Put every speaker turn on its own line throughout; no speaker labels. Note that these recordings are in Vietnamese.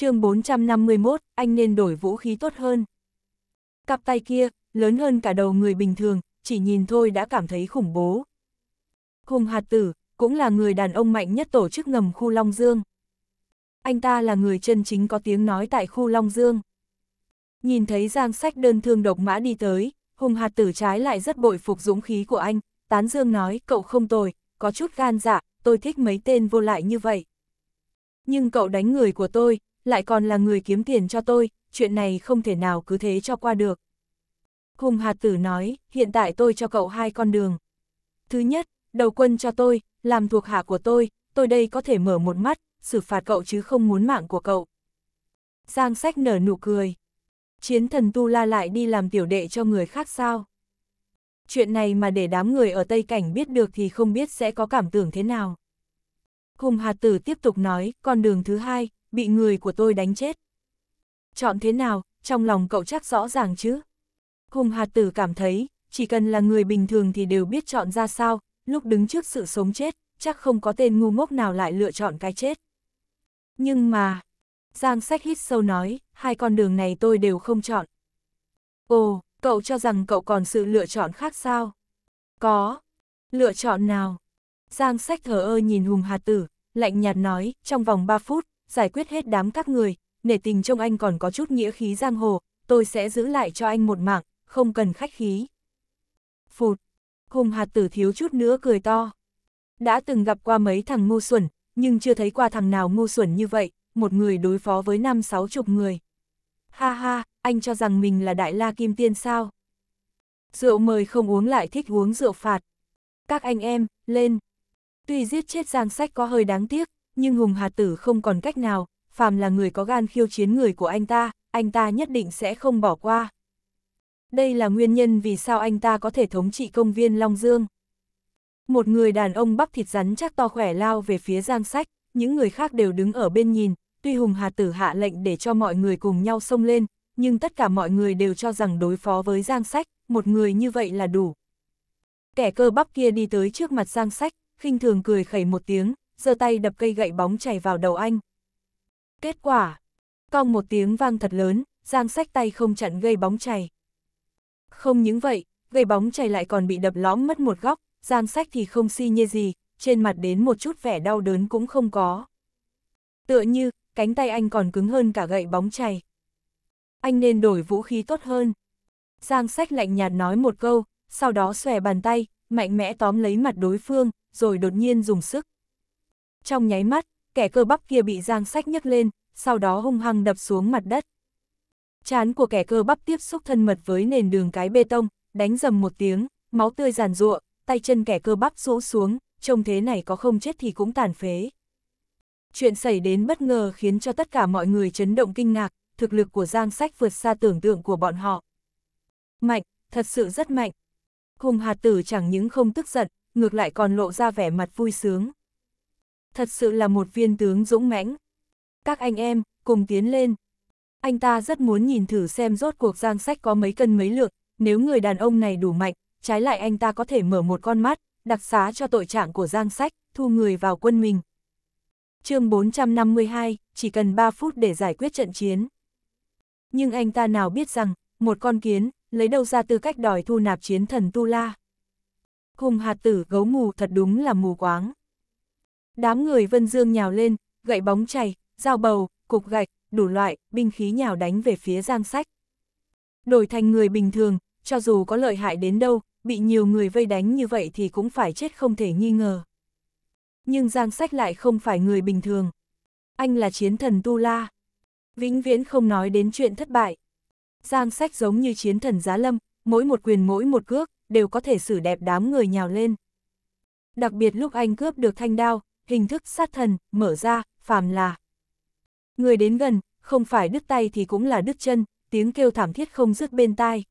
chương 451, anh nên đổi vũ khí tốt hơn. Cặp tay kia, lớn hơn cả đầu người bình thường, chỉ nhìn thôi đã cảm thấy khủng bố. Hùng Hạt Tử, cũng là người đàn ông mạnh nhất tổ chức ngầm khu Long Dương. Anh ta là người chân chính có tiếng nói tại khu Long Dương. Nhìn thấy Giang Sách đơn thương độc mã đi tới, Hùng Hạt Tử trái lại rất bội phục dũng khí của anh, Tán Dương nói cậu không tồi, có chút gan dạ, tôi thích mấy tên vô lại như vậy. Nhưng cậu đánh người của tôi, lại còn là người kiếm tiền cho tôi, chuyện này không thể nào cứ thế cho qua được. Hùng Hà tử nói, hiện tại tôi cho cậu hai con đường. Thứ nhất, đầu quân cho tôi, làm thuộc hạ của tôi, tôi đây có thể mở một mắt, xử phạt cậu chứ không muốn mạng của cậu. Giang sách nở nụ cười. Chiến thần Tu La lại đi làm tiểu đệ cho người khác sao? Chuyện này mà để đám người ở Tây Cảnh biết được thì không biết sẽ có cảm tưởng thế nào. Hùng Hà tử tiếp tục nói, con đường thứ hai, bị người của tôi đánh chết. Chọn thế nào, trong lòng cậu chắc rõ ràng chứ? Hùng hạt tử cảm thấy, chỉ cần là người bình thường thì đều biết chọn ra sao, lúc đứng trước sự sống chết, chắc không có tên ngu ngốc nào lại lựa chọn cái chết. Nhưng mà, Giang sách hít sâu nói, hai con đường này tôi đều không chọn. Ồ, cậu cho rằng cậu còn sự lựa chọn khác sao? Có. Lựa chọn nào? Giang sách thở ơ nhìn Hùng Hà Tử, lạnh nhạt nói, trong vòng 3 phút, giải quyết hết đám các người, nể tình trông anh còn có chút nghĩa khí giang hồ, tôi sẽ giữ lại cho anh một mạng, không cần khách khí. Phụt, hùng hạt tử thiếu chút nữa cười to. Đã từng gặp qua mấy thằng ngu xuẩn, nhưng chưa thấy qua thằng nào ngu xuẩn như vậy, một người đối phó với năm sáu chục người. Ha ha, anh cho rằng mình là đại la kim tiên sao? Rượu mời không uống lại thích uống rượu phạt. Các anh em, lên. Tuy giết chết giang sách có hơi đáng tiếc, nhưng Hùng Hà Tử không còn cách nào, phàm là người có gan khiêu chiến người của anh ta, anh ta nhất định sẽ không bỏ qua. Đây là nguyên nhân vì sao anh ta có thể thống trị công viên Long Dương. Một người đàn ông bắp thịt rắn chắc to khỏe lao về phía giang sách, những người khác đều đứng ở bên nhìn, tuy Hùng Hà Tử hạ lệnh để cho mọi người cùng nhau xông lên, nhưng tất cả mọi người đều cho rằng đối phó với giang sách, một người như vậy là đủ. Kẻ cơ bắp kia đi tới trước mặt giang sách, khinh thường cười khẩy một tiếng, giơ tay đập cây gậy bóng chảy vào đầu anh. Kết quả, cong một tiếng vang thật lớn, Giang sách tay không chặn gây bóng chảy. Không những vậy, gây bóng chảy lại còn bị đập lõm mất một góc, Giang sách thì không si nhê gì, trên mặt đến một chút vẻ đau đớn cũng không có. Tựa như, cánh tay anh còn cứng hơn cả gậy bóng chày. Anh nên đổi vũ khí tốt hơn. Giang sách lạnh nhạt nói một câu, sau đó xòe bàn tay, mạnh mẽ tóm lấy mặt đối phương, rồi đột nhiên dùng sức. Trong nháy mắt, kẻ cơ bắp kia bị giang sách nhấc lên, sau đó hung hăng đập xuống mặt đất. Chán của kẻ cơ bắp tiếp xúc thân mật với nền đường cái bê tông, đánh dầm một tiếng, máu tươi giàn giụa, tay chân kẻ cơ bắp rũ xuống, trông thế này có không chết thì cũng tàn phế. Chuyện xảy đến bất ngờ khiến cho tất cả mọi người chấn động kinh ngạc, thực lực của Giang Sách vượt xa tưởng tượng của bọn họ. Mạnh, thật sự rất mạnh. Hùng hà tử chẳng những không tức giận, ngược lại còn lộ ra vẻ mặt vui sướng. Thật sự là một viên tướng dũng mãnh. Các anh em, cùng tiến lên. Anh ta rất muốn nhìn thử xem rốt cuộc giang sách có mấy cân mấy lượng, nếu người đàn ông này đủ mạnh, trái lại anh ta có thể mở một con mắt, đặc xá cho tội trạng của giang sách, thu người vào quân mình. chương 452, chỉ cần 3 phút để giải quyết trận chiến. Nhưng anh ta nào biết rằng, một con kiến, lấy đâu ra tư cách đòi thu nạp chiến thần Tu La. Hùng hạt tử gấu mù thật đúng là mù quáng. Đám người Vân Dương nhào lên, gậy bóng chày, dao bầu, cục gạch, đủ loại, binh khí nhào đánh về phía Giang Sách. Đổi thành người bình thường, cho dù có lợi hại đến đâu, bị nhiều người vây đánh như vậy thì cũng phải chết không thể nghi ngờ. Nhưng Giang Sách lại không phải người bình thường. Anh là chiến thần Tu La. Vĩnh viễn không nói đến chuyện thất bại. Giang Sách giống như chiến thần Giá Lâm, mỗi một quyền mỗi một cước, đều có thể xử đẹp đám người nhào lên. Đặc biệt lúc anh cướp được thanh đao, hình thức sát thần, mở ra, phàm là. Người đến gần, không phải đứt tay thì cũng là đứt chân, tiếng kêu thảm thiết không dứt bên tai.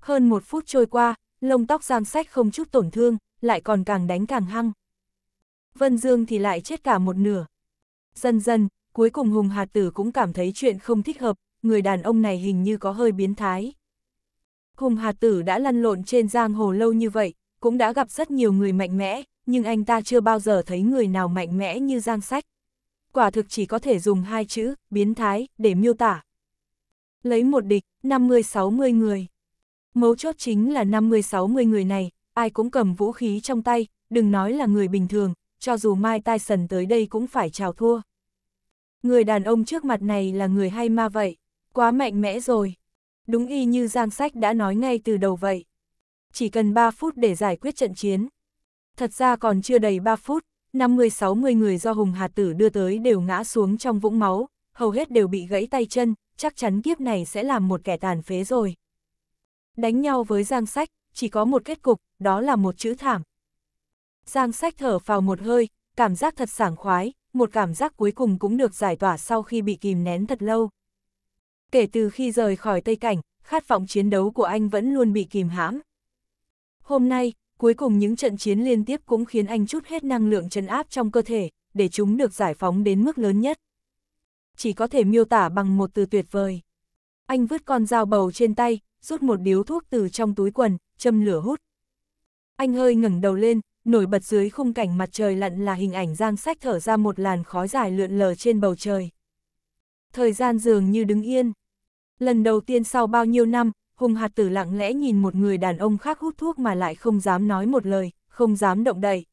Hơn một phút trôi qua, lông tóc giang sách không chút tổn thương, lại còn càng đánh càng hăng. Vân Dương thì lại chết cả một nửa. Dần dần, cuối cùng Hùng Hà Tử cũng cảm thấy chuyện không thích hợp, người đàn ông này hình như có hơi biến thái. Hùng Hà Tử đã lăn lộn trên giang hồ lâu như vậy, cũng đã gặp rất nhiều người mạnh mẽ, nhưng anh ta chưa bao giờ thấy người nào mạnh mẽ như Giang Sách. Quả thực chỉ có thể dùng hai chữ, biến thái, để miêu tả. Lấy một địch, 50-60 người. Mấu chốt chính là 50-60 người này, ai cũng cầm vũ khí trong tay, đừng nói là người bình thường, cho dù Mai Tyson tới đây cũng phải chào thua. Người đàn ông trước mặt này là người hay ma vậy, quá mạnh mẽ rồi. Đúng y như Giang Sách đã nói ngay từ đầu vậy chỉ cần 3 phút để giải quyết trận chiến. Thật ra còn chưa đầy 3 phút, 50-60 người do Hùng hà Tử đưa tới đều ngã xuống trong vũng máu, hầu hết đều bị gãy tay chân, chắc chắn kiếp này sẽ làm một kẻ tàn phế rồi. Đánh nhau với Giang Sách, chỉ có một kết cục, đó là một chữ thảm. Giang Sách thở vào một hơi, cảm giác thật sảng khoái, một cảm giác cuối cùng cũng được giải tỏa sau khi bị kìm nén thật lâu. Kể từ khi rời khỏi Tây Cảnh, khát vọng chiến đấu của anh vẫn luôn bị kìm hãm, Hôm nay, cuối cùng những trận chiến liên tiếp cũng khiến anh chút hết năng lượng trấn áp trong cơ thể, để chúng được giải phóng đến mức lớn nhất. Chỉ có thể miêu tả bằng một từ tuyệt vời. Anh vứt con dao bầu trên tay, rút một điếu thuốc từ trong túi quần, châm lửa hút. Anh hơi ngẩng đầu lên, nổi bật dưới khung cảnh mặt trời lặn là hình ảnh giang sách thở ra một làn khói dài lượn lờ trên bầu trời. Thời gian dường như đứng yên. Lần đầu tiên sau bao nhiêu năm, Hùng hạt tử lặng lẽ nhìn một người đàn ông khác hút thuốc mà lại không dám nói một lời, không dám động đậy.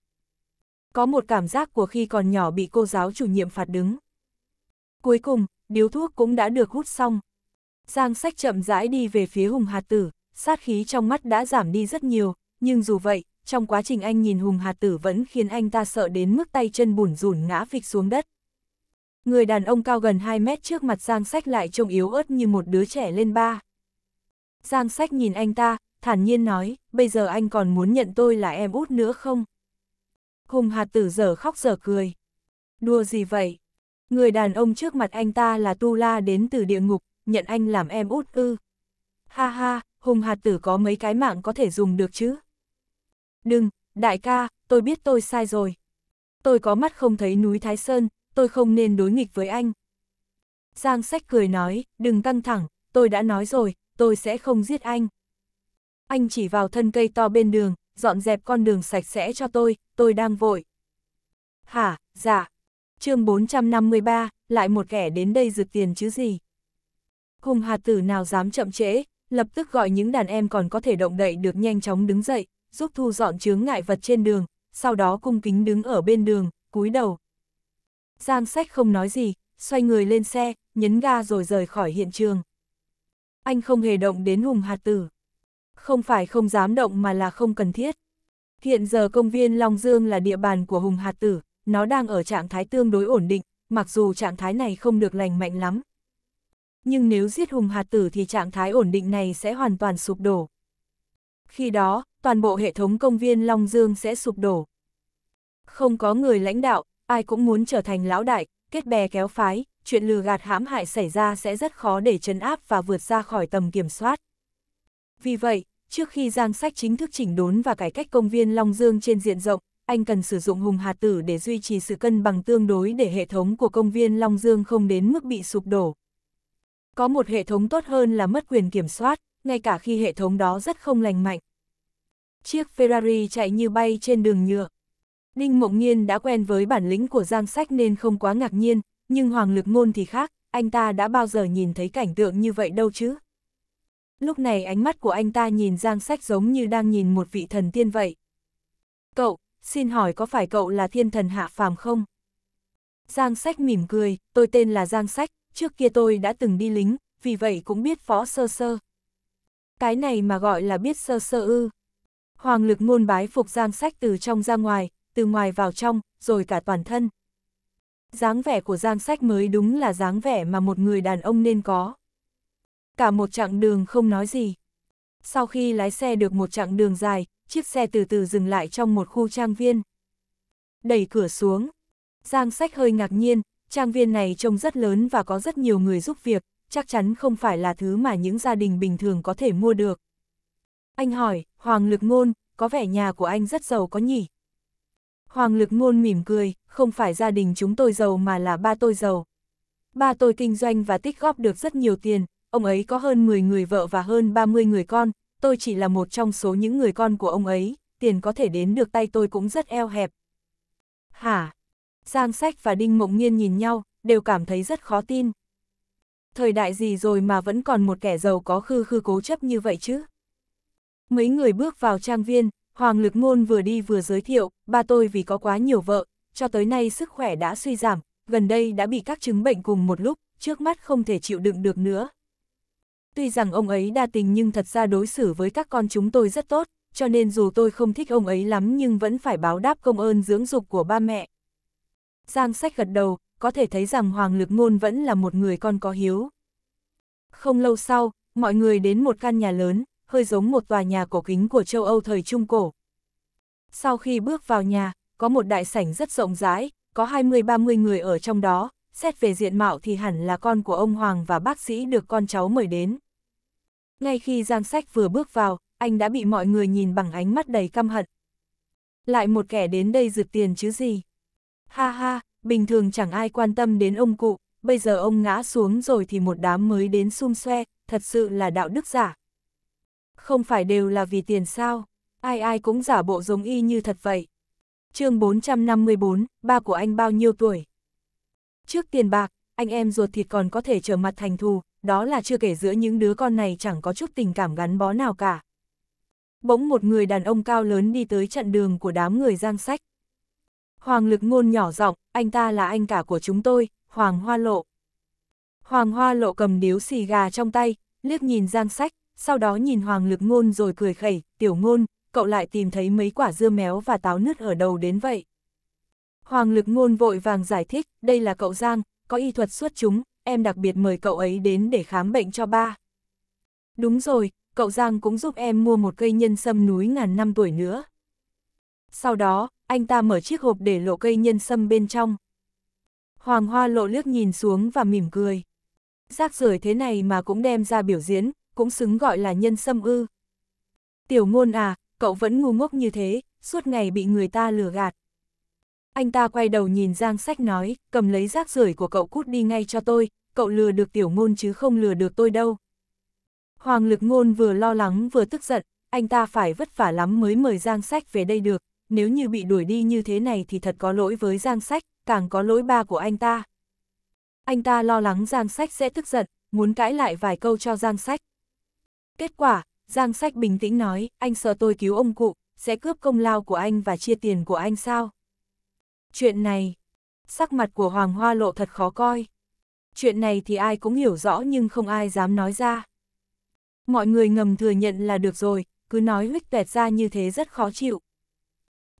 Có một cảm giác của khi còn nhỏ bị cô giáo chủ nhiệm phạt đứng. Cuối cùng, điếu thuốc cũng đã được hút xong. Giang sách chậm rãi đi về phía Hùng hạt tử, sát khí trong mắt đã giảm đi rất nhiều, nhưng dù vậy, trong quá trình anh nhìn Hùng hạt tử vẫn khiến anh ta sợ đến mức tay chân bùn rủn ngã phịch xuống đất. Người đàn ông cao gần 2 mét trước mặt Giang Sách lại trông yếu ớt như một đứa trẻ lên ba. Giang sách nhìn anh ta, thản nhiên nói, bây giờ anh còn muốn nhận tôi là em út nữa không? Hùng hạt tử giờ khóc giờ cười. Đùa gì vậy? Người đàn ông trước mặt anh ta là Tu La đến từ địa ngục, nhận anh làm em út ư. Ha ha, Hùng hạt tử có mấy cái mạng có thể dùng được chứ? Đừng, đại ca, tôi biết tôi sai rồi. Tôi có mắt không thấy núi Thái Sơn, tôi không nên đối nghịch với anh. Giang sách cười nói, đừng căng thẳng, tôi đã nói rồi, tôi sẽ không giết anh. Anh chỉ vào thân cây to bên đường, dọn dẹp con đường sạch sẽ cho tôi, tôi đang vội. Hả, dạ. chương 453, lại một kẻ đến đây rượt tiền chứ gì. Hùng hà tử nào dám chậm trễ, lập tức gọi những đàn em còn có thể động đậy được nhanh chóng đứng dậy, giúp thu dọn chướng ngại vật trên đường, sau đó cung kính đứng ở bên đường, cúi đầu. Giang sách không nói gì, xoay người lên xe, nhấn ga rồi rời khỏi hiện trường anh không hề động đến Hùng Hạt Tử. Không phải không dám động mà là không cần thiết. Hiện giờ công viên Long Dương là địa bàn của Hùng Hạt Tử, nó đang ở trạng thái tương đối ổn định, mặc dù trạng thái này không được lành mạnh lắm. Nhưng nếu giết Hùng Hạt Tử thì trạng thái ổn định này sẽ hoàn toàn sụp đổ. Khi đó, toàn bộ hệ thống công viên Long Dương sẽ sụp đổ. Không có người lãnh đạo, ai cũng muốn trở thành lão đại, kết bè kéo phái, chuyện lừa gạt hãm hại xảy ra sẽ rất khó để chấn áp và vượt ra khỏi tầm kiểm soát. Vì vậy, trước khi Giang Sách chính thức chỉnh đốn và cải cách công viên Long Dương trên diện rộng, anh cần sử dụng hùng hà tử để duy trì sự cân bằng tương đối để hệ thống của công viên Long Dương không đến mức bị sụp đổ. Có một hệ thống tốt hơn là mất quyền kiểm soát, ngay cả khi hệ thống đó rất không lành mạnh. Chiếc Ferrari chạy như bay trên đường nhựa. Đinh Mộng Nhiên đã quen với bản lĩnh của Giang Sách nên không quá ngạc nhiên, nhưng Hoàng Lực Ngôn thì khác, anh ta đã bao giờ nhìn thấy cảnh tượng như vậy đâu chứ. Lúc này ánh mắt của anh ta nhìn Giang Sách giống như đang nhìn một vị thần tiên vậy. Cậu, xin hỏi có phải cậu là thiên thần hạ phàm không? Giang Sách mỉm cười, tôi tên là Giang Sách, trước kia tôi đã từng đi lính, vì vậy cũng biết phó sơ sơ. Cái này mà gọi là biết sơ sơ ư. Hoàng lực ngôn bái phục Giang Sách từ trong ra ngoài, từ ngoài vào trong, rồi cả toàn thân, dáng vẻ của Giang Sách mới đúng là dáng vẻ mà một người đàn ông nên có. Cả một chặng đường không nói gì. Sau khi lái xe được một chặng đường dài, chiếc xe từ từ dừng lại trong một khu trang viên. Đẩy cửa xuống. Giang Sách hơi ngạc nhiên, trang viên này trông rất lớn và có rất nhiều người giúp việc, chắc chắn không phải là thứ mà những gia đình bình thường có thể mua được. Anh hỏi, Hoàng Lực Ngôn, có vẻ nhà của anh rất giàu có nhỉ? Hoàng lực ngôn mỉm cười, không phải gia đình chúng tôi giàu mà là ba tôi giàu. Ba tôi kinh doanh và tích góp được rất nhiều tiền, ông ấy có hơn 10 người vợ và hơn 30 người con, tôi chỉ là một trong số những người con của ông ấy, tiền có thể đến được tay tôi cũng rất eo hẹp. Hả? Giang Sách và Đinh Mộng Nhiên nhìn nhau, đều cảm thấy rất khó tin. Thời đại gì rồi mà vẫn còn một kẻ giàu có khư khư cố chấp như vậy chứ? Mấy người bước vào trang viên, Hoàng lực ngôn vừa đi vừa giới thiệu, ba tôi vì có quá nhiều vợ, cho tới nay sức khỏe đã suy giảm, gần đây đã bị các chứng bệnh cùng một lúc, trước mắt không thể chịu đựng được nữa. Tuy rằng ông ấy đa tình nhưng thật ra đối xử với các con chúng tôi rất tốt, cho nên dù tôi không thích ông ấy lắm nhưng vẫn phải báo đáp công ơn dưỡng dục của ba mẹ. Giang sách gật đầu, có thể thấy rằng Hoàng Lực Ngôn vẫn là một người con có hiếu. Không lâu sau, mọi người đến một căn nhà lớn, hơi giống một tòa nhà cổ kính của châu Âu thời Trung Cổ. Sau khi bước vào nhà, có một đại sảnh rất rộng rãi, có 20-30 người ở trong đó, xét về diện mạo thì hẳn là con của ông Hoàng và bác sĩ được con cháu mời đến. Ngay khi Giang Sách vừa bước vào, anh đã bị mọi người nhìn bằng ánh mắt đầy căm hận. Lại một kẻ đến đây rượt tiền chứ gì. Ha ha, bình thường chẳng ai quan tâm đến ông cụ, bây giờ ông ngã xuống rồi thì một đám mới đến xung xoe, thật sự là đạo đức giả. Không phải đều là vì tiền sao, ai ai cũng giả bộ giống y như thật vậy. chương 454, ba của anh bao nhiêu tuổi? Trước tiền bạc, anh em ruột thịt còn có thể trở mặt thành thù, đó là chưa kể giữa những đứa con này chẳng có chút tình cảm gắn bó nào cả. Bỗng một người đàn ông cao lớn đi tới chặn đường của đám người giang sách. Hoàng lực ngôn nhỏ giọng, anh ta là anh cả của chúng tôi, Hoàng Hoa Lộ. Hoàng Hoa Lộ cầm điếu xì gà trong tay, liếc nhìn giang sách, sau đó nhìn Hoàng Lực Ngôn rồi cười khẩy, tiểu ngôn, cậu lại tìm thấy mấy quả dưa méo và táo nứt ở đầu đến vậy. Hoàng Lực Ngôn vội vàng giải thích, đây là cậu Giang, có y thuật xuất chúng, em đặc biệt mời cậu ấy đến để khám bệnh cho ba. Đúng rồi, cậu Giang cũng giúp em mua một cây nhân sâm núi ngàn năm tuổi nữa. Sau đó, anh ta mở chiếc hộp để lộ cây nhân sâm bên trong. Hoàng Hoa lộ liếc nhìn xuống và mỉm cười. Rác rưởi thế này mà cũng đem ra biểu diễn, cũng xứng gọi là nhân xâm ư. Tiểu ngôn à, cậu vẫn ngu ngốc như thế, suốt ngày bị người ta lừa gạt. Anh ta quay đầu nhìn Giang Sách nói, cầm lấy rác rưởi của cậu cút đi ngay cho tôi, cậu lừa được tiểu ngôn chứ không lừa được tôi đâu. Hoàng lực ngôn vừa lo lắng vừa tức giận, anh ta phải vất vả lắm mới mời Giang Sách về đây được, nếu như bị đuổi đi như thế này thì thật có lỗi với Giang Sách, càng có lỗi ba của anh ta. Anh ta lo lắng Giang Sách sẽ tức giận, muốn cãi lại vài câu cho Giang Sách. Kết quả, Giang Sách bình tĩnh nói, anh sợ tôi cứu ông cụ, sẽ cướp công lao của anh và chia tiền của anh sao? Chuyện này, sắc mặt của Hoàng Hoa Lộ thật khó coi. Chuyện này thì ai cũng hiểu rõ nhưng không ai dám nói ra. Mọi người ngầm thừa nhận là được rồi, cứ nói huyết tuẹt ra như thế rất khó chịu.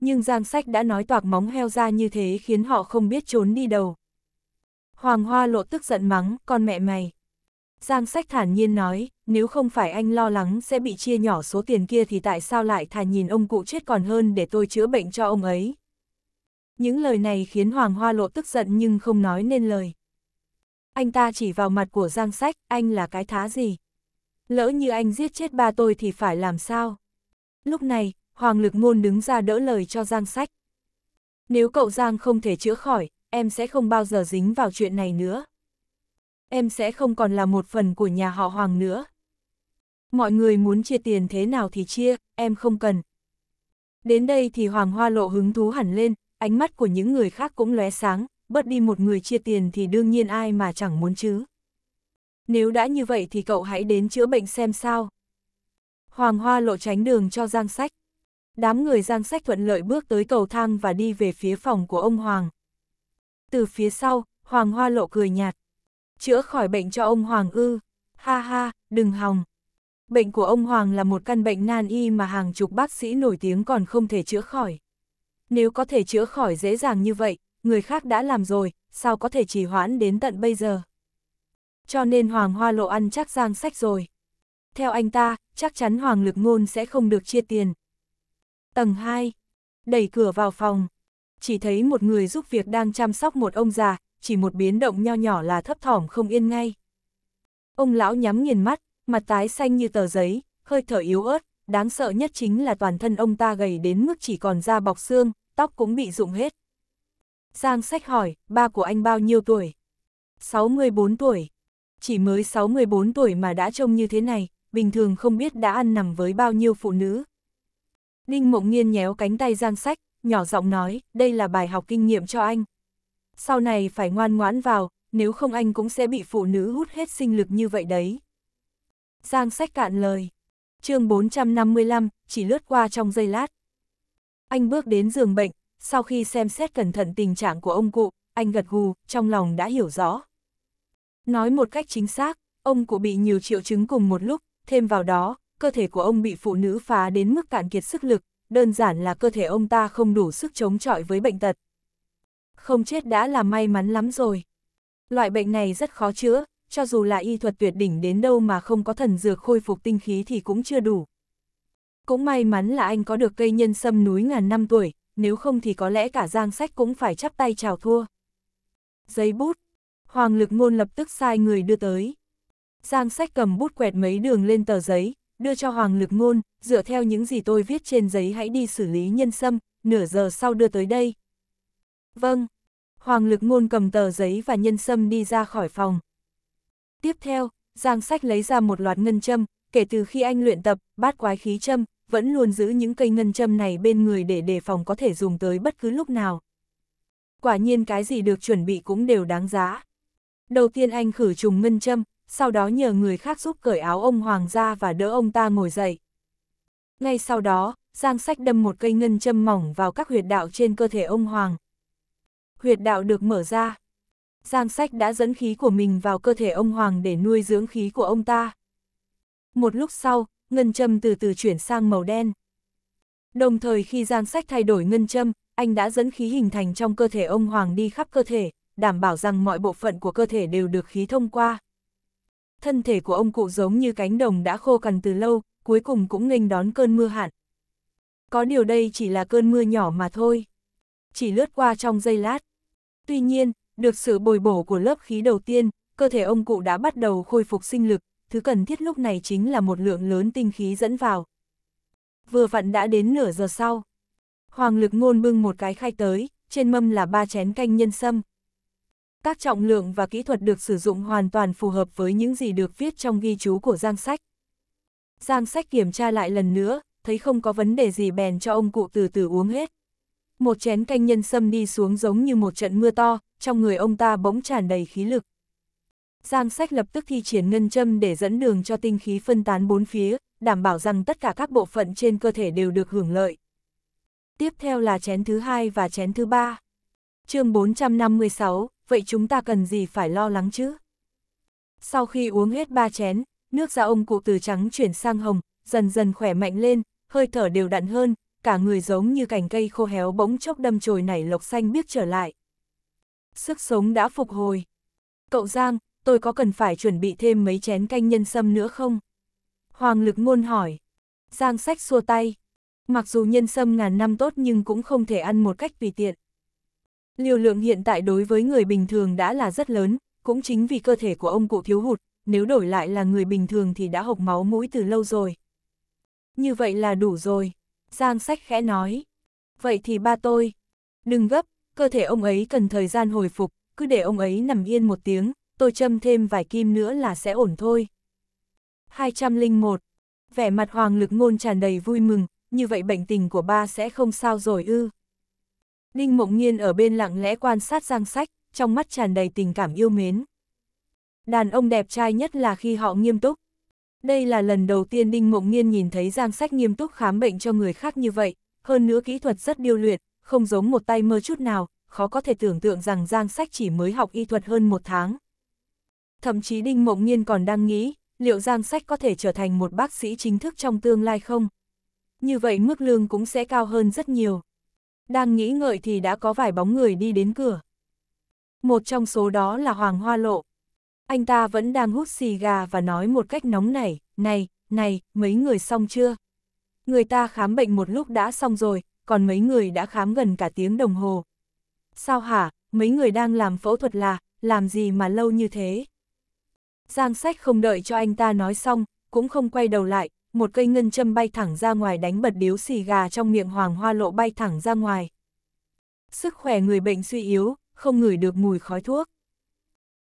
Nhưng Giang Sách đã nói toạc móng heo ra như thế khiến họ không biết trốn đi đâu. Hoàng Hoa Lộ tức giận mắng, con mẹ mày, Giang sách thản nhiên nói, nếu không phải anh lo lắng sẽ bị chia nhỏ số tiền kia thì tại sao lại thà nhìn ông cụ chết còn hơn để tôi chữa bệnh cho ông ấy. Những lời này khiến Hoàng Hoa Lộ tức giận nhưng không nói nên lời. Anh ta chỉ vào mặt của Giang Sách, anh là cái thá gì? Lỡ như anh giết chết ba tôi thì phải làm sao? Lúc này, Hoàng Lực Ngôn đứng ra đỡ lời cho Giang Sách. Nếu cậu Giang không thể chữa khỏi, em sẽ không bao giờ dính vào chuyện này nữa em sẽ không còn là một phần của nhà họ Hoàng nữa. Mọi người muốn chia tiền thế nào thì chia, em không cần. Đến đây thì Hoàng Hoa Lộ hứng thú hẳn lên, ánh mắt của những người khác cũng lóe sáng, bớt đi một người chia tiền thì đương nhiên ai mà chẳng muốn chứ. Nếu đã như vậy thì cậu hãy đến chữa bệnh xem sao. Hoàng Hoa Lộ tránh đường cho Giang Sách. Đám người Giang Sách thuận lợi bước tới cầu thang và đi về phía phòng của ông Hoàng. Từ phía sau, Hoàng Hoa Lộ cười nhạt chữa khỏi bệnh cho ông Hoàng ư. Ha ha, đừng hòng. Bệnh của ông Hoàng là một căn bệnh nan y mà hàng chục bác sĩ nổi tiếng còn không thể chữa khỏi. Nếu có thể chữa khỏi dễ dàng như vậy, người khác đã làm rồi, sao có thể trì hoãn đến tận bây giờ. Cho nên Hoàng Hoa Lộ ăn chắc giang sách rồi. Theo anh ta, chắc chắn Hoàng Lực Ngôn sẽ không được chia tiền. Tầng 2. Đẩy cửa vào phòng. Chỉ thấy một người giúp việc đang chăm sóc một ông già, chỉ một biến động nho nhỏ là thấp thỏm không yên ngay. Ông lão nhắm nghiền mắt, mặt tái xanh như tờ giấy, hơi thở yếu ớt, đáng sợ nhất chính là toàn thân ông ta gầy đến mức chỉ còn da bọc xương, tóc cũng bị rụng hết. Giang sách hỏi, ba của anh bao nhiêu tuổi? 64 tuổi. Chỉ mới 64 tuổi mà đã trông như thế này, bình thường không biết đã ăn nằm với bao nhiêu phụ nữ. Ninh Mộng Nhiên nhéo cánh tay Giang Sách, nhỏ giọng nói, đây là bài học kinh nghiệm cho anh, sau này phải ngoan ngoãn vào, nếu không anh cũng sẽ bị phụ nữ hút hết sinh lực như vậy đấy. Giang sách cạn lời. chương 455, chỉ lướt qua trong giây lát. Anh bước đến giường bệnh, sau khi xem xét cẩn thận tình trạng của ông cụ, anh gật gù, trong lòng đã hiểu rõ. Nói một cách chính xác, ông cụ bị nhiều triệu chứng cùng một lúc, thêm vào đó, cơ thể của ông bị phụ nữ phá đến mức cạn kiệt sức lực, đơn giản là cơ thể ông ta không đủ sức chống chọi với bệnh tật, không chết đã là may mắn lắm rồi. Loại bệnh này rất khó chữa, cho dù là y thuật tuyệt đỉnh đến đâu mà không có thần dược khôi phục tinh khí thì cũng chưa đủ. Cũng may mắn là anh có được cây nhân sâm núi ngàn năm tuổi, nếu không thì có lẽ cả giang sách cũng phải chắp tay chào thua. Giấy bút, Hoàng lực ngôn lập tức sai người đưa tới. Giang sách cầm bút quẹt mấy đường lên tờ giấy, đưa cho Hoàng lực ngôn, dựa theo những gì tôi viết trên giấy hãy đi xử lý nhân sâm, nửa giờ sau đưa tới đây, Vâng. Hoàng lực ngôn cầm tờ giấy và nhân sâm đi ra khỏi phòng. Tiếp theo, Giang Sách lấy ra một loạt ngân châm, kể từ khi anh luyện tập, bát quái khí châm, vẫn luôn giữ những cây ngân châm này bên người để đề phòng có thể dùng tới bất cứ lúc nào. Quả nhiên cái gì được chuẩn bị cũng đều đáng giá. Đầu tiên anh khử trùng ngân châm, sau đó nhờ người khác giúp cởi áo ông Hoàng ra và đỡ ông ta ngồi dậy. Ngay sau đó, Giang Sách đâm một cây ngân châm mỏng vào các huyệt đạo trên cơ thể ông Hoàng huyệt đạo được mở ra. Giang sách đã dẫn khí của mình vào cơ thể ông Hoàng để nuôi dưỡng khí của ông ta. Một lúc sau, ngân châm từ từ chuyển sang màu đen. Đồng thời khi Giang sách thay đổi ngân châm, anh đã dẫn khí hình thành trong cơ thể ông Hoàng đi khắp cơ thể, đảm bảo rằng mọi bộ phận của cơ thể đều được khí thông qua. Thân thể của ông cụ giống như cánh đồng đã khô cằn từ lâu, cuối cùng cũng nghênh đón cơn mưa hạn. Có điều đây chỉ là cơn mưa nhỏ mà thôi. Chỉ lướt qua trong giây lát, Tuy nhiên, được sự bồi bổ của lớp khí đầu tiên, cơ thể ông cụ đã bắt đầu khôi phục sinh lực, thứ cần thiết lúc này chính là một lượng lớn tinh khí dẫn vào. Vừa vặn đã đến nửa giờ sau. Hoàng lực ngôn bưng một cái khai tới, trên mâm là ba chén canh nhân sâm. Các trọng lượng và kỹ thuật được sử dụng hoàn toàn phù hợp với những gì được viết trong ghi chú của Giang Sách. Giang Sách kiểm tra lại lần nữa, thấy không có vấn đề gì bèn cho ông cụ từ từ uống hết một chén canh nhân sâm đi xuống giống như một trận mưa to, trong người ông ta bỗng tràn đầy khí lực. Giang sách lập tức thi triển ngân châm để dẫn đường cho tinh khí phân tán bốn phía, đảm bảo rằng tất cả các bộ phận trên cơ thể đều được hưởng lợi. Tiếp theo là chén thứ hai và chén thứ ba. chương 456, vậy chúng ta cần gì phải lo lắng chứ? Sau khi uống hết ba chén, nước da ông cụ từ trắng chuyển sang hồng, dần dần khỏe mạnh lên, hơi thở đều đặn hơn, cả người giống như cành cây khô héo bỗng chốc đâm chồi nảy lộc xanh biết trở lại. Sức sống đã phục hồi. Cậu Giang, tôi có cần phải chuẩn bị thêm mấy chén canh nhân sâm nữa không? Hoàng lực ngôn hỏi. Giang sách xua tay. Mặc dù nhân sâm ngàn năm tốt nhưng cũng không thể ăn một cách tùy tiện. Liều lượng hiện tại đối với người bình thường đã là rất lớn, cũng chính vì cơ thể của ông cụ thiếu hụt, nếu đổi lại là người bình thường thì đã hộc máu mũi từ lâu rồi. Như vậy là đủ rồi. Giang sách khẽ nói. Vậy thì ba tôi. Đừng gấp, cơ thể ông ấy cần thời gian hồi phục, cứ để ông ấy nằm yên một tiếng, tôi châm thêm vài kim nữa là sẽ ổn thôi. 201. Vẻ mặt hoàng lực ngôn tràn đầy vui mừng, như vậy bệnh tình của ba sẽ không sao rồi ư. Ninh Mộng Nhiên ở bên lặng lẽ quan sát Giang Sách, trong mắt tràn đầy tình cảm yêu mến. Đàn ông đẹp trai nhất là khi họ nghiêm túc, đây là lần đầu tiên Đinh Mộng Nghiên nhìn thấy Giang Sách nghiêm túc khám bệnh cho người khác như vậy, hơn nữa kỹ thuật rất điêu luyện, không giống một tay mơ chút nào, khó có thể tưởng tượng rằng Giang Sách chỉ mới học y thuật hơn một tháng. Thậm chí Đinh Mộng Nghiên còn đang nghĩ, liệu Giang Sách có thể trở thành một bác sĩ chính thức trong tương lai không? Như vậy mức lương cũng sẽ cao hơn rất nhiều. Đang nghĩ ngợi thì đã có vài bóng người đi đến cửa. Một trong số đó là Hoàng Hoa Lộ. Anh ta vẫn đang hút xì gà và nói một cách nóng nảy, này, này, mấy người xong chưa? Người ta khám bệnh một lúc đã xong rồi, còn mấy người đã khám gần cả tiếng đồng hồ. Sao hả, mấy người đang làm phẫu thuật là, làm gì mà lâu như thế? Giang sách không đợi cho anh ta nói xong, cũng không quay đầu lại, một cây ngân châm bay thẳng ra ngoài đánh bật điếu xì gà trong miệng hoàng hoa lộ bay thẳng ra ngoài. Sức khỏe người bệnh suy yếu, không ngửi được mùi khói thuốc.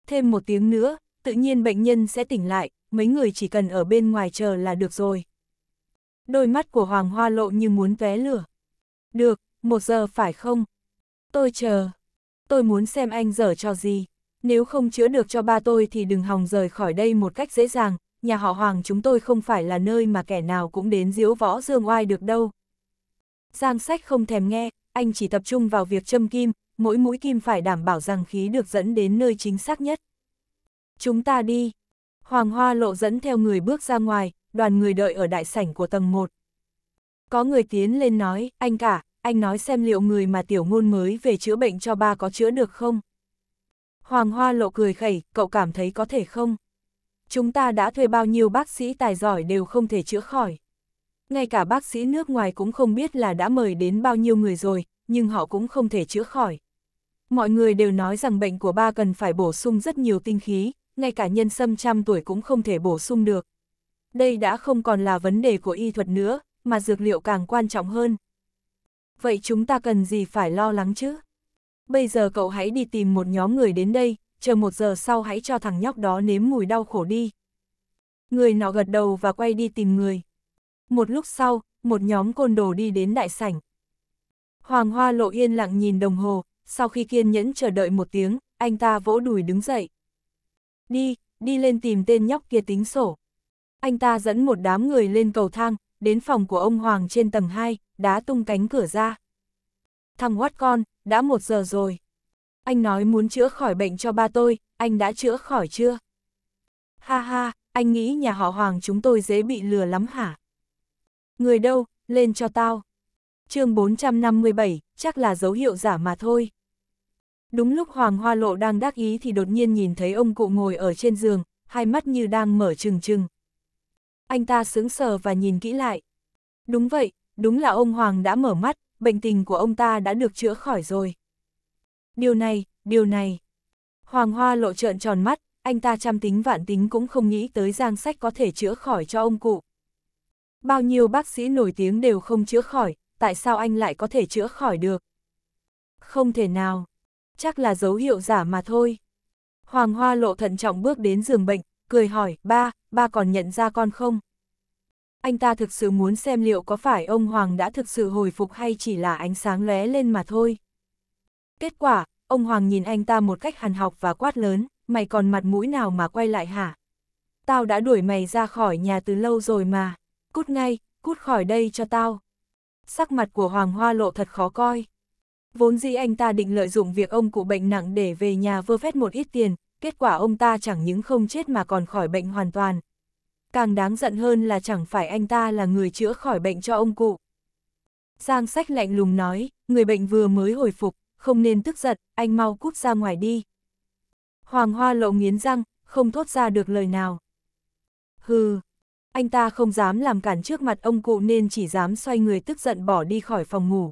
Thêm một tiếng nữa, tự nhiên bệnh nhân sẽ tỉnh lại, mấy người chỉ cần ở bên ngoài chờ là được rồi. Đôi mắt của Hoàng Hoa lộ như muốn vé lửa. Được, một giờ phải không? Tôi chờ. Tôi muốn xem anh dở cho gì. Nếu không chữa được cho ba tôi thì đừng hòng rời khỏi đây một cách dễ dàng. Nhà họ Hoàng chúng tôi không phải là nơi mà kẻ nào cũng đến diễu võ dương oai được đâu. Giang sách không thèm nghe, anh chỉ tập trung vào việc châm kim, mỗi mũi kim phải đảm bảo rằng khí được dẫn đến nơi chính xác nhất. Chúng ta đi. Hoàng Hoa Lộ dẫn theo người bước ra ngoài, đoàn người đợi ở đại sảnh của tầng 1. Có người tiến lên nói, anh cả, anh nói xem liệu người mà tiểu ngôn mới về chữa bệnh cho ba có chữa được không? Hoàng Hoa Lộ cười khẩy, cậu cảm thấy có thể không? Chúng ta đã thuê bao nhiêu bác sĩ tài giỏi đều không thể chữa khỏi. Ngay cả bác sĩ nước ngoài cũng không biết là đã mời đến bao nhiêu người rồi, nhưng họ cũng không thể chữa khỏi. Mọi người đều nói rằng bệnh của ba cần phải bổ sung rất nhiều tinh khí, ngay cả nhân sâm trăm tuổi cũng không thể bổ sung được. Đây đã không còn là vấn đề của y thuật nữa, mà dược liệu càng quan trọng hơn. Vậy chúng ta cần gì phải lo lắng chứ? Bây giờ cậu hãy đi tìm một nhóm người đến đây, chờ một giờ sau hãy cho thằng nhóc đó nếm mùi đau khổ đi. Người nọ gật đầu và quay đi tìm người. Một lúc sau, một nhóm côn đồ đi đến đại sảnh. Hoàng Hoa Lộ yên lặng nhìn đồng hồ, sau khi kiên nhẫn chờ đợi một tiếng, anh ta vỗ đùi đứng dậy. Đi, đi lên tìm tên nhóc kia tính sổ. Anh ta dẫn một đám người lên cầu thang, đến phòng của ông Hoàng trên tầng 2, đá tung cánh cửa ra. Thằng hoát con, đã một giờ rồi. Anh nói muốn chữa khỏi bệnh cho ba tôi, anh đã chữa khỏi chưa? Ha ha, anh nghĩ nhà họ Hoàng chúng tôi dễ bị lừa lắm hả? Người đâu, lên cho tao chương 457, chắc là dấu hiệu giả mà thôi. Đúng lúc Hoàng Hoa Lộ đang đắc ý thì đột nhiên nhìn thấy ông cụ ngồi ở trên giường, hai mắt như đang mở trừng trừng. Anh ta sướng sờ và nhìn kỹ lại. Đúng vậy, đúng là ông Hoàng đã mở mắt, bệnh tình của ông ta đã được chữa khỏi rồi. Điều này, điều này. Hoàng Hoa Lộ trợn tròn mắt, anh ta trăm tính vạn tính cũng không nghĩ tới giang sách có thể chữa khỏi cho ông cụ. Bao nhiêu bác sĩ nổi tiếng đều không chữa khỏi, tại sao anh lại có thể chữa khỏi được? Không thể nào, chắc là dấu hiệu giả mà thôi. Hoàng Hoa Lộ thận trọng bước đến giường bệnh, cười hỏi, ba, ba còn nhận ra con không? Anh ta thực sự muốn xem liệu có phải ông Hoàng đã thực sự hồi phục hay chỉ là ánh sáng lóe lên mà thôi. Kết quả, ông Hoàng nhìn anh ta một cách hàn học và quát lớn, mày còn mặt mũi nào mà quay lại hả? Tao đã đuổi mày ra khỏi nhà từ lâu rồi mà, cút ngay, cút khỏi đây cho tao sắc mặt của Hoàng Hoa Lộ thật khó coi. Vốn dĩ anh ta định lợi dụng việc ông cụ bệnh nặng để về nhà vơ vét một ít tiền, kết quả ông ta chẳng những không chết mà còn khỏi bệnh hoàn toàn. Càng đáng giận hơn là chẳng phải anh ta là người chữa khỏi bệnh cho ông cụ. Giang sách lạnh lùng nói, người bệnh vừa mới hồi phục, không nên tức giận, anh mau cút ra ngoài đi. Hoàng hoa lộ nghiến răng, không thốt ra được lời nào. Hừ, anh ta không dám làm cản trước mặt ông cụ nên chỉ dám xoay người tức giận bỏ đi khỏi phòng ngủ.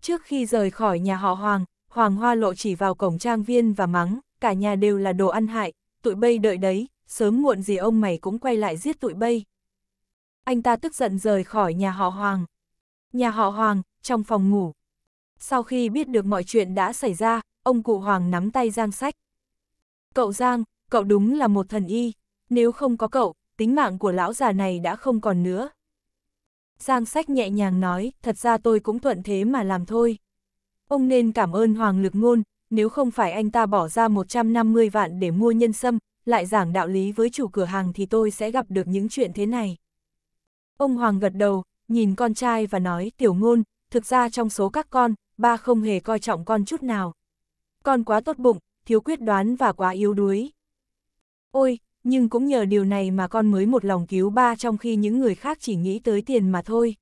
Trước khi rời khỏi nhà họ Hoàng, Hoàng Hoa Lộ chỉ vào cổng trang viên và mắng, cả nhà đều là đồ ăn hại, tụi bây đợi đấy, sớm muộn gì ông mày cũng quay lại giết tụi bây. Anh ta tức giận rời khỏi nhà họ Hoàng. Nhà họ Hoàng, trong phòng ngủ. Sau khi biết được mọi chuyện đã xảy ra, ông cụ Hoàng nắm tay Giang Sách. Cậu Giang, cậu đúng là một thần y, nếu không có cậu, tính mạng của lão già này đã không còn nữa. Giang sách nhẹ nhàng nói, thật ra tôi cũng thuận thế mà làm thôi. Ông nên cảm ơn Hoàng Lực Ngôn, nếu không phải anh ta bỏ ra 150 vạn để mua nhân sâm, lại giảng đạo lý với chủ cửa hàng thì tôi sẽ gặp được những chuyện thế này. Ông Hoàng gật đầu, nhìn con trai và nói, tiểu ngôn, thực ra trong số các con, ba không hề coi trọng con chút nào. Con quá tốt bụng, thiếu quyết đoán và quá yếu đuối. Ôi, nhưng cũng nhờ điều này mà con mới một lòng cứu ba trong khi những người khác chỉ nghĩ tới tiền mà thôi.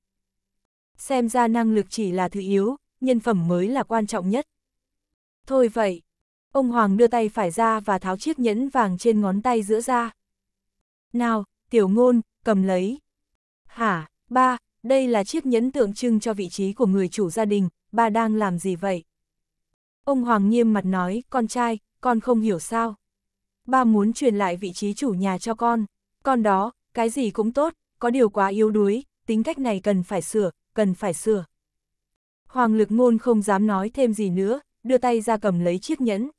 Xem ra năng lực chỉ là thứ yếu, nhân phẩm mới là quan trọng nhất. Thôi vậy, ông Hoàng đưa tay phải ra và tháo chiếc nhẫn vàng trên ngón tay giữa ra. Nào, tiểu ngôn, cầm lấy. Hả, ba, đây là chiếc nhẫn tượng trưng cho vị trí của người chủ gia đình, ba đang làm gì vậy? Ông Hoàng nghiêm mặt nói, con trai, con không hiểu sao ba muốn truyền lại vị trí chủ nhà cho con. Con đó, cái gì cũng tốt, có điều quá yếu đuối, tính cách này cần phải sửa, cần phải sửa. Hoàng lực ngôn không dám nói thêm gì nữa, đưa tay ra cầm lấy chiếc nhẫn.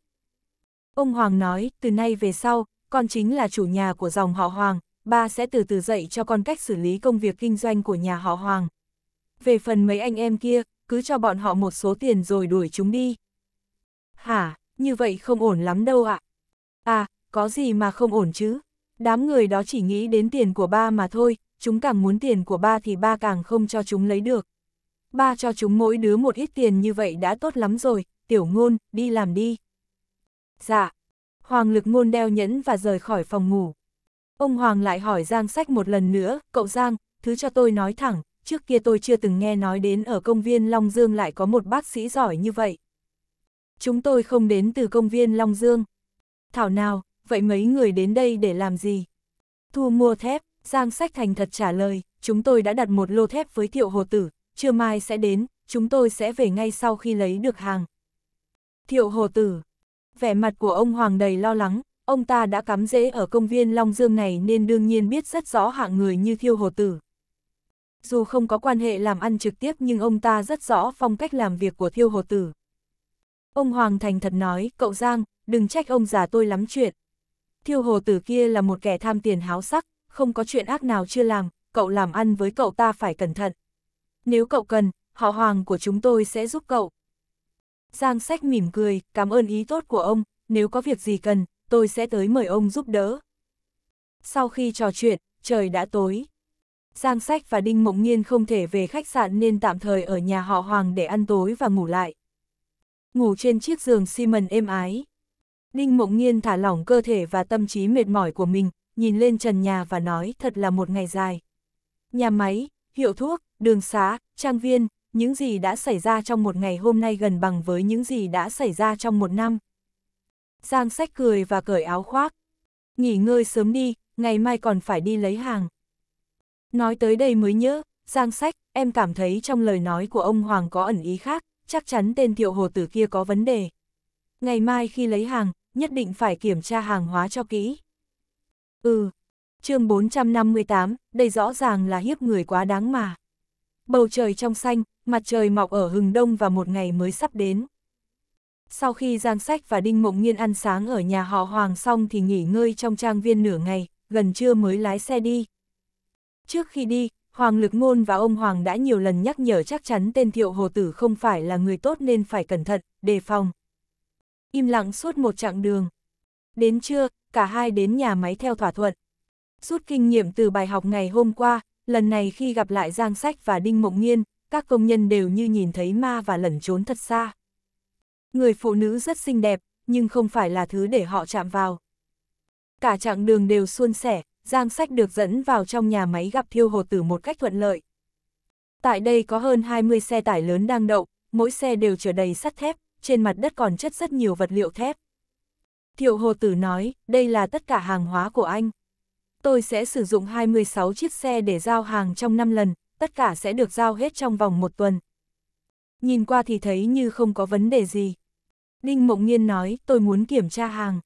Ông Hoàng nói, từ nay về sau, con chính là chủ nhà của dòng họ Hoàng, ba sẽ từ từ dạy cho con cách xử lý công việc kinh doanh của nhà họ Hoàng. Về phần mấy anh em kia, cứ cho bọn họ một số tiền rồi đuổi chúng đi. Hả, như vậy không ổn lắm đâu ạ. À. à, có gì mà không ổn chứ? Đám người đó chỉ nghĩ đến tiền của ba mà thôi, chúng càng muốn tiền của ba thì ba càng không cho chúng lấy được. Ba cho chúng mỗi đứa một ít tiền như vậy đã tốt lắm rồi, tiểu ngôn, đi làm đi. Dạ. Hoàng lực ngôn đeo nhẫn và rời khỏi phòng ngủ. Ông Hoàng lại hỏi Giang Sách một lần nữa, cậu Giang, thứ cho tôi nói thẳng, trước kia tôi chưa từng nghe nói đến ở công viên Long Dương lại có một bác sĩ giỏi như vậy. Chúng tôi không đến từ công viên Long Dương. Thảo nào, vậy mấy người đến đây để làm gì? Thu mua thép, Giang Sách Thành thật trả lời, chúng tôi đã đặt một lô thép với Thiệu Hồ Tử, trưa mai sẽ đến, chúng tôi sẽ về ngay sau khi lấy được hàng. Thiệu Hồ Tử, vẻ mặt của ông Hoàng đầy lo lắng, ông ta đã cắm rễ ở công viên Long Dương này nên đương nhiên biết rất rõ hạng người như Thiêu Hồ Tử. Dù không có quan hệ làm ăn trực tiếp nhưng ông ta rất rõ phong cách làm việc của Thiêu Hồ Tử. Ông Hoàng Thành thật nói, cậu Giang, đừng trách ông già tôi lắm chuyện, thiêu hồ tử kia là một kẻ tham tiền háo sắc, không có chuyện ác nào chưa làm, cậu làm ăn với cậu ta phải cẩn thận. Nếu cậu cần, họ hoàng của chúng tôi sẽ giúp cậu. Giang sách mỉm cười, cảm ơn ý tốt của ông, nếu có việc gì cần, tôi sẽ tới mời ông giúp đỡ. Sau khi trò chuyện, trời đã tối. Giang sách và Đinh Mộng Nhiên không thể về khách sạn nên tạm thời ở nhà họ Hoàng để ăn tối và ngủ lại. Ngủ trên chiếc giường Simon êm ái, Ninh Mộng Nghiên thả lỏng cơ thể và tâm trí mệt mỏi của mình, nhìn lên trần nhà và nói thật là một ngày dài. Nhà máy, hiệu thuốc, đường xá, trang viên, những gì đã xảy ra trong một ngày hôm nay gần bằng với những gì đã xảy ra trong một năm. Giang sách cười và cởi áo khoác. Nghỉ ngơi sớm đi, ngày mai còn phải đi lấy hàng. Nói tới đây mới nhớ, Giang sách, em cảm thấy trong lời nói của ông Hoàng có ẩn ý khác, chắc chắn tên thiệu hồ tử kia có vấn đề. Ngày mai khi lấy hàng, nhất định phải kiểm tra hàng hóa cho kỹ. Ừ, chương 458, đây rõ ràng là hiếp người quá đáng mà. Bầu trời trong xanh, mặt trời mọc ở hừng đông và một ngày mới sắp đến. Sau khi Giang Sách và Đinh Mộng nhiên ăn sáng ở nhà họ Hoàng xong thì nghỉ ngơi trong trang viên nửa ngày, gần trưa mới lái xe đi. Trước khi đi, Hoàng Lực Ngôn và ông Hoàng đã nhiều lần nhắc nhở chắc chắn tên Thiệu Hồ Tử không phải là người tốt nên phải cẩn thận, đề phòng im lặng suốt một chặng đường. Đến trưa, cả hai đến nhà máy theo thỏa thuận. Rút kinh nghiệm từ bài học ngày hôm qua, lần này khi gặp lại Giang Sách và Đinh Mộng Nhiên, các công nhân đều như nhìn thấy ma và lẩn trốn thật xa. Người phụ nữ rất xinh đẹp, nhưng không phải là thứ để họ chạm vào. Cả chặng đường đều suôn sẻ, Giang Sách được dẫn vào trong nhà máy gặp thiêu hồ tử một cách thuận lợi. Tại đây có hơn 20 xe tải lớn đang đậu, mỗi xe đều chở đầy sắt thép, trên mặt đất còn chất rất nhiều vật liệu thép. Thiệu hồ tử nói, đây là tất cả hàng hóa của anh. Tôi sẽ sử dụng 26 chiếc xe để giao hàng trong 5 lần, tất cả sẽ được giao hết trong vòng một tuần. Nhìn qua thì thấy như không có vấn đề gì. Ninh Mộng Nhiên nói, tôi muốn kiểm tra hàng.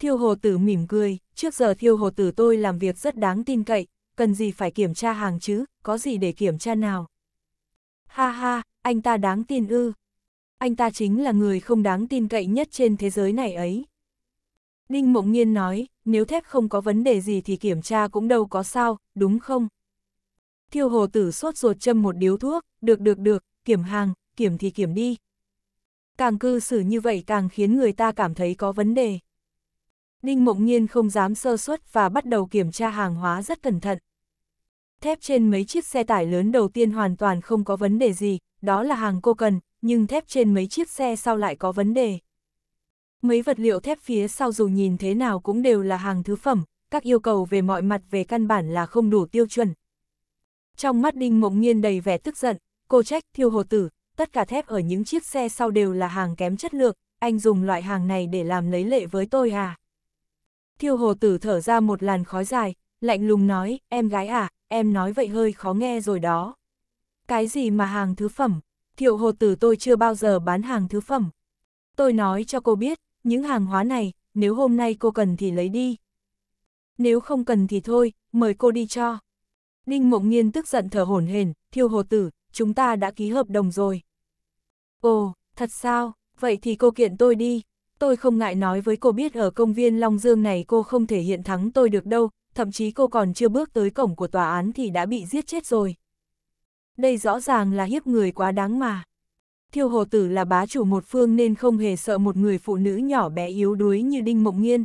Thiêu hồ tử mỉm cười, trước giờ thiêu hồ tử tôi làm việc rất đáng tin cậy, cần gì phải kiểm tra hàng chứ, có gì để kiểm tra nào. Ha ha, anh ta đáng tin ư anh ta chính là người không đáng tin cậy nhất trên thế giới này ấy. Đinh Mộng Nhiên nói, nếu thép không có vấn đề gì thì kiểm tra cũng đâu có sao, đúng không? Thiêu hồ tử sốt ruột châm một điếu thuốc, được được được, kiểm hàng, kiểm thì kiểm đi. Càng cư xử như vậy càng khiến người ta cảm thấy có vấn đề. Đinh Mộng Nhiên không dám sơ suất và bắt đầu kiểm tra hàng hóa rất cẩn thận. Thép trên mấy chiếc xe tải lớn đầu tiên hoàn toàn không có vấn đề gì, đó là hàng cô cần, nhưng thép trên mấy chiếc xe sau lại có vấn đề. Mấy vật liệu thép phía sau dù nhìn thế nào cũng đều là hàng thứ phẩm, các yêu cầu về mọi mặt về căn bản là không đủ tiêu chuẩn. Trong mắt Đinh Mộng nhiên đầy vẻ tức giận, cô trách thiêu hồ tử, tất cả thép ở những chiếc xe sau đều là hàng kém chất lượng, anh dùng loại hàng này để làm lấy lệ với tôi à? Thiêu hồ tử thở ra một làn khói dài, lạnh lùng nói, em gái à, em nói vậy hơi khó nghe rồi đó. Cái gì mà hàng thứ phẩm, thiệu hồ tử tôi chưa bao giờ bán hàng thứ phẩm. Tôi nói cho cô biết, những hàng hóa này, nếu hôm nay cô cần thì lấy đi. Nếu không cần thì thôi, mời cô đi cho. Đinh Mộng Nhiên tức giận thở hổn hển, thiêu hồ tử, chúng ta đã ký hợp đồng rồi. Ồ, thật sao, vậy thì cô kiện tôi đi. Tôi không ngại nói với cô biết ở công viên Long Dương này cô không thể hiện thắng tôi được đâu, thậm chí cô còn chưa bước tới cổng của tòa án thì đã bị giết chết rồi. Đây rõ ràng là hiếp người quá đáng mà. Thiêu hồ tử là bá chủ một phương nên không hề sợ một người phụ nữ nhỏ bé yếu đuối như Đinh Mộng Nghiên.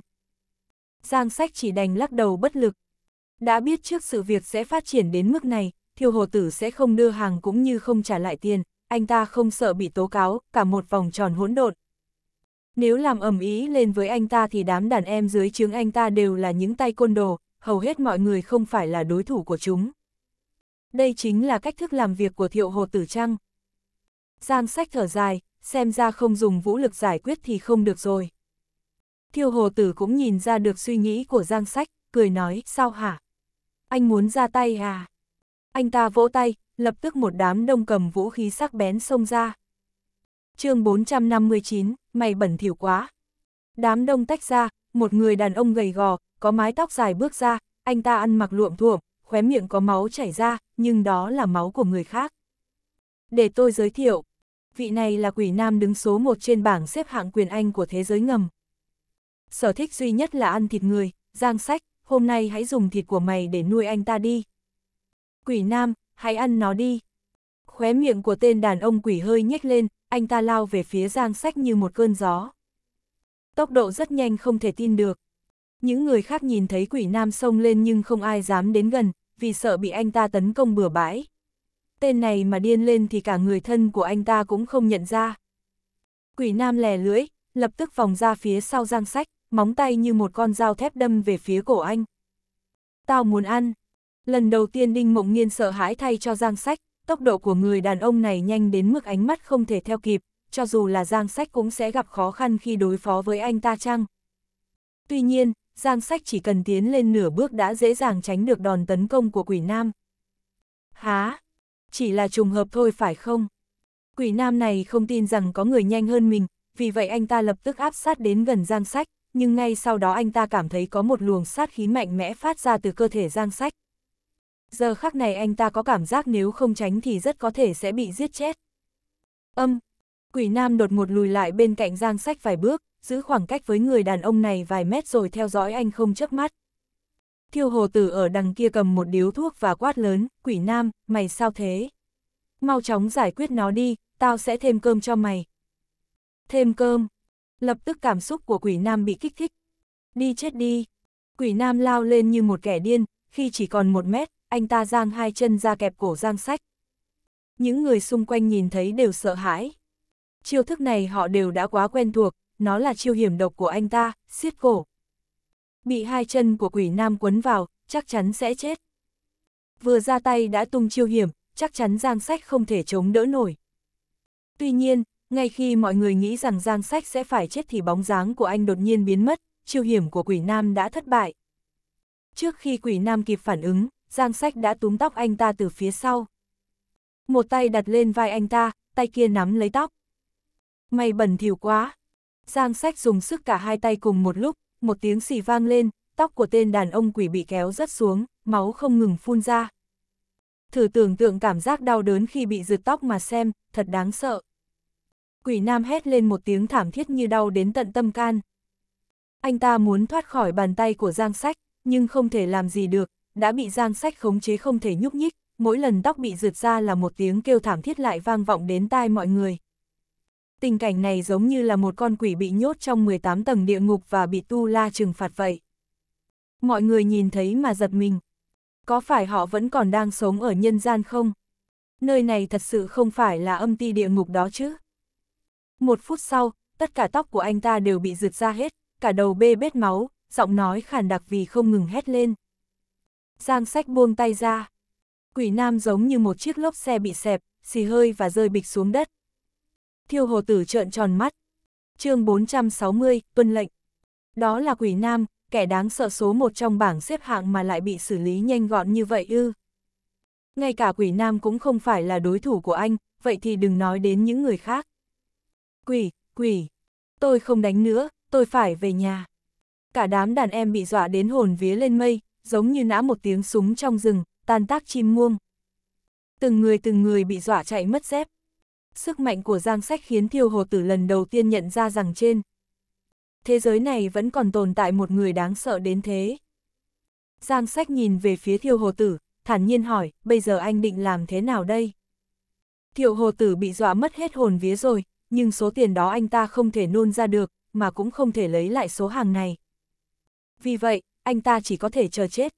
Giang sách chỉ đành lắc đầu bất lực. Đã biết trước sự việc sẽ phát triển đến mức này, thiêu hồ tử sẽ không đưa hàng cũng như không trả lại tiền, anh ta không sợ bị tố cáo, cả một vòng tròn hỗn độn. Nếu làm ẩm ý lên với anh ta thì đám đàn em dưới chướng anh ta đều là những tay côn đồ, hầu hết mọi người không phải là đối thủ của chúng. Đây chính là cách thức làm việc của thiệu hồ tử trăng. Giang sách thở dài, xem ra không dùng vũ lực giải quyết thì không được rồi. Thiệu hồ tử cũng nhìn ra được suy nghĩ của giang sách, cười nói, sao hả? Anh muốn ra tay à? Anh ta vỗ tay, lập tức một đám đông cầm vũ khí sắc bén xông ra. chương 459, mày bẩn thỉu quá. Đám đông tách ra, một người đàn ông gầy gò, có mái tóc dài bước ra, anh ta ăn mặc luộm thuộm, khóe miệng có máu chảy ra, nhưng đó là máu của người khác. Để tôi giới thiệu, vị này là quỷ nam đứng số 1 trên bảng xếp hạng quyền anh của thế giới ngầm. Sở thích duy nhất là ăn thịt người, giang sách, hôm nay hãy dùng thịt của mày để nuôi anh ta đi. Quỷ nam, hãy ăn nó đi. Khóe miệng của tên đàn ông quỷ hơi nhếch lên, anh ta lao về phía giang sách như một cơn gió. Tốc độ rất nhanh không thể tin được. Những người khác nhìn thấy quỷ nam sông lên nhưng không ai dám đến gần, vì sợ bị anh ta tấn công bừa bãi. Tên này mà điên lên thì cả người thân của anh ta cũng không nhận ra. Quỷ nam lè lưỡi, lập tức vòng ra phía sau giang sách, móng tay như một con dao thép đâm về phía cổ anh. Tao muốn ăn. Lần đầu tiên Đinh Mộng Nhiên sợ hãi thay cho giang sách, tốc độ của người đàn ông này nhanh đến mức ánh mắt không thể theo kịp, cho dù là giang sách cũng sẽ gặp khó khăn khi đối phó với anh ta chăng. Tuy nhiên, Giang Sách chỉ cần tiến lên nửa bước đã dễ dàng tránh được đòn tấn công của quỷ nam. Há! Chỉ là trùng hợp thôi phải không? Quỷ nam này không tin rằng có người nhanh hơn mình, vì vậy anh ta lập tức áp sát đến gần Giang Sách, nhưng ngay sau đó anh ta cảm thấy có một luồng sát khí mạnh mẽ phát ra từ cơ thể Giang Sách. Giờ khắc này anh ta có cảm giác nếu không tránh thì rất có thể sẽ bị giết chết. Âm! Quỷ nam đột ngột lùi lại bên cạnh Giang Sách vài bước, giữ khoảng cách với người đàn ông này vài mét rồi theo dõi anh không chớp mắt. Thiêu hồ tử ở đằng kia cầm một điếu thuốc và quát lớn, quỷ nam, mày sao thế? Mau chóng giải quyết nó đi, tao sẽ thêm cơm cho mày. Thêm cơm. Lập tức cảm xúc của quỷ nam bị kích thích. Đi chết đi. Quỷ nam lao lên như một kẻ điên, khi chỉ còn một mét, anh ta giang hai chân ra kẹp cổ giang sách. Những người xung quanh nhìn thấy đều sợ hãi. Chiêu thức này họ đều đã quá quen thuộc, nó là chiêu hiểm độc của anh ta, siết cổ. Bị hai chân của quỷ nam quấn vào, chắc chắn sẽ chết. Vừa ra tay đã tung chiêu hiểm, chắc chắn Giang Sách không thể chống đỡ nổi. Tuy nhiên, ngay khi mọi người nghĩ rằng Giang Sách sẽ phải chết thì bóng dáng của anh đột nhiên biến mất, chiêu hiểm của quỷ nam đã thất bại. Trước khi quỷ nam kịp phản ứng, Giang Sách đã túm tóc anh ta từ phía sau. Một tay đặt lên vai anh ta, tay kia nắm lấy tóc. Mày bẩn thỉu quá, Giang sách dùng sức cả hai tay cùng một lúc, một tiếng xì vang lên, tóc của tên đàn ông quỷ bị kéo rất xuống, máu không ngừng phun ra. Thử tưởng tượng cảm giác đau đớn khi bị rượt tóc mà xem, thật đáng sợ. Quỷ nam hét lên một tiếng thảm thiết như đau đến tận tâm can. Anh ta muốn thoát khỏi bàn tay của Giang Sách, nhưng không thể làm gì được, đã bị Giang Sách khống chế không thể nhúc nhích, mỗi lần tóc bị rượt ra là một tiếng kêu thảm thiết lại vang vọng đến tai mọi người. Tình cảnh này giống như là một con quỷ bị nhốt trong 18 tầng địa ngục và bị tu la trừng phạt vậy. Mọi người nhìn thấy mà giật mình. Có phải họ vẫn còn đang sống ở nhân gian không? Nơi này thật sự không phải là âm ti địa ngục đó chứ. Một phút sau, tất cả tóc của anh ta đều bị rượt ra hết, cả đầu bê bết máu, giọng nói khàn đặc vì không ngừng hét lên. Giang sách buông tay ra. Quỷ nam giống như một chiếc lốp xe bị xẹp, xì hơi và rơi bịch xuống đất thiêu hồ tử trợn tròn mắt. chương 460, tuân lệnh. Đó là quỷ nam, kẻ đáng sợ số một trong bảng xếp hạng mà lại bị xử lý nhanh gọn như vậy ư. Ngay cả quỷ nam cũng không phải là đối thủ của anh, vậy thì đừng nói đến những người khác. Quỷ, quỷ, tôi không đánh nữa, tôi phải về nhà. Cả đám đàn em bị dọa đến hồn vía lên mây, giống như nã một tiếng súng trong rừng, tan tác chim muông. Từng người từng người bị dọa chạy mất dép sức mạnh của giang sách khiến thiêu hồ tử lần đầu tiên nhận ra rằng trên. Thế giới này vẫn còn tồn tại một người đáng sợ đến thế. Giang sách nhìn về phía thiêu hồ tử, thản nhiên hỏi, bây giờ anh định làm thế nào đây? Thiệu hồ tử bị dọa mất hết hồn vía rồi, nhưng số tiền đó anh ta không thể nôn ra được, mà cũng không thể lấy lại số hàng này. Vì vậy, anh ta chỉ có thể chờ chết.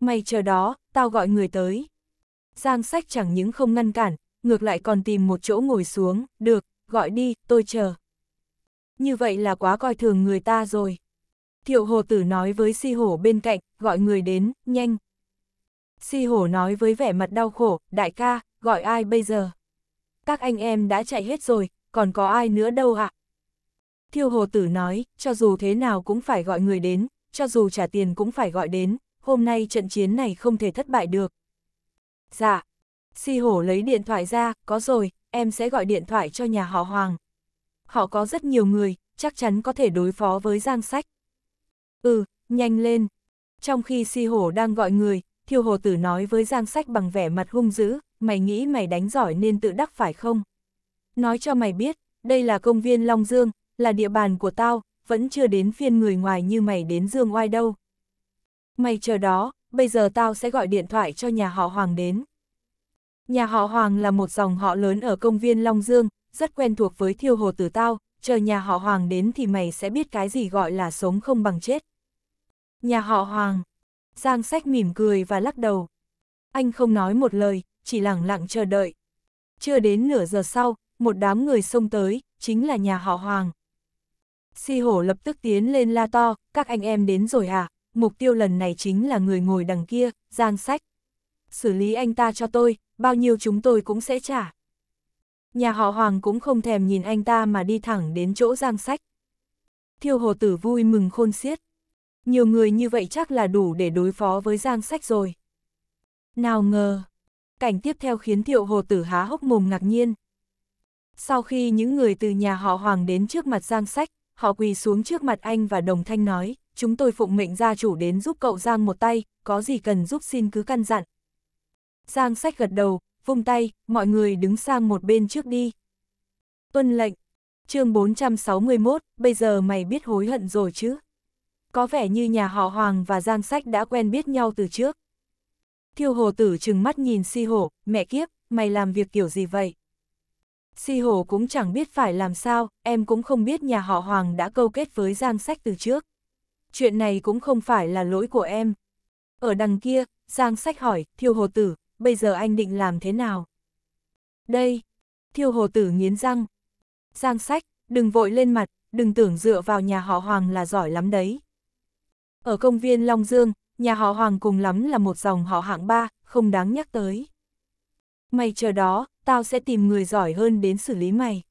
Mày chờ đó, tao gọi người tới. Giang sách chẳng những không ngăn cản, ngược lại còn tìm một chỗ ngồi xuống, được, gọi đi, tôi chờ. Như vậy là quá coi thường người ta rồi. Thiệu hồ tử nói với si hổ bên cạnh, gọi người đến, nhanh. Si hổ nói với vẻ mặt đau khổ, đại ca, gọi ai bây giờ? Các anh em đã chạy hết rồi, còn có ai nữa đâu ạ? À? Thiêu hồ tử nói, cho dù thế nào cũng phải gọi người đến, cho dù trả tiền cũng phải gọi đến, hôm nay trận chiến này không thể thất bại được. Dạ, Si hổ lấy điện thoại ra, có rồi, em sẽ gọi điện thoại cho nhà họ Hoàng. Họ có rất nhiều người, chắc chắn có thể đối phó với Giang Sách. Ừ, nhanh lên. Trong khi si hổ đang gọi người, thiêu hồ tử nói với Giang Sách bằng vẻ mặt hung dữ, mày nghĩ mày đánh giỏi nên tự đắc phải không? Nói cho mày biết, đây là công viên Long Dương, là địa bàn của tao, vẫn chưa đến phiên người ngoài như mày đến Dương Oai đâu. Mày chờ đó, bây giờ tao sẽ gọi điện thoại cho nhà họ Hoàng đến. Nhà họ Hoàng là một dòng họ lớn ở công viên Long Dương, rất quen thuộc với thiêu hồ tử tao, chờ nhà họ Hoàng đến thì mày sẽ biết cái gì gọi là sống không bằng chết. Nhà họ Hoàng. Giang sách mỉm cười và lắc đầu. Anh không nói một lời, chỉ lặng lặng chờ đợi. Chưa đến nửa giờ sau, một đám người xông tới, chính là nhà họ Hoàng. Si hổ lập tức tiến lên la to, các anh em đến rồi à, mục tiêu lần này chính là người ngồi đằng kia, giang sách xử lý anh ta cho tôi, bao nhiêu chúng tôi cũng sẽ trả. Nhà họ Hoàng cũng không thèm nhìn anh ta mà đi thẳng đến chỗ giang sách. Thiêu hồ tử vui mừng khôn xiết. Nhiều người như vậy chắc là đủ để đối phó với giang sách rồi. Nào ngờ, cảnh tiếp theo khiến thiệu hồ tử há hốc mồm ngạc nhiên. Sau khi những người từ nhà họ Hoàng đến trước mặt giang sách, họ quỳ xuống trước mặt anh và đồng thanh nói, chúng tôi phụng mệnh gia chủ đến giúp cậu giang một tay, có gì cần giúp xin cứ căn dặn, Giang sách gật đầu, vung tay, mọi người đứng sang một bên trước đi. Tuân lệnh, chương 461, bây giờ mày biết hối hận rồi chứ? Có vẻ như nhà họ Hoàng và Giang sách đã quen biết nhau từ trước. Thiêu hồ tử trừng mắt nhìn si hổ, mẹ kiếp, mày làm việc kiểu gì vậy? Si hổ cũng chẳng biết phải làm sao, em cũng không biết nhà họ Hoàng đã câu kết với Giang sách từ trước. Chuyện này cũng không phải là lỗi của em. Ở đằng kia, Giang sách hỏi, thiêu hồ tử, bây giờ anh định làm thế nào? Đây, thiêu hồ tử nghiến răng. Giang sách, đừng vội lên mặt, đừng tưởng dựa vào nhà họ Hoàng là giỏi lắm đấy. Ở công viên Long Dương, nhà họ Hoàng cùng lắm là một dòng họ hạng ba, không đáng nhắc tới. Mày chờ đó, tao sẽ tìm người giỏi hơn đến xử lý mày.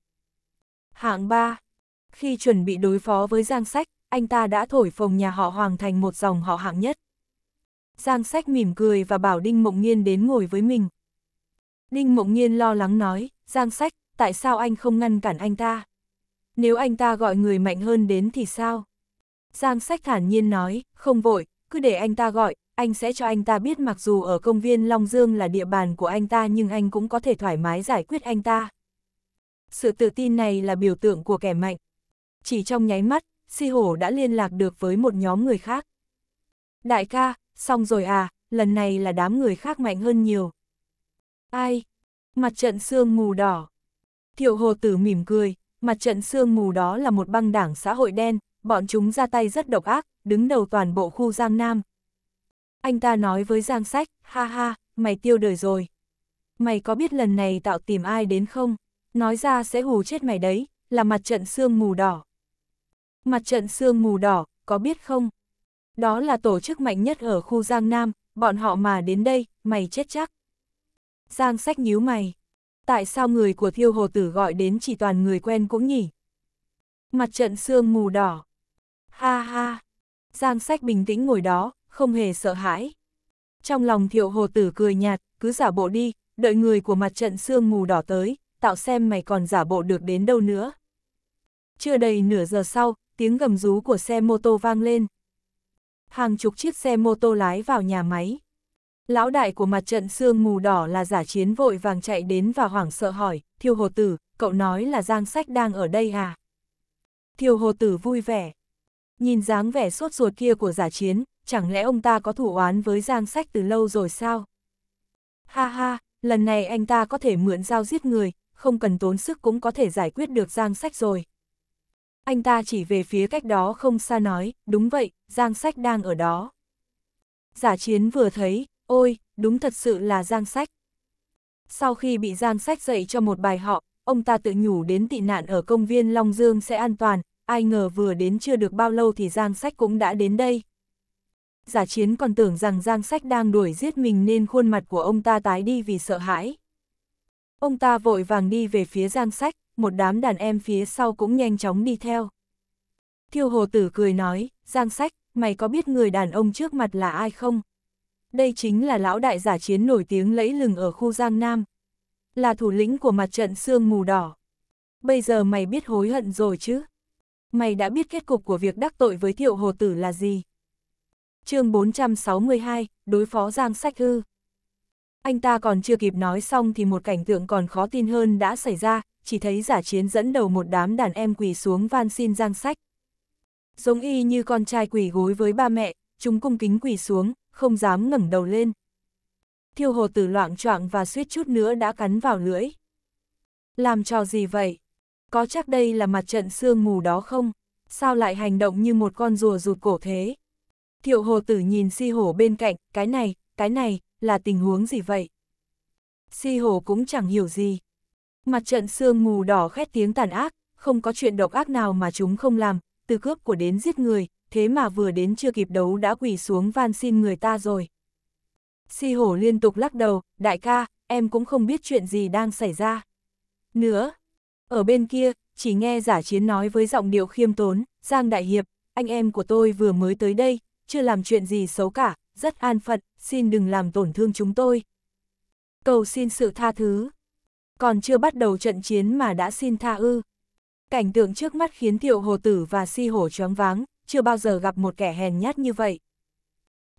Hạng ba, Khi chuẩn bị đối phó với Giang Sách, anh ta đã thổi phồng nhà họ Hoàng thành một dòng họ hạng nhất. Giang sách mỉm cười và bảo Đinh Mộng Nhiên đến ngồi với mình. Đinh Mộng Nhiên lo lắng nói, Giang sách, tại sao anh không ngăn cản anh ta? Nếu anh ta gọi người mạnh hơn đến thì sao? Giang sách thản nhiên nói, không vội, cứ để anh ta gọi, anh sẽ cho anh ta biết mặc dù ở công viên Long Dương là địa bàn của anh ta nhưng anh cũng có thể thoải mái giải quyết anh ta. Sự tự tin này là biểu tượng của kẻ mạnh. Chỉ trong nháy mắt, Si Hổ đã liên lạc được với một nhóm người khác. Đại ca, xong rồi à, lần này là đám người khác mạnh hơn nhiều. Ai? Mặt trận sương mù đỏ. Thiệu hồ tử mỉm cười, mặt trận sương mù đó là một băng đảng xã hội đen, bọn chúng ra tay rất độc ác, đứng đầu toàn bộ khu Giang Nam. Anh ta nói với Giang Sách, ha ha, mày tiêu đời rồi. Mày có biết lần này tạo tìm ai đến không? Nói ra sẽ hù chết mày đấy, là mặt trận sương mù đỏ. Mặt trận sương mù đỏ, có biết không? Đó là tổ chức mạnh nhất ở khu Giang Nam, bọn họ mà đến đây, mày chết chắc. Giang sách nhíu mày. Tại sao người của thiêu hồ tử gọi đến chỉ toàn người quen cũng nhỉ? Mặt trận xương mù đỏ. Ha ha. Giang sách bình tĩnh ngồi đó, không hề sợ hãi. Trong lòng thiệu hồ tử cười nhạt, cứ giả bộ đi, đợi người của mặt trận xương mù đỏ tới, tạo xem mày còn giả bộ được đến đâu nữa. Chưa đầy nửa giờ sau, tiếng gầm rú của xe mô tô vang lên, hàng chục chiếc xe mô tô lái vào nhà máy. Lão đại của mặt trận sương mù đỏ là giả chiến vội vàng chạy đến và hoảng sợ hỏi, thiêu hồ tử, cậu nói là giang sách đang ở đây à? Thiêu hồ tử vui vẻ. Nhìn dáng vẻ sốt ruột kia của giả chiến, chẳng lẽ ông ta có thủ oán với giang sách từ lâu rồi sao? Ha ha, lần này anh ta có thể mượn dao giết người, không cần tốn sức cũng có thể giải quyết được giang sách rồi. Anh ta chỉ về phía cách đó không xa nói, đúng vậy, Giang Sách đang ở đó. Giả chiến vừa thấy, ôi, đúng thật sự là Giang Sách. Sau khi bị Giang Sách dạy cho một bài họ, ông ta tự nhủ đến tị nạn ở công viên Long Dương sẽ an toàn, ai ngờ vừa đến chưa được bao lâu thì Giang Sách cũng đã đến đây. Giả chiến còn tưởng rằng Giang Sách đang đuổi giết mình nên khuôn mặt của ông ta tái đi vì sợ hãi. Ông ta vội vàng đi về phía Giang Sách, một đám đàn em phía sau cũng nhanh chóng đi theo. Thiêu hồ tử cười nói, Giang Sách, mày có biết người đàn ông trước mặt là ai không? Đây chính là lão đại giả chiến nổi tiếng lẫy lừng ở khu Giang Nam. Là thủ lĩnh của mặt trận Sương Mù Đỏ. Bây giờ mày biết hối hận rồi chứ? Mày đã biết kết cục của việc đắc tội với thiệu hồ tử là gì? chương 462, đối phó Giang Sách Hư. Anh ta còn chưa kịp nói xong thì một cảnh tượng còn khó tin hơn đã xảy ra, chỉ thấy giả chiến dẫn đầu một đám đàn em quỳ xuống van xin giang sách. Giống y như con trai quỳ gối với ba mẹ, chúng cung kính quỳ xuống, không dám ngẩng đầu lên. Thiêu hồ tử loạn choạng và suýt chút nữa đã cắn vào lưỡi. Làm trò gì vậy? Có chắc đây là mặt trận sương mù đó không? Sao lại hành động như một con rùa rụt cổ thế? Thiệu hồ tử nhìn si hổ bên cạnh, cái này, cái này, là tình huống gì vậy? Si hổ cũng chẳng hiểu gì, Mặt trận sương mù đỏ khét tiếng tàn ác, không có chuyện độc ác nào mà chúng không làm, từ cướp của đến giết người, thế mà vừa đến chưa kịp đấu đã quỳ xuống van xin người ta rồi. Si hổ liên tục lắc đầu, đại ca, em cũng không biết chuyện gì đang xảy ra. Nữa, ở bên kia, chỉ nghe giả chiến nói với giọng điệu khiêm tốn, Giang Đại Hiệp, anh em của tôi vừa mới tới đây, chưa làm chuyện gì xấu cả, rất an phận, xin đừng làm tổn thương chúng tôi. Cầu xin sự tha thứ còn chưa bắt đầu trận chiến mà đã xin tha ư. Cảnh tượng trước mắt khiến thiệu hồ tử và si hổ choáng váng, chưa bao giờ gặp một kẻ hèn nhát như vậy.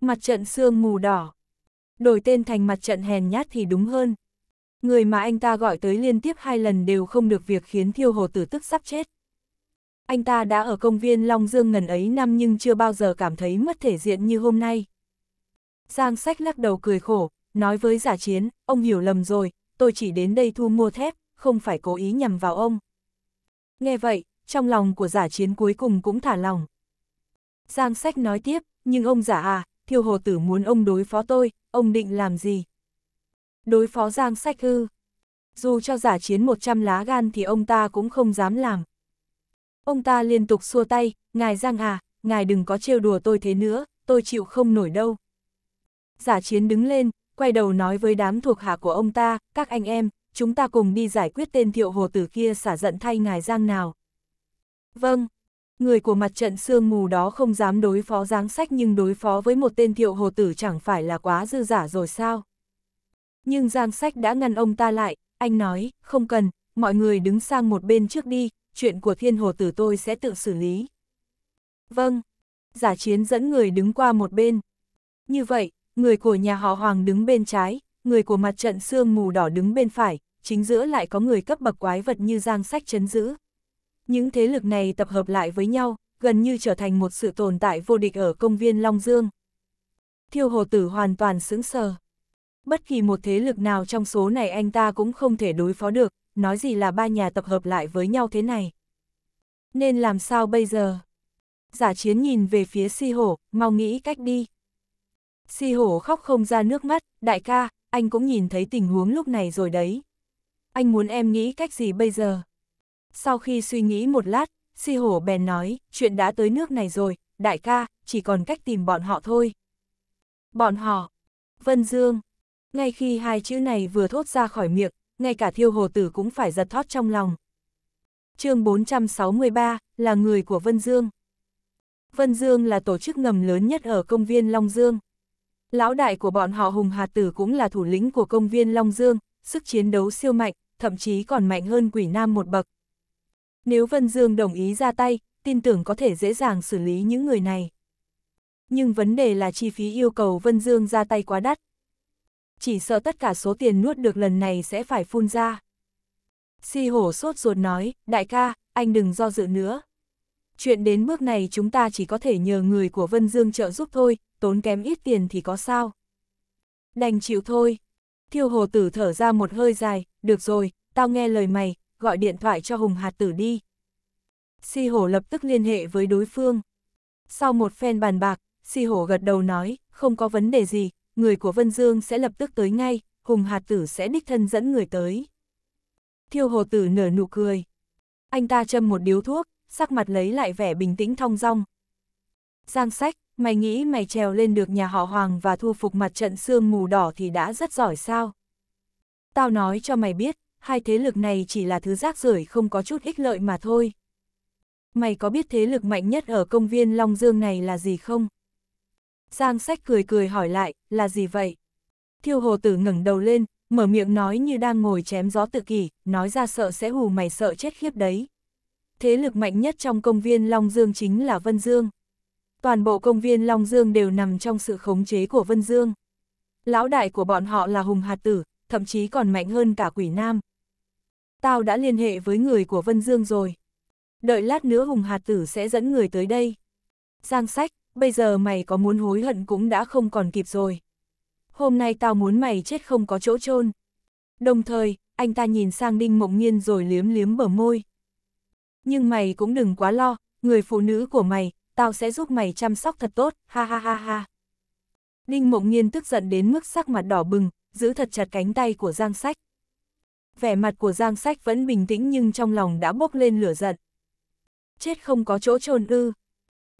Mặt trận sương mù đỏ. Đổi tên thành mặt trận hèn nhát thì đúng hơn. Người mà anh ta gọi tới liên tiếp hai lần đều không được việc khiến thiêu hồ tử tức sắp chết. Anh ta đã ở công viên Long Dương ngần ấy năm nhưng chưa bao giờ cảm thấy mất thể diện như hôm nay. Giang sách lắc đầu cười khổ, nói với giả chiến, ông hiểu lầm rồi, tôi chỉ đến đây thu mua thép, không phải cố ý nhằm vào ông. Nghe vậy, trong lòng của giả chiến cuối cùng cũng thả lòng. Giang sách nói tiếp, nhưng ông giả à, thiêu hồ tử muốn ông đối phó tôi, ông định làm gì? Đối phó giang sách hư Dù cho giả chiến 100 lá gan thì ông ta cũng không dám làm. Ông ta liên tục xua tay, ngài giang à, ngài đừng có trêu đùa tôi thế nữa, tôi chịu không nổi đâu. Giả chiến đứng lên, quay đầu nói với đám thuộc hạ của ông ta, các anh em, chúng ta cùng đi giải quyết tên thiệu hồ tử kia xả giận thay ngài giang nào. Vâng, người của mặt trận sương mù đó không dám đối phó giáng sách nhưng đối phó với một tên thiệu hồ tử chẳng phải là quá dư giả rồi sao. Nhưng giang sách đã ngăn ông ta lại, anh nói, không cần, mọi người đứng sang một bên trước đi, chuyện của thiên hồ tử tôi sẽ tự xử lý. Vâng, giả chiến dẫn người đứng qua một bên. Như vậy, người của nhà họ Hoàng đứng bên trái, người của mặt trận xương mù đỏ đứng bên phải, chính giữa lại có người cấp bậc quái vật như giang sách chấn giữ. Những thế lực này tập hợp lại với nhau, gần như trở thành một sự tồn tại vô địch ở công viên Long Dương. Thiêu hồ tử hoàn toàn sững sờ. Bất kỳ một thế lực nào trong số này anh ta cũng không thể đối phó được, nói gì là ba nhà tập hợp lại với nhau thế này. Nên làm sao bây giờ? Giả chiến nhìn về phía si hổ, mau nghĩ cách đi. Si hổ khóc không ra nước mắt, đại ca, anh cũng nhìn thấy tình huống lúc này rồi đấy. Anh muốn em nghĩ cách gì bây giờ? Sau khi suy nghĩ một lát, si hổ bèn nói, chuyện đã tới nước này rồi, đại ca, chỉ còn cách tìm bọn họ thôi. Bọn họ, Vân Dương, ngay khi hai chữ này vừa thốt ra khỏi miệng, ngay cả thiêu hồ tử cũng phải giật thót trong lòng. chương 463, là người của Vân Dương. Vân Dương là tổ chức ngầm lớn nhất ở công viên Long Dương, Lão đại của bọn họ Hùng Hà Tử cũng là thủ lĩnh của công viên Long Dương, sức chiến đấu siêu mạnh, thậm chí còn mạnh hơn quỷ nam một bậc. Nếu Vân Dương đồng ý ra tay, tin tưởng có thể dễ dàng xử lý những người này. Nhưng vấn đề là chi phí yêu cầu Vân Dương ra tay quá đắt. Chỉ sợ tất cả số tiền nuốt được lần này sẽ phải phun ra. Si hổ sốt ruột nói, đại ca, anh đừng do dự nữa. Chuyện đến bước này chúng ta chỉ có thể nhờ người của Vân Dương trợ giúp thôi, tốn kém ít tiền thì có sao. Đành chịu thôi. Thiêu hồ tử thở ra một hơi dài, được rồi, tao nghe lời mày, gọi điện thoại cho Hùng Hạt Tử đi. Si hổ lập tức liên hệ với đối phương. Sau một phen bàn bạc, Si hổ gật đầu nói, không có vấn đề gì, người của Vân Dương sẽ lập tức tới ngay, Hùng Hạt Tử sẽ đích thân dẫn người tới. Thiêu hồ tử nở nụ cười. Anh ta châm một điếu thuốc, sắc mặt lấy lại vẻ bình tĩnh thong dong. Giang sách, mày nghĩ mày trèo lên được nhà họ Hoàng và thu phục mặt trận xương mù đỏ thì đã rất giỏi sao? Tao nói cho mày biết, hai thế lực này chỉ là thứ rác rưởi không có chút ích lợi mà thôi. Mày có biết thế lực mạnh nhất ở công viên Long Dương này là gì không? Giang sách cười cười hỏi lại, là gì vậy? Thiêu hồ tử ngẩng đầu lên, mở miệng nói như đang ngồi chém gió tự kỷ, nói ra sợ sẽ hù mày sợ chết khiếp đấy. Thế lực mạnh nhất trong công viên Long Dương chính là Vân Dương toàn bộ công viên Long Dương đều nằm trong sự khống chế của Vân Dương. Lão đại của bọn họ là Hùng Hạt Tử, thậm chí còn mạnh hơn cả quỷ nam. Tao đã liên hệ với người của Vân Dương rồi. Đợi lát nữa Hùng Hạt Tử sẽ dẫn người tới đây. Giang sách, bây giờ mày có muốn hối hận cũng đã không còn kịp rồi. Hôm nay tao muốn mày chết không có chỗ chôn Đồng thời, anh ta nhìn sang Đinh Mộng Nhiên rồi liếm liếm bờ môi. Nhưng mày cũng đừng quá lo, người phụ nữ của mày, tao sẽ giúp mày chăm sóc thật tốt, ha ha ha ha. Ninh mộng Nhiên tức giận đến mức sắc mặt đỏ bừng, giữ thật chặt cánh tay của Giang Sách. Vẻ mặt của Giang Sách vẫn bình tĩnh nhưng trong lòng đã bốc lên lửa giận. Chết không có chỗ chôn ư.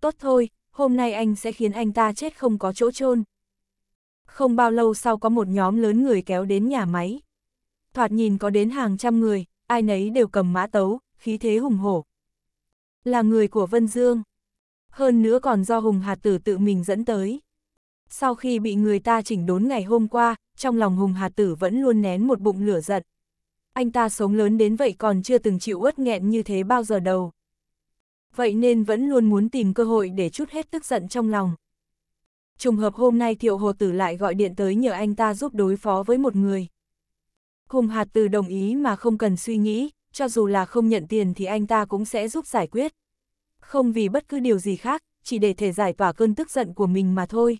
Tốt thôi, hôm nay anh sẽ khiến anh ta chết không có chỗ chôn. Không bao lâu sau có một nhóm lớn người kéo đến nhà máy. Thoạt nhìn có đến hàng trăm người, ai nấy đều cầm mã tấu, khí thế hùng hổ. Là người của Vân Dương hơn nữa còn do Hùng hà Tử tự mình dẫn tới. Sau khi bị người ta chỉnh đốn ngày hôm qua, trong lòng Hùng hà Tử vẫn luôn nén một bụng lửa giận. Anh ta sống lớn đến vậy còn chưa từng chịu uất nghẹn như thế bao giờ đâu. Vậy nên vẫn luôn muốn tìm cơ hội để chút hết tức giận trong lòng. Trùng hợp hôm nay Thiệu Hồ Tử lại gọi điện tới nhờ anh ta giúp đối phó với một người. Hùng hà Tử đồng ý mà không cần suy nghĩ, cho dù là không nhận tiền thì anh ta cũng sẽ giúp giải quyết không vì bất cứ điều gì khác, chỉ để thể giải tỏa cơn tức giận của mình mà thôi.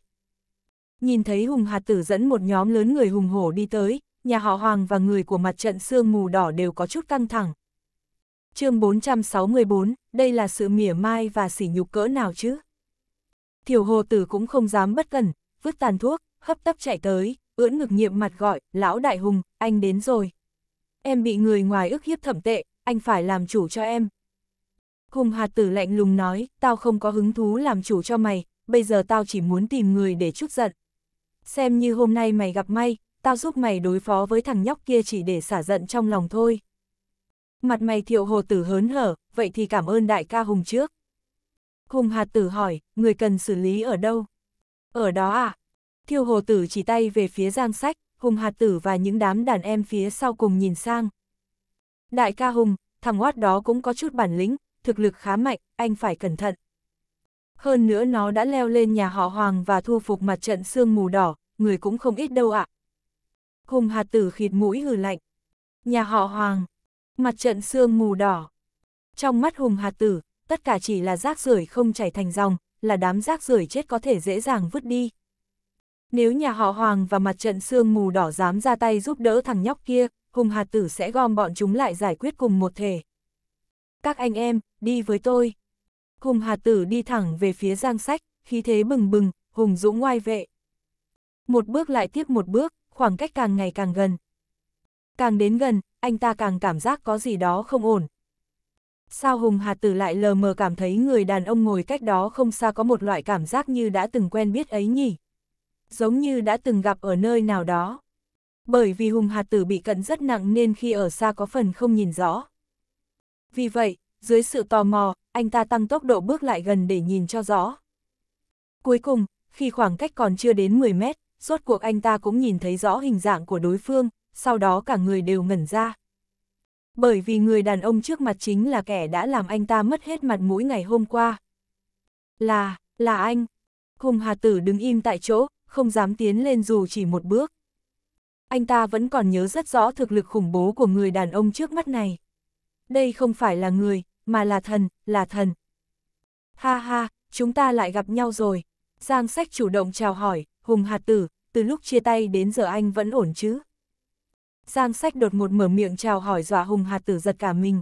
Nhìn thấy Hùng hà Tử dẫn một nhóm lớn người hùng hổ đi tới, nhà họ Hoàng và người của mặt trận Sương Mù Đỏ đều có chút căng thẳng. chương 464, đây là sự mỉa mai và sỉ nhục cỡ nào chứ? Thiểu Hồ Tử cũng không dám bất cẩn, vứt tàn thuốc, hấp tấp chạy tới, ưỡn ngực nhiệm mặt gọi, lão đại hùng, anh đến rồi. Em bị người ngoài ức hiếp thẩm tệ, anh phải làm chủ cho em, Hùng hạt tử lạnh lùng nói, tao không có hứng thú làm chủ cho mày, bây giờ tao chỉ muốn tìm người để chút giận. Xem như hôm nay mày gặp may, tao giúp mày đối phó với thằng nhóc kia chỉ để xả giận trong lòng thôi. Mặt mày thiệu hồ tử hớn hở, vậy thì cảm ơn đại ca Hùng trước. Hùng hạt tử hỏi, người cần xử lý ở đâu? Ở đó à? Thiệu hồ tử chỉ tay về phía giang sách, Hùng hạt tử và những đám đàn em phía sau cùng nhìn sang. Đại ca Hùng, thằng oát đó cũng có chút bản lĩnh, thực lực khá mạnh, anh phải cẩn thận. Hơn nữa nó đã leo lên nhà họ Hoàng và thu phục mặt trận sương mù đỏ, người cũng không ít đâu ạ. Hùng Hà tử khịt mũi hừ lạnh. Nhà họ Hoàng, mặt trận sương mù đỏ. Trong mắt Hùng Hà tử, tất cả chỉ là rác rưởi không chảy thành dòng, là đám rác rưởi chết có thể dễ dàng vứt đi. Nếu nhà họ Hoàng và mặt trận sương mù đỏ dám ra tay giúp đỡ thằng nhóc kia, Hùng Hà tử sẽ gom bọn chúng lại giải quyết cùng một thể các anh em, đi với tôi. Hùng Hà Tử đi thẳng về phía giang sách, khí thế bừng bừng, hùng dũng ngoai vệ. Một bước lại tiếp một bước, khoảng cách càng ngày càng gần. Càng đến gần, anh ta càng cảm giác có gì đó không ổn. Sao Hùng Hà Tử lại lờ mờ cảm thấy người đàn ông ngồi cách đó không xa có một loại cảm giác như đã từng quen biết ấy nhỉ? Giống như đã từng gặp ở nơi nào đó. Bởi vì Hùng Hà Tử bị cận rất nặng nên khi ở xa có phần không nhìn rõ. Vì vậy, dưới sự tò mò, anh ta tăng tốc độ bước lại gần để nhìn cho rõ. Cuối cùng, khi khoảng cách còn chưa đến 10 mét, suốt cuộc anh ta cũng nhìn thấy rõ hình dạng của đối phương, sau đó cả người đều ngẩn ra. Bởi vì người đàn ông trước mặt chính là kẻ đã làm anh ta mất hết mặt mũi ngày hôm qua. Là, là anh. Hùng Hà Tử đứng im tại chỗ, không dám tiến lên dù chỉ một bước. Anh ta vẫn còn nhớ rất rõ thực lực khủng bố của người đàn ông trước mắt này đây không phải là người, mà là thần, là thần. Ha ha, chúng ta lại gặp nhau rồi. Giang sách chủ động chào hỏi, Hùng hạt tử, từ lúc chia tay đến giờ anh vẫn ổn chứ. Giang sách đột một mở miệng chào hỏi dọa Hùng hạt tử giật cả mình.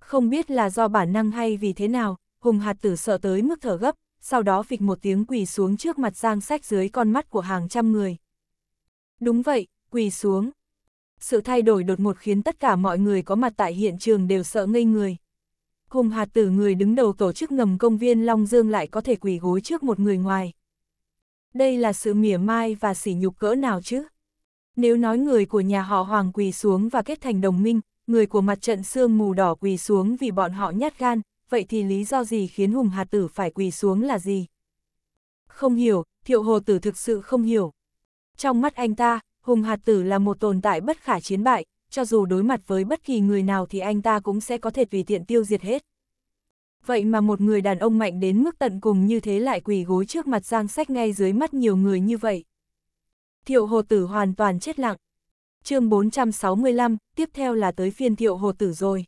Không biết là do bản năng hay vì thế nào, Hùng hạt tử sợ tới mức thở gấp, sau đó phịch một tiếng quỳ xuống trước mặt Giang sách dưới con mắt của hàng trăm người. Đúng vậy, quỳ xuống, sự thay đổi đột ngột khiến tất cả mọi người có mặt tại hiện trường đều sợ ngây người. Hùng hạt tử người đứng đầu tổ chức ngầm công viên Long Dương lại có thể quỳ gối trước một người ngoài. Đây là sự mỉa mai và sỉ nhục cỡ nào chứ? Nếu nói người của nhà họ Hoàng quỳ xuống và kết thành đồng minh, người của mặt trận xương mù đỏ quỳ xuống vì bọn họ nhát gan, vậy thì lý do gì khiến Hùng Hà Tử phải quỳ xuống là gì? Không hiểu, Thiệu Hồ Tử thực sự không hiểu. Trong mắt anh ta, Hùng Hạt Tử là một tồn tại bất khả chiến bại, cho dù đối mặt với bất kỳ người nào thì anh ta cũng sẽ có thể tùy tiện tiêu diệt hết. Vậy mà một người đàn ông mạnh đến mức tận cùng như thế lại quỳ gối trước mặt Giang Sách ngay dưới mắt nhiều người như vậy. Thiệu Hồ Tử hoàn toàn chết lặng. chương 465, tiếp theo là tới phiên Thiệu Hồ Tử rồi.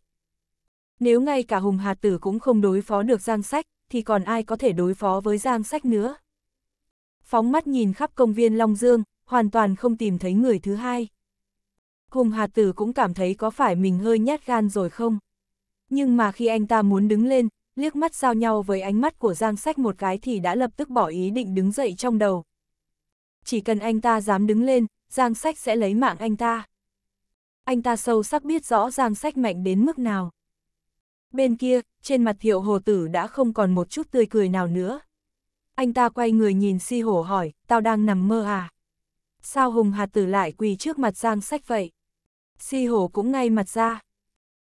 Nếu ngay cả Hùng Hạt Tử cũng không đối phó được Giang Sách, thì còn ai có thể đối phó với Giang Sách nữa. Phóng mắt nhìn khắp công viên Long Dương, hoàn toàn không tìm thấy người thứ hai. Hùng Hà Tử cũng cảm thấy có phải mình hơi nhát gan rồi không? Nhưng mà khi anh ta muốn đứng lên, liếc mắt giao nhau với ánh mắt của Giang Sách một cái thì đã lập tức bỏ ý định đứng dậy trong đầu. Chỉ cần anh ta dám đứng lên, Giang Sách sẽ lấy mạng anh ta. Anh ta sâu sắc biết rõ Giang Sách mạnh đến mức nào. Bên kia, trên mặt Thiệu hồ tử đã không còn một chút tươi cười nào nữa. Anh ta quay người nhìn si hổ hỏi, tao đang nằm mơ à? sao Hùng hà Tử lại quỳ trước mặt Giang Sách vậy? Si Hổ cũng ngay mặt ra.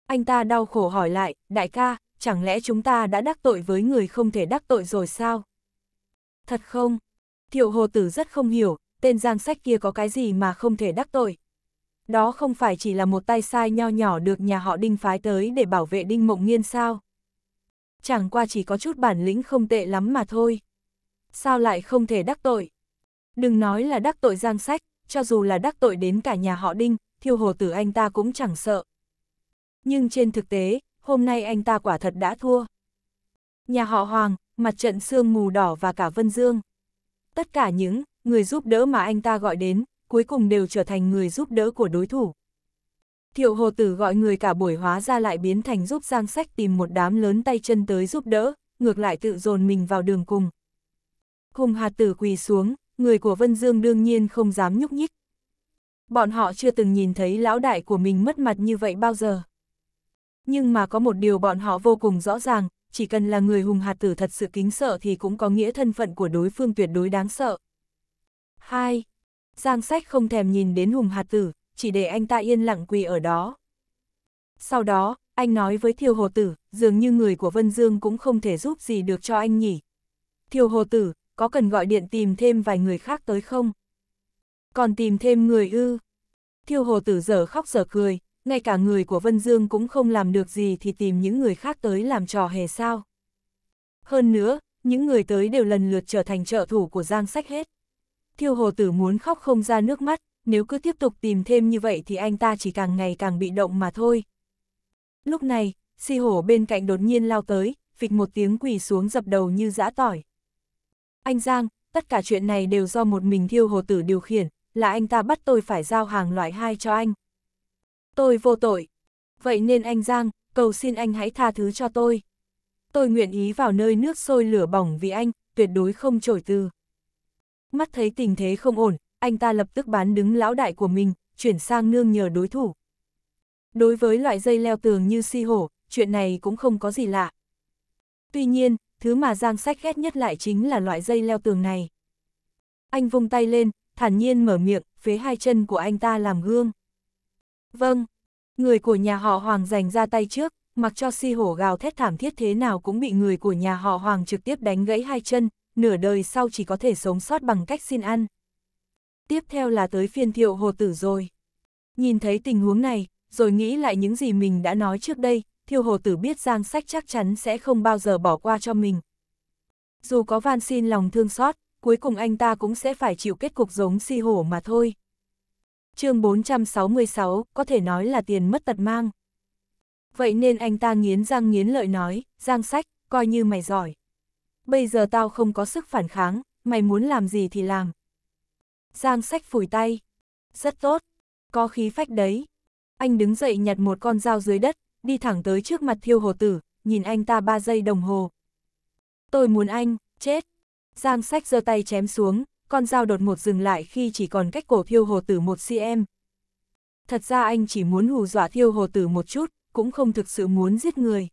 Anh ta đau khổ hỏi lại, đại ca, chẳng lẽ chúng ta đã đắc tội với người không thể đắc tội rồi sao? Thật không? Thiệu Hồ Tử rất không hiểu, tên Giang Sách kia có cái gì mà không thể đắc tội? Đó không phải chỉ là một tay sai nho nhỏ được nhà họ Đinh phái tới để bảo vệ Đinh Mộng Nghiên sao? Chẳng qua chỉ có chút bản lĩnh không tệ lắm mà thôi. Sao lại không thể đắc tội? Đừng nói là đắc tội giang sách, cho dù là đắc tội đến cả nhà họ Đinh, thiêu hồ tử anh ta cũng chẳng sợ. Nhưng trên thực tế, hôm nay anh ta quả thật đã thua. Nhà họ Hoàng, mặt trận sương mù đỏ và cả Vân Dương. Tất cả những người giúp đỡ mà anh ta gọi đến, cuối cùng đều trở thành người giúp đỡ của đối thủ. Thiệu hồ tử gọi người cả buổi hóa ra lại biến thành giúp giang sách tìm một đám lớn tay chân tới giúp đỡ, ngược lại tự dồn mình vào đường cùng. Hùng hạt tử quỳ xuống, người của Vân Dương đương nhiên không dám nhúc nhích. Bọn họ chưa từng nhìn thấy lão đại của mình mất mặt như vậy bao giờ. Nhưng mà có một điều bọn họ vô cùng rõ ràng, chỉ cần là người hùng hạt tử thật sự kính sợ thì cũng có nghĩa thân phận của đối phương tuyệt đối đáng sợ. 2. Giang sách không thèm nhìn đến hùng hạt tử, chỉ để anh ta yên lặng quỳ ở đó. Sau đó, anh nói với thiều hồ tử, dường như người của Vân Dương cũng không thể giúp gì được cho anh nhỉ. Thiều hồ tử, có cần gọi điện tìm thêm vài người khác tới không? Còn tìm thêm người ư? Thiêu hồ tử dở khóc dở cười, ngay cả người của Vân Dương cũng không làm được gì thì tìm những người khác tới làm trò hề sao. Hơn nữa, những người tới đều lần lượt trở thành trợ thủ của Giang Sách hết. Thiêu hồ tử muốn khóc không ra nước mắt, nếu cứ tiếp tục tìm thêm như vậy thì anh ta chỉ càng ngày càng bị động mà thôi. Lúc này, si hổ bên cạnh đột nhiên lao tới, phịch một tiếng quỳ xuống dập đầu như giã tỏi. Anh Giang, tất cả chuyện này đều do một mình thiêu hồ tử điều khiển, là anh ta bắt tôi phải giao hàng loại 2 cho anh. Tôi vô tội. Vậy nên anh Giang, cầu xin anh hãy tha thứ cho tôi. Tôi nguyện ý vào nơi nước sôi lửa bỏng vì anh, tuyệt đối không trổi từ. Mắt thấy tình thế không ổn, anh ta lập tức bán đứng lão đại của mình, chuyển sang nương nhờ đối thủ. Đối với loại dây leo tường như si hổ, chuyện này cũng không có gì lạ. Tuy nhiên, thứ mà Giang Sách ghét nhất lại chính là loại dây leo tường này. Anh vung tay lên, thản nhiên mở miệng, phế hai chân của anh ta làm gương. Vâng, người của nhà họ Hoàng giành ra tay trước, mặc cho si hổ gào thét thảm thiết thế nào cũng bị người của nhà họ Hoàng trực tiếp đánh gãy hai chân, nửa đời sau chỉ có thể sống sót bằng cách xin ăn. Tiếp theo là tới phiên thiệu hồ tử rồi. Nhìn thấy tình huống này, rồi nghĩ lại những gì mình đã nói trước đây, thiêu hồ tử biết Giang Sách chắc chắn sẽ không bao giờ bỏ qua cho mình. Dù có van xin lòng thương xót, cuối cùng anh ta cũng sẽ phải chịu kết cục giống si hổ mà thôi. chương 466, có thể nói là tiền mất tật mang. Vậy nên anh ta nghiến răng nghiến lợi nói, Giang Sách, coi như mày giỏi. Bây giờ tao không có sức phản kháng, mày muốn làm gì thì làm. Giang Sách phủi tay. Rất tốt, có khí phách đấy. Anh đứng dậy nhặt một con dao dưới đất, đi thẳng tới trước mặt thiêu hồ tử, nhìn anh ta ba giây đồng hồ. Tôi muốn anh, chết. Giang sách giơ tay chém xuống, con dao đột một dừng lại khi chỉ còn cách cổ thiêu hồ tử một cm. Thật ra anh chỉ muốn hù dọa thiêu hồ tử một chút, cũng không thực sự muốn giết người.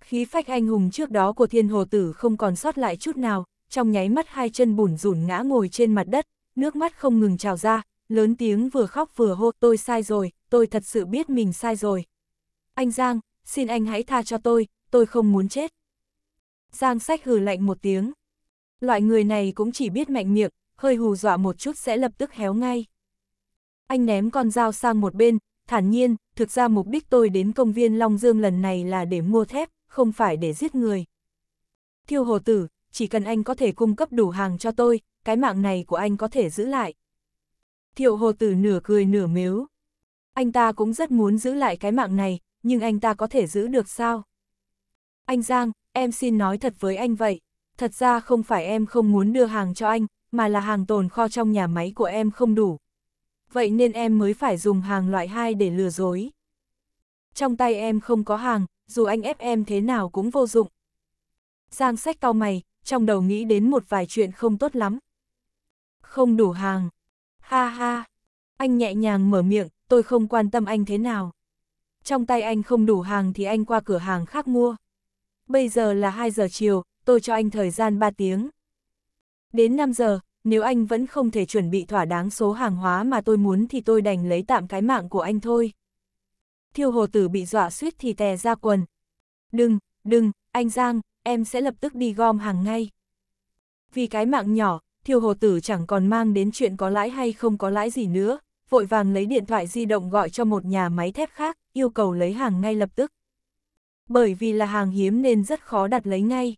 Khí phách anh hùng trước đó của thiên hồ tử không còn sót lại chút nào, trong nháy mắt hai chân bùn rủn ngã ngồi trên mặt đất, nước mắt không ngừng trào ra, lớn tiếng vừa khóc vừa hô tôi sai rồi, tôi thật sự biết mình sai rồi anh Giang, xin anh hãy tha cho tôi, tôi không muốn chết. Giang sách hừ lạnh một tiếng. Loại người này cũng chỉ biết mạnh miệng, hơi hù dọa một chút sẽ lập tức héo ngay. Anh ném con dao sang một bên, thản nhiên, thực ra mục đích tôi đến công viên Long Dương lần này là để mua thép, không phải để giết người. Thiêu hồ tử, chỉ cần anh có thể cung cấp đủ hàng cho tôi, cái mạng này của anh có thể giữ lại. Thiệu hồ tử nửa cười nửa mếu. Anh ta cũng rất muốn giữ lại cái mạng này, nhưng anh ta có thể giữ được sao? Anh Giang, em xin nói thật với anh vậy. Thật ra không phải em không muốn đưa hàng cho anh, mà là hàng tồn kho trong nhà máy của em không đủ. Vậy nên em mới phải dùng hàng loại 2 để lừa dối. Trong tay em không có hàng, dù anh ép em thế nào cũng vô dụng. Giang sách cao mày, trong đầu nghĩ đến một vài chuyện không tốt lắm. Không đủ hàng. Ha ha. Anh nhẹ nhàng mở miệng, tôi không quan tâm anh thế nào trong tay anh không đủ hàng thì anh qua cửa hàng khác mua. Bây giờ là 2 giờ chiều, tôi cho anh thời gian 3 tiếng. Đến 5 giờ, nếu anh vẫn không thể chuẩn bị thỏa đáng số hàng hóa mà tôi muốn thì tôi đành lấy tạm cái mạng của anh thôi. Thiêu hồ tử bị dọa suýt thì tè ra quần. Đừng, đừng, anh Giang, em sẽ lập tức đi gom hàng ngay. Vì cái mạng nhỏ, thiêu hồ tử chẳng còn mang đến chuyện có lãi hay không có lãi gì nữa, vội vàng lấy điện thoại di động gọi cho một nhà máy thép khác, yêu cầu lấy hàng ngay lập tức. Bởi vì là hàng hiếm nên rất khó đặt lấy ngay.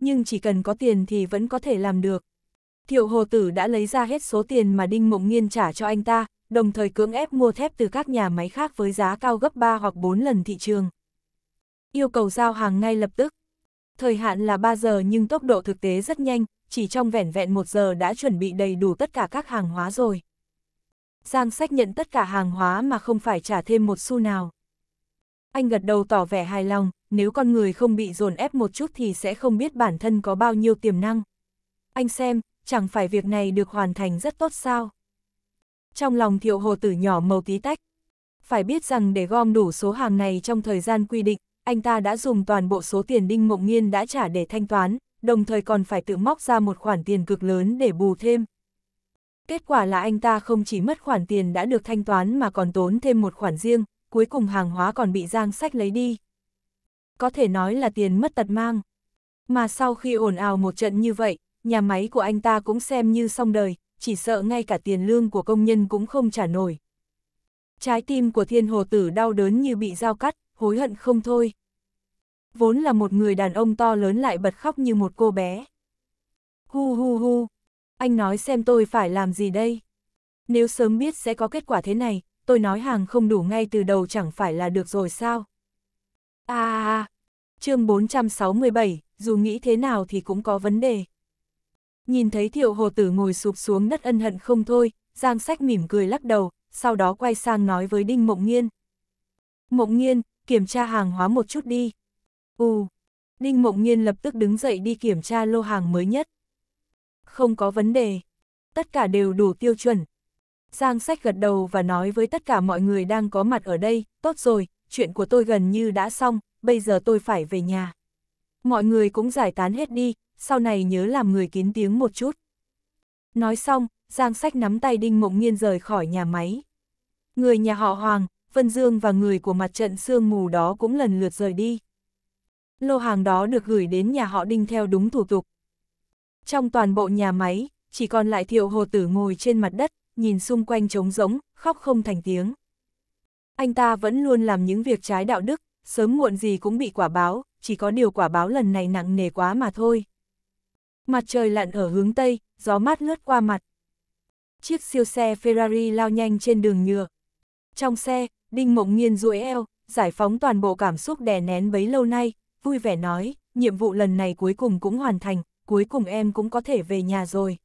Nhưng chỉ cần có tiền thì vẫn có thể làm được. Thiệu hồ tử đã lấy ra hết số tiền mà Đinh Mộng Nghiên trả cho anh ta, đồng thời cưỡng ép mua thép từ các nhà máy khác với giá cao gấp 3 hoặc 4 lần thị trường. Yêu cầu giao hàng ngay lập tức. Thời hạn là 3 giờ nhưng tốc độ thực tế rất nhanh, chỉ trong vẻn vẹn 1 giờ đã chuẩn bị đầy đủ tất cả các hàng hóa rồi. Giang sách nhận tất cả hàng hóa mà không phải trả thêm một xu nào. Anh gật đầu tỏ vẻ hài lòng, nếu con người không bị dồn ép một chút thì sẽ không biết bản thân có bao nhiêu tiềm năng. Anh xem, chẳng phải việc này được hoàn thành rất tốt sao? Trong lòng thiệu hồ tử nhỏ màu tí tách. Phải biết rằng để gom đủ số hàng này trong thời gian quy định, anh ta đã dùng toàn bộ số tiền Đinh Mộng Nghiên đã trả để thanh toán, đồng thời còn phải tự móc ra một khoản tiền cực lớn để bù thêm. Kết quả là anh ta không chỉ mất khoản tiền đã được thanh toán mà còn tốn thêm một khoản riêng, cuối cùng hàng hóa còn bị Giang Sách lấy đi. Có thể nói là tiền mất tật mang. Mà sau khi ồn ào một trận như vậy, nhà máy của anh ta cũng xem như xong đời, chỉ sợ ngay cả tiền lương của công nhân cũng không trả nổi. Trái tim của thiên hồ tử đau đớn như bị dao cắt, hối hận không thôi. Vốn là một người đàn ông to lớn lại bật khóc như một cô bé. Hu hu hu, anh nói xem tôi phải làm gì đây? Nếu sớm biết sẽ có kết quả thế này, tôi nói hàng không đủ ngay từ đầu chẳng phải là được rồi sao? À, à, chương 467, dù nghĩ thế nào thì cũng có vấn đề. Nhìn thấy thiệu hồ tử ngồi sụp xuống đất ân hận không thôi, Giang sách mỉm cười lắc đầu, sau đó quay sang nói với Đinh Mộng Nghiên. Mộng Nghiên, kiểm tra hàng hóa một chút đi. Ù, Đinh Mộng Nghiên lập tức đứng dậy đi kiểm tra lô hàng mới nhất không có vấn đề. Tất cả đều đủ tiêu chuẩn. Giang sách gật đầu và nói với tất cả mọi người đang có mặt ở đây, tốt rồi, chuyện của tôi gần như đã xong, bây giờ tôi phải về nhà. Mọi người cũng giải tán hết đi, sau này nhớ làm người kín tiếng một chút. Nói xong, Giang sách nắm tay Đinh Mộng Nhiên rời khỏi nhà máy. Người nhà họ Hoàng, Vân Dương và người của mặt trận sương mù đó cũng lần lượt rời đi. Lô hàng đó được gửi đến nhà họ Đinh theo đúng thủ tục, trong toàn bộ nhà máy, chỉ còn lại thiệu hồ tử ngồi trên mặt đất, nhìn xung quanh trống rỗng, khóc không thành tiếng. Anh ta vẫn luôn làm những việc trái đạo đức, sớm muộn gì cũng bị quả báo, chỉ có điều quả báo lần này nặng nề quá mà thôi. Mặt trời lặn ở hướng Tây, gió mát lướt qua mặt. Chiếc siêu xe Ferrari lao nhanh trên đường nhựa. Trong xe, Đinh Mộng nhiên duỗi eo, giải phóng toàn bộ cảm xúc đè nén bấy lâu nay, vui vẻ nói, nhiệm vụ lần này cuối cùng cũng hoàn thành, cuối cùng em cũng có thể về nhà rồi.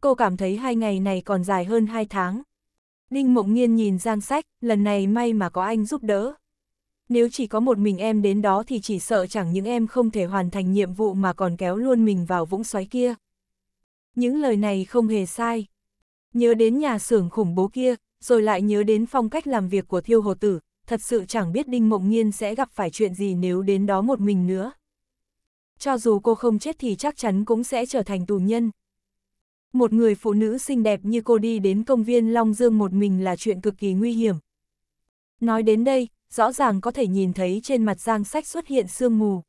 Cô cảm thấy hai ngày này còn dài hơn hai tháng. Ninh Mộng Nhiên nhìn Giang Sách, lần này may mà có anh giúp đỡ. Nếu chỉ có một mình em đến đó thì chỉ sợ chẳng những em không thể hoàn thành nhiệm vụ mà còn kéo luôn mình vào vũng xoáy kia. Những lời này không hề sai. Nhớ đến nhà xưởng khủng bố kia, rồi lại nhớ đến phong cách làm việc của thiêu hồ tử, thật sự chẳng biết Đinh Mộng Nhiên sẽ gặp phải chuyện gì nếu đến đó một mình nữa cho dù cô không chết thì chắc chắn cũng sẽ trở thành tù nhân. Một người phụ nữ xinh đẹp như cô đi đến công viên Long Dương một mình là chuyện cực kỳ nguy hiểm. Nói đến đây, rõ ràng có thể nhìn thấy trên mặt Giang Sách xuất hiện sương mù.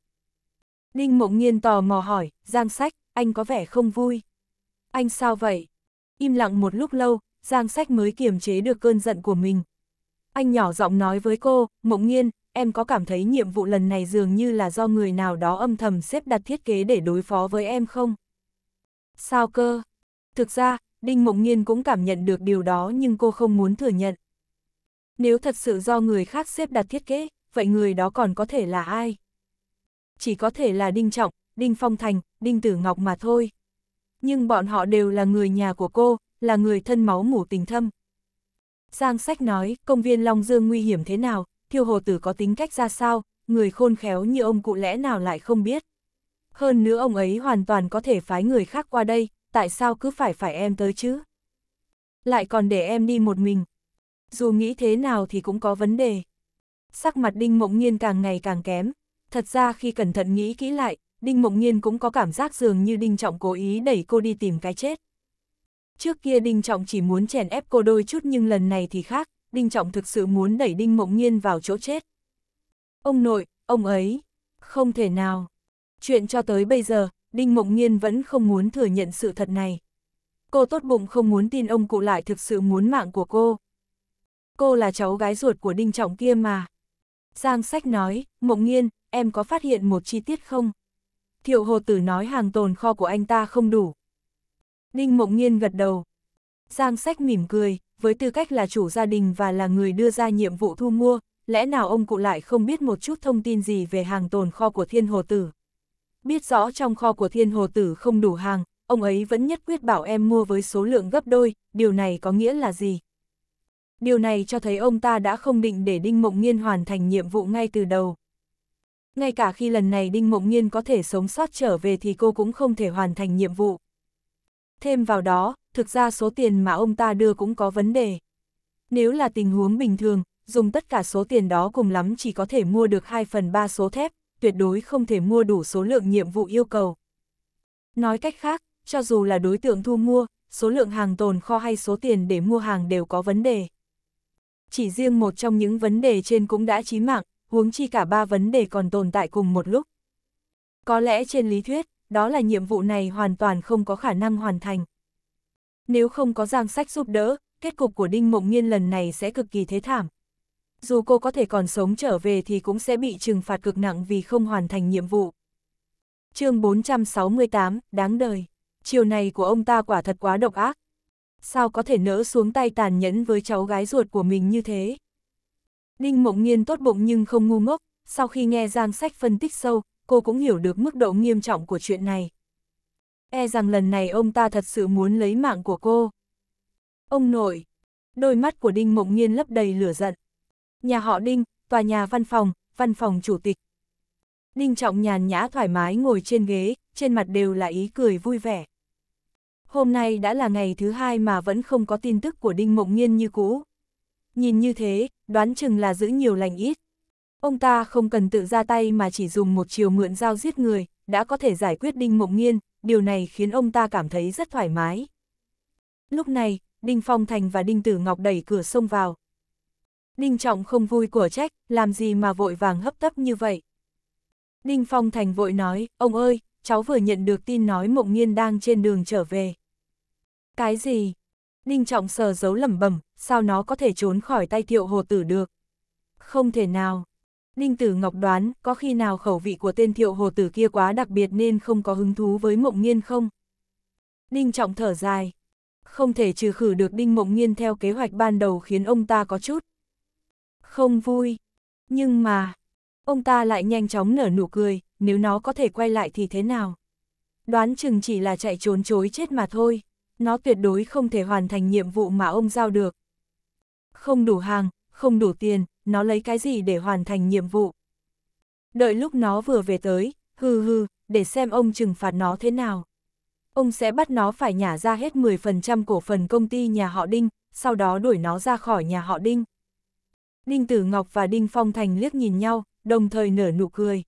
Đinh Mộng Nhiên tò mò hỏi, Giang Sách, anh có vẻ không vui. Anh sao vậy? Im lặng một lúc lâu, Giang Sách mới kiềm chế được cơn giận của mình. Anh nhỏ giọng nói với cô, Mộng Nhiên em có cảm thấy nhiệm vụ lần này dường như là do người nào đó âm thầm xếp đặt thiết kế để đối phó với em không? Sao cơ? Thực ra, Đinh Mộng nhiên cũng cảm nhận được điều đó nhưng cô không muốn thừa nhận. Nếu thật sự do người khác xếp đặt thiết kế, vậy người đó còn có thể là ai? Chỉ có thể là Đinh Trọng, Đinh Phong Thành, Đinh Tử Ngọc mà thôi. Nhưng bọn họ đều là người nhà của cô, là người thân máu mủ tình thâm. Giang Sách nói, công viên Long Dương nguy hiểm thế nào, thiêu hồ tử có tính cách ra sao, người khôn khéo như ông cụ lẽ nào lại không biết. Hơn nữa ông ấy hoàn toàn có thể phái người khác qua đây, tại sao cứ phải phải em tới chứ? Lại còn để em đi một mình. Dù nghĩ thế nào thì cũng có vấn đề. Sắc mặt Đinh Mộng Nhiên càng ngày càng kém. Thật ra khi cẩn thận nghĩ kỹ lại, Đinh Mộng Nhiên cũng có cảm giác dường như Đinh Trọng cố ý đẩy cô đi tìm cái chết. Trước kia Đinh Trọng chỉ muốn chèn ép cô đôi chút nhưng lần này thì khác, Đinh Trọng thực sự muốn đẩy Đinh Mộng Nhiên vào chỗ chết. Ông nội, ông ấy, không thể nào. Chuyện cho tới bây giờ, Đinh Mộng Nhiên vẫn không muốn thừa nhận sự thật này. Cô tốt bụng không muốn tin ông cụ lại thực sự muốn mạng của cô. Cô là cháu gái ruột của Đinh Trọng kia mà. Giang Sách nói, Mộng Nhiên, em có phát hiện một chi tiết không? Thiệu Hồ Tử nói hàng tồn kho của anh ta không đủ. Đinh Mộng Nhiên gật đầu. Giang Sách mỉm cười, với tư cách là chủ gia đình và là người đưa ra nhiệm vụ thu mua, lẽ nào ông cụ lại không biết một chút thông tin gì về hàng tồn kho của thiên hồ tử. Biết rõ trong kho của thiên hồ tử không đủ hàng, ông ấy vẫn nhất quyết bảo em mua với số lượng gấp đôi, điều này có nghĩa là gì? Điều này cho thấy ông ta đã không định để Đinh Mộng Nghiên hoàn thành nhiệm vụ ngay từ đầu. Ngay cả khi lần này Đinh Mộng Nghiên có thể sống sót trở về thì cô cũng không thể hoàn thành nhiệm vụ. Thêm vào đó, thực ra số tiền mà ông ta đưa cũng có vấn đề. Nếu là tình huống bình thường, dùng tất cả số tiền đó cùng lắm chỉ có thể mua được 2 phần 3 số thép, tuyệt đối không thể mua đủ số lượng nhiệm vụ yêu cầu. Nói cách khác, cho dù là đối tượng thu mua, số lượng hàng tồn kho hay số tiền để mua hàng đều có vấn đề. Chỉ riêng một trong những vấn đề trên cũng đã chí mạng, huống chi cả ba vấn đề còn tồn tại cùng một lúc. Có lẽ trên lý thuyết, đó là nhiệm vụ này hoàn toàn không có khả năng hoàn thành. Nếu không có giang sách giúp đỡ, kết cục của Đinh Mộng nhiên lần này sẽ cực kỳ thế thảm. Dù cô có thể còn sống trở về thì cũng sẽ bị trừng phạt cực nặng vì không hoàn thành nhiệm vụ. chương 468, đáng đời. Chiều này của ông ta quả thật quá độc ác. Sao có thể nỡ xuống tay tàn nhẫn với cháu gái ruột của mình như thế? Đinh Mộng nhiên tốt bụng nhưng không ngu ngốc, sau khi nghe Giang Sách phân tích sâu, cô cũng hiểu được mức độ nghiêm trọng của chuyện này. E rằng lần này ông ta thật sự muốn lấy mạng của cô. Ông nội, đôi mắt của Đinh Mộng Nhiên lấp đầy lửa giận. Nhà họ Đinh, tòa nhà văn phòng, văn phòng chủ tịch. Đinh Trọng nhàn nhã thoải mái ngồi trên ghế, trên mặt đều là ý cười vui vẻ. Hôm nay đã là ngày thứ hai mà vẫn không có tin tức của Đinh Mộng Nhiên như cũ. Nhìn như thế, đoán chừng là giữ nhiều lành ít. Ông ta không cần tự ra tay mà chỉ dùng một chiều mượn dao giết người, đã có thể giải quyết Đinh Mộng Nghiên, điều này khiến ông ta cảm thấy rất thoải mái. Lúc này, Đinh Phong Thành và Đinh Tử Ngọc đẩy cửa xông vào. Đinh Trọng không vui của trách, làm gì mà vội vàng hấp tấp như vậy. Đinh Phong Thành vội nói, ông ơi, cháu vừa nhận được tin nói Mộng Nghiên đang trên đường trở về. Cái gì? Đinh Trọng sờ giấu lẩm bẩm, sao nó có thể trốn khỏi tay thiệu hồ tử được? Không thể nào. Ninh Tử Ngọc đoán, có khi nào khẩu vị của tên thiệu hồ tử kia quá đặc biệt nên không có hứng thú với mộng nghiên không? Ninh Trọng thở dài. Không thể trừ khử được Đinh Mộng Nghiên theo kế hoạch ban đầu khiến ông ta có chút. Không vui. Nhưng mà, ông ta lại nhanh chóng nở nụ cười, nếu nó có thể quay lại thì thế nào? Đoán chừng chỉ là chạy trốn chối chết mà thôi. Nó tuyệt đối không thể hoàn thành nhiệm vụ mà ông giao được. Không đủ hàng, không đủ tiền, nó lấy cái gì để hoàn thành nhiệm vụ. Đợi lúc nó vừa về tới, hừ hừ, để xem ông trừng phạt nó thế nào. Ông sẽ bắt nó phải nhả ra hết 10% cổ phần công ty nhà họ Đinh, sau đó đuổi nó ra khỏi nhà họ Đinh. Đinh Tử Ngọc và Đinh Phong Thành liếc nhìn nhau, đồng thời nở nụ cười.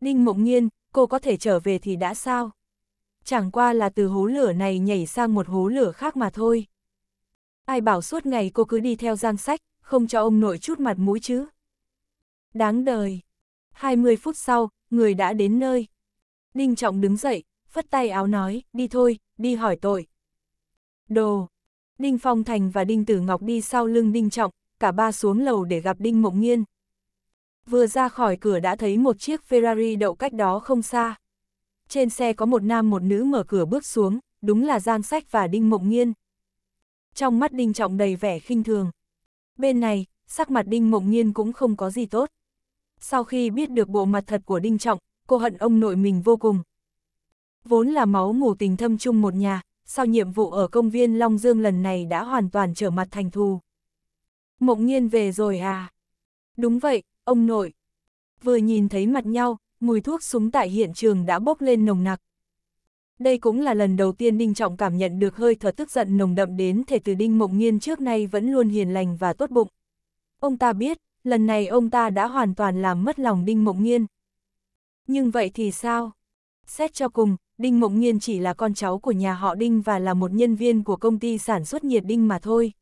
Đinh Mộng Nhiên, cô có thể trở về thì đã sao? Chẳng qua là từ hố lửa này nhảy sang một hố lửa khác mà thôi. Ai bảo suốt ngày cô cứ đi theo giang sách, không cho ông nội chút mặt mũi chứ. Đáng đời. 20 phút sau, người đã đến nơi. Đinh Trọng đứng dậy, phất tay áo nói, đi thôi, đi hỏi tội. Đồ. Đinh Phong Thành và Đinh Tử Ngọc đi sau lưng Đinh Trọng, cả ba xuống lầu để gặp Đinh Mộng Nghiên. Vừa ra khỏi cửa đã thấy một chiếc Ferrari đậu cách đó không xa. Trên xe có một nam một nữ mở cửa bước xuống, đúng là Giang Sách và Đinh Mộng Nghiên. Trong mắt Đinh Trọng đầy vẻ khinh thường, Bên này, sắc mặt Đinh Mộng Nhiên cũng không có gì tốt. Sau khi biết được bộ mặt thật của Đinh Trọng, cô hận ông nội mình vô cùng. Vốn là máu mù tình thâm chung một nhà, sau nhiệm vụ ở công viên Long Dương lần này đã hoàn toàn trở mặt thành thù. Mộng Nhiên về rồi à? Đúng vậy, ông nội. Vừa nhìn thấy mặt nhau, mùi thuốc súng tại hiện trường đã bốc lên nồng nặc. Đây cũng là lần đầu tiên Đinh Trọng cảm nhận được hơi thở tức giận nồng đậm đến thể từ Đinh Mộng Nhiên trước nay vẫn luôn hiền lành và tốt bụng. Ông ta biết, lần này ông ta đã hoàn toàn làm mất lòng Đinh Mộng Nhiên. Nhưng vậy thì sao? Xét cho cùng, Đinh Mộng Nhiên chỉ là con cháu của nhà họ Đinh và là một nhân viên của công ty sản xuất nhiệt Đinh mà thôi.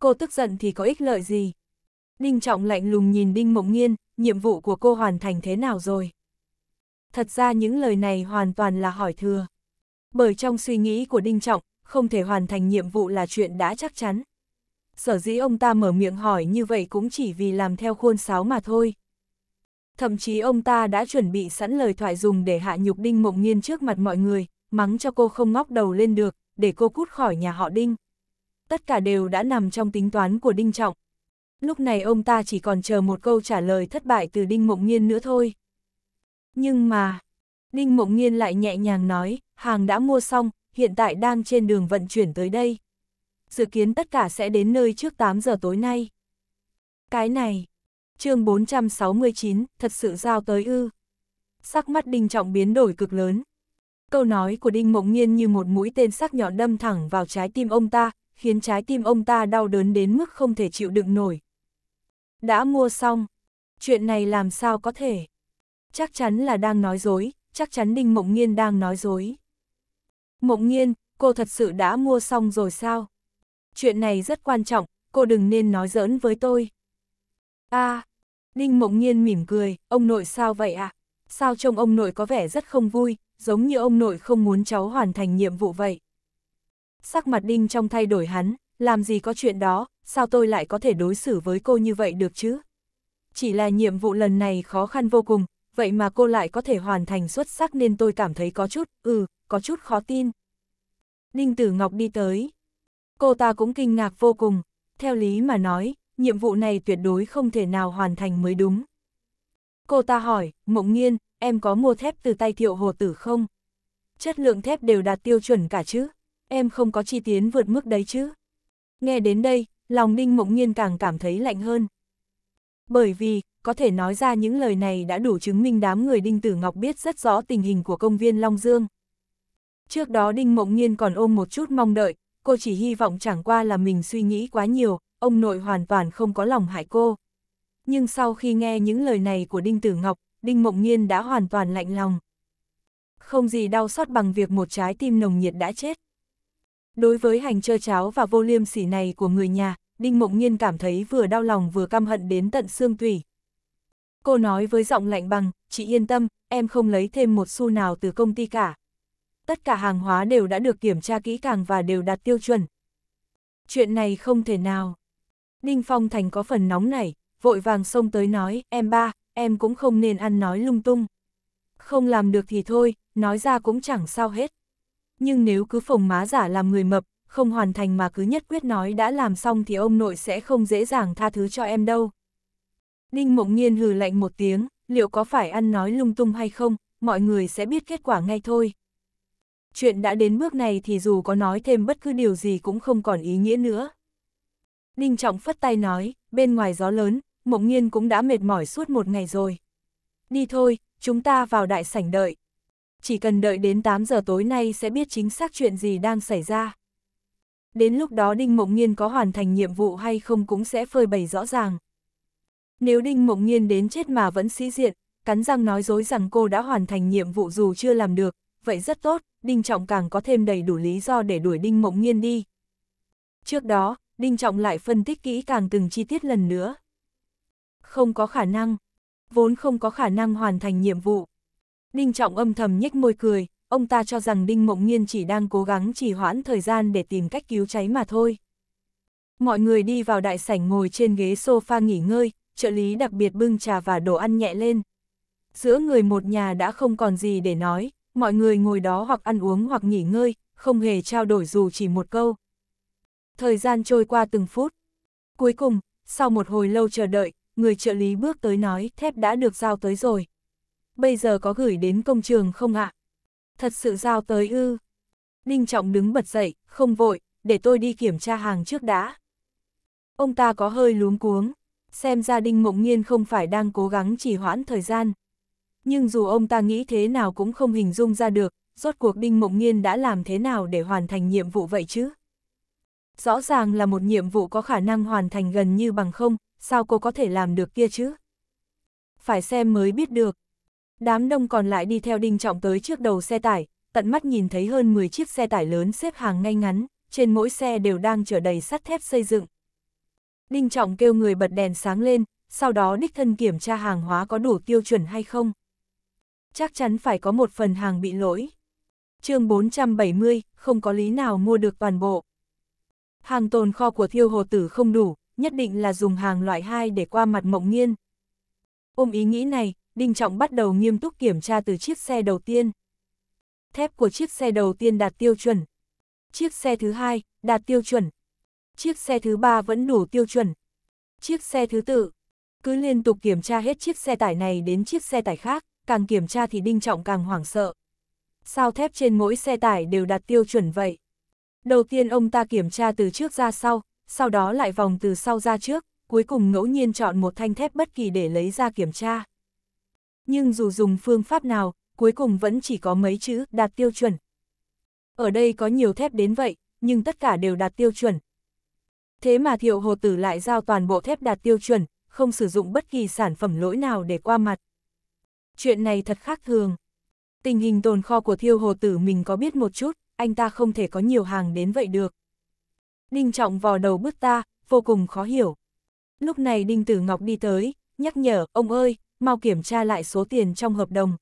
Cô tức giận thì có ích lợi gì? Đinh Trọng lạnh lùng nhìn Đinh Mộng Nhiên, nhiệm vụ của cô hoàn thành thế nào rồi? Thật ra những lời này hoàn toàn là hỏi thừa. Bởi trong suy nghĩ của Đinh Trọng, không thể hoàn thành nhiệm vụ là chuyện đã chắc chắn. Sở dĩ ông ta mở miệng hỏi như vậy cũng chỉ vì làm theo khuôn sáo mà thôi. Thậm chí ông ta đã chuẩn bị sẵn lời thoại dùng để hạ nhục Đinh Mộng nhiên trước mặt mọi người, mắng cho cô không ngóc đầu lên được, để cô cút khỏi nhà họ Đinh. Tất cả đều đã nằm trong tính toán của Đinh Trọng. Lúc này ông ta chỉ còn chờ một câu trả lời thất bại từ Đinh Mộng nhiên nữa thôi. Nhưng mà, Ninh Mộng Nghiên lại nhẹ nhàng nói, hàng đã mua xong, hiện tại đang trên đường vận chuyển tới đây. Dự kiến tất cả sẽ đến nơi trước 8 giờ tối nay. Cái này, chương 469, thật sự giao tới ư. Sắc mắt Đinh Trọng biến đổi cực lớn. Câu nói của Đinh Mộng Nghiên như một mũi tên sắc nhọn đâm thẳng vào trái tim ông ta, khiến trái tim ông ta đau đớn đến mức không thể chịu đựng nổi. Đã mua xong, chuyện này làm sao có thể? Chắc chắn là đang nói dối, chắc chắn Đinh Mộng nhiên đang nói dối. Mộng nhiên cô thật sự đã mua xong rồi sao? Chuyện này rất quan trọng, cô đừng nên nói giỡn với tôi. a à, Đinh Mộng Nhiên mỉm cười, ông nội sao vậy ạ? À? Sao trông ông nội có vẻ rất không vui, giống như ông nội không muốn cháu hoàn thành nhiệm vụ vậy? Sắc mặt Đinh trong thay đổi hắn, làm gì có chuyện đó, sao tôi lại có thể đối xử với cô như vậy được chứ? Chỉ là nhiệm vụ lần này khó khăn vô cùng, vậy mà cô lại có thể hoàn thành xuất sắc nên tôi cảm thấy có chút, ừ, có chút khó tin. Ninh Tử Ngọc đi tới. Cô ta cũng kinh ngạc vô cùng, theo lý mà nói, nhiệm vụ này tuyệt đối không thể nào hoàn thành mới đúng. Cô ta hỏi, mộng nghiên, em có mua thép từ tay thiệu hồ tử không? Chất lượng thép đều đạt tiêu chuẩn cả chứ? Em không có chi tiến vượt mức đấy chứ? Nghe đến đây, lòng Ninh mộng nghiên càng cảm thấy lạnh hơn. Bởi vì, có thể nói ra những lời này đã đủ chứng minh đám người Đinh Tử Ngọc biết rất rõ tình hình của công viên Long Dương. Trước đó Đinh Mộng Nhiên còn ôm một chút mong đợi, cô chỉ hy vọng chẳng qua là mình suy nghĩ quá nhiều, ông nội hoàn toàn không có lòng hại cô. Nhưng sau khi nghe những lời này của Đinh Tử Ngọc, Đinh Mộng Nhiên đã hoàn toàn lạnh lòng. Không gì đau xót bằng việc một trái tim nồng nhiệt đã chết. Đối với hành trơ cháo và vô liêm sỉ này của người nhà, Đinh Mộng Nhiên cảm thấy vừa đau lòng vừa căm hận đến tận xương tủy. Cô nói với giọng lạnh bằng, chị yên tâm, em không lấy thêm một xu nào từ công ty cả. Tất cả hàng hóa đều đã được kiểm tra kỹ càng và đều đạt tiêu chuẩn. Chuyện này không thể nào. Đinh Phong Thành có phần nóng nảy, vội vàng xông tới nói, em ba, em cũng không nên ăn nói lung tung. Không làm được thì thôi, nói ra cũng chẳng sao hết. Nhưng nếu cứ phồng má giả làm người mập, không hoàn thành mà cứ nhất quyết nói đã làm xong thì ông nội sẽ không dễ dàng tha thứ cho em đâu. Ninh Mộng Nhiên hừ lạnh một tiếng, liệu có phải ăn nói lung tung hay không, mọi người sẽ biết kết quả ngay thôi. Chuyện đã đến bước này thì dù có nói thêm bất cứ điều gì cũng không còn ý nghĩa nữa. Ninh Trọng phất tay nói, bên ngoài gió lớn, Mộng Nhiên cũng đã mệt mỏi suốt một ngày rồi. Đi thôi, chúng ta vào đại sảnh đợi. Chỉ cần đợi đến 8 giờ tối nay sẽ biết chính xác chuyện gì đang xảy ra. Đến lúc đó Đinh Mộng nhiên có hoàn thành nhiệm vụ hay không cũng sẽ phơi bày rõ ràng. Nếu Đinh Mộng nhiên đến chết mà vẫn sĩ diện, cắn răng nói dối rằng cô đã hoàn thành nhiệm vụ dù chưa làm được, vậy rất tốt, Đinh Trọng càng có thêm đầy đủ lý do để đuổi Đinh Mộng nhiên đi. Trước đó, Đinh Trọng lại phân tích kỹ càng từng chi tiết lần nữa. Không có khả năng, vốn không có khả năng hoàn thành nhiệm vụ. Đinh Trọng âm thầm nhếch môi cười, ông ta cho rằng Đinh Mộng nhiên chỉ đang cố gắng trì hoãn thời gian để tìm cách cứu cháy mà thôi. Mọi người đi vào đại sảnh ngồi trên ghế sofa nghỉ ngơi, trợ lý đặc biệt bưng trà và đồ ăn nhẹ lên. Giữa người một nhà đã không còn gì để nói, mọi người ngồi đó hoặc ăn uống hoặc nghỉ ngơi, không hề trao đổi dù chỉ một câu. Thời gian trôi qua từng phút. Cuối cùng, sau một hồi lâu chờ đợi, người trợ lý bước tới nói thép đã được giao tới rồi. Bây giờ có gửi đến công trường không ạ? À? thật sự giao tới ư. Đinh Trọng đứng bật dậy, không vội, để tôi đi kiểm tra hàng trước đã. Ông ta có hơi luống cuống, xem ra Đinh Mộng Nhiên không phải đang cố gắng trì hoãn thời gian. Nhưng dù ông ta nghĩ thế nào cũng không hình dung ra được, rốt cuộc Đinh Mộng Nhiên đã làm thế nào để hoàn thành nhiệm vụ vậy chứ? Rõ ràng là một nhiệm vụ có khả năng hoàn thành gần như bằng không, sao cô có thể làm được kia chứ? Phải xem mới biết được, Đám đông còn lại đi theo Đinh Trọng tới trước đầu xe tải, tận mắt nhìn thấy hơn 10 chiếc xe tải lớn xếp hàng ngay ngắn, trên mỗi xe đều đang chở đầy sắt thép xây dựng. Đinh Trọng kêu người bật đèn sáng lên, sau đó đích thân kiểm tra hàng hóa có đủ tiêu chuẩn hay không. Chắc chắn phải có một phần hàng bị lỗi. chương 470, không có lý nào mua được toàn bộ. Hàng tồn kho của thiêu hồ tử không đủ, nhất định là dùng hàng loại 2 để qua mặt mộng nghiên. Ôm ý nghĩ này, Đinh Trọng bắt đầu nghiêm túc kiểm tra từ chiếc xe đầu tiên. Thép của chiếc xe đầu tiên đạt tiêu chuẩn. Chiếc xe thứ hai, đạt tiêu chuẩn. Chiếc xe thứ ba vẫn đủ tiêu chuẩn. Chiếc xe thứ tự, cứ liên tục kiểm tra hết chiếc xe tải này đến chiếc xe tải khác, càng kiểm tra thì Đinh Trọng càng hoảng sợ. Sao thép trên mỗi xe tải đều đạt tiêu chuẩn vậy? Đầu tiên ông ta kiểm tra từ trước ra sau, sau đó lại vòng từ sau ra trước, cuối cùng ngẫu nhiên chọn một thanh thép bất kỳ để lấy ra kiểm tra nhưng dù dùng phương pháp nào, cuối cùng vẫn chỉ có mấy chữ đạt tiêu chuẩn. Ở đây có nhiều thép đến vậy, nhưng tất cả đều đạt tiêu chuẩn. Thế mà thiệu hồ tử lại giao toàn bộ thép đạt tiêu chuẩn, không sử dụng bất kỳ sản phẩm lỗi nào để qua mặt. Chuyện này thật khác thường. Tình hình tồn kho của thiêu hồ tử mình có biết một chút, anh ta không thể có nhiều hàng đến vậy được. Đinh trọng vò đầu bước ta, vô cùng khó hiểu. Lúc này Đinh Tử Ngọc đi tới, nhắc nhở, ông ơi, mau kiểm tra lại số tiền trong hợp đồng.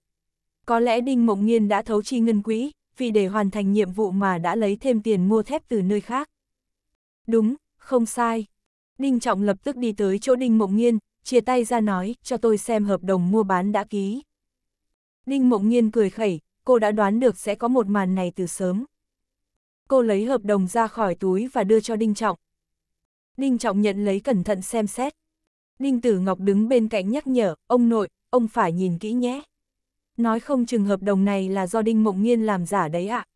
Có lẽ Đinh Mộng Nhiên đã thấu chi ngân quỹ, vì để hoàn thành nhiệm vụ mà đã lấy thêm tiền mua thép từ nơi khác. Đúng, không sai. Đinh Trọng lập tức đi tới chỗ Đinh Mộng Nhiên, chia tay ra nói, cho tôi xem hợp đồng mua bán đã ký. Đinh Mộng Nhiên cười khẩy, cô đã đoán được sẽ có một màn này từ sớm. Cô lấy hợp đồng ra khỏi túi và đưa cho Đinh Trọng. Đinh Trọng nhận lấy cẩn thận xem xét, Ninh Tử Ngọc đứng bên cạnh nhắc nhở, ông nội, ông phải nhìn kỹ nhé. Nói không chừng hợp đồng này là do Đinh Mộng Nghiên làm giả đấy ạ. À.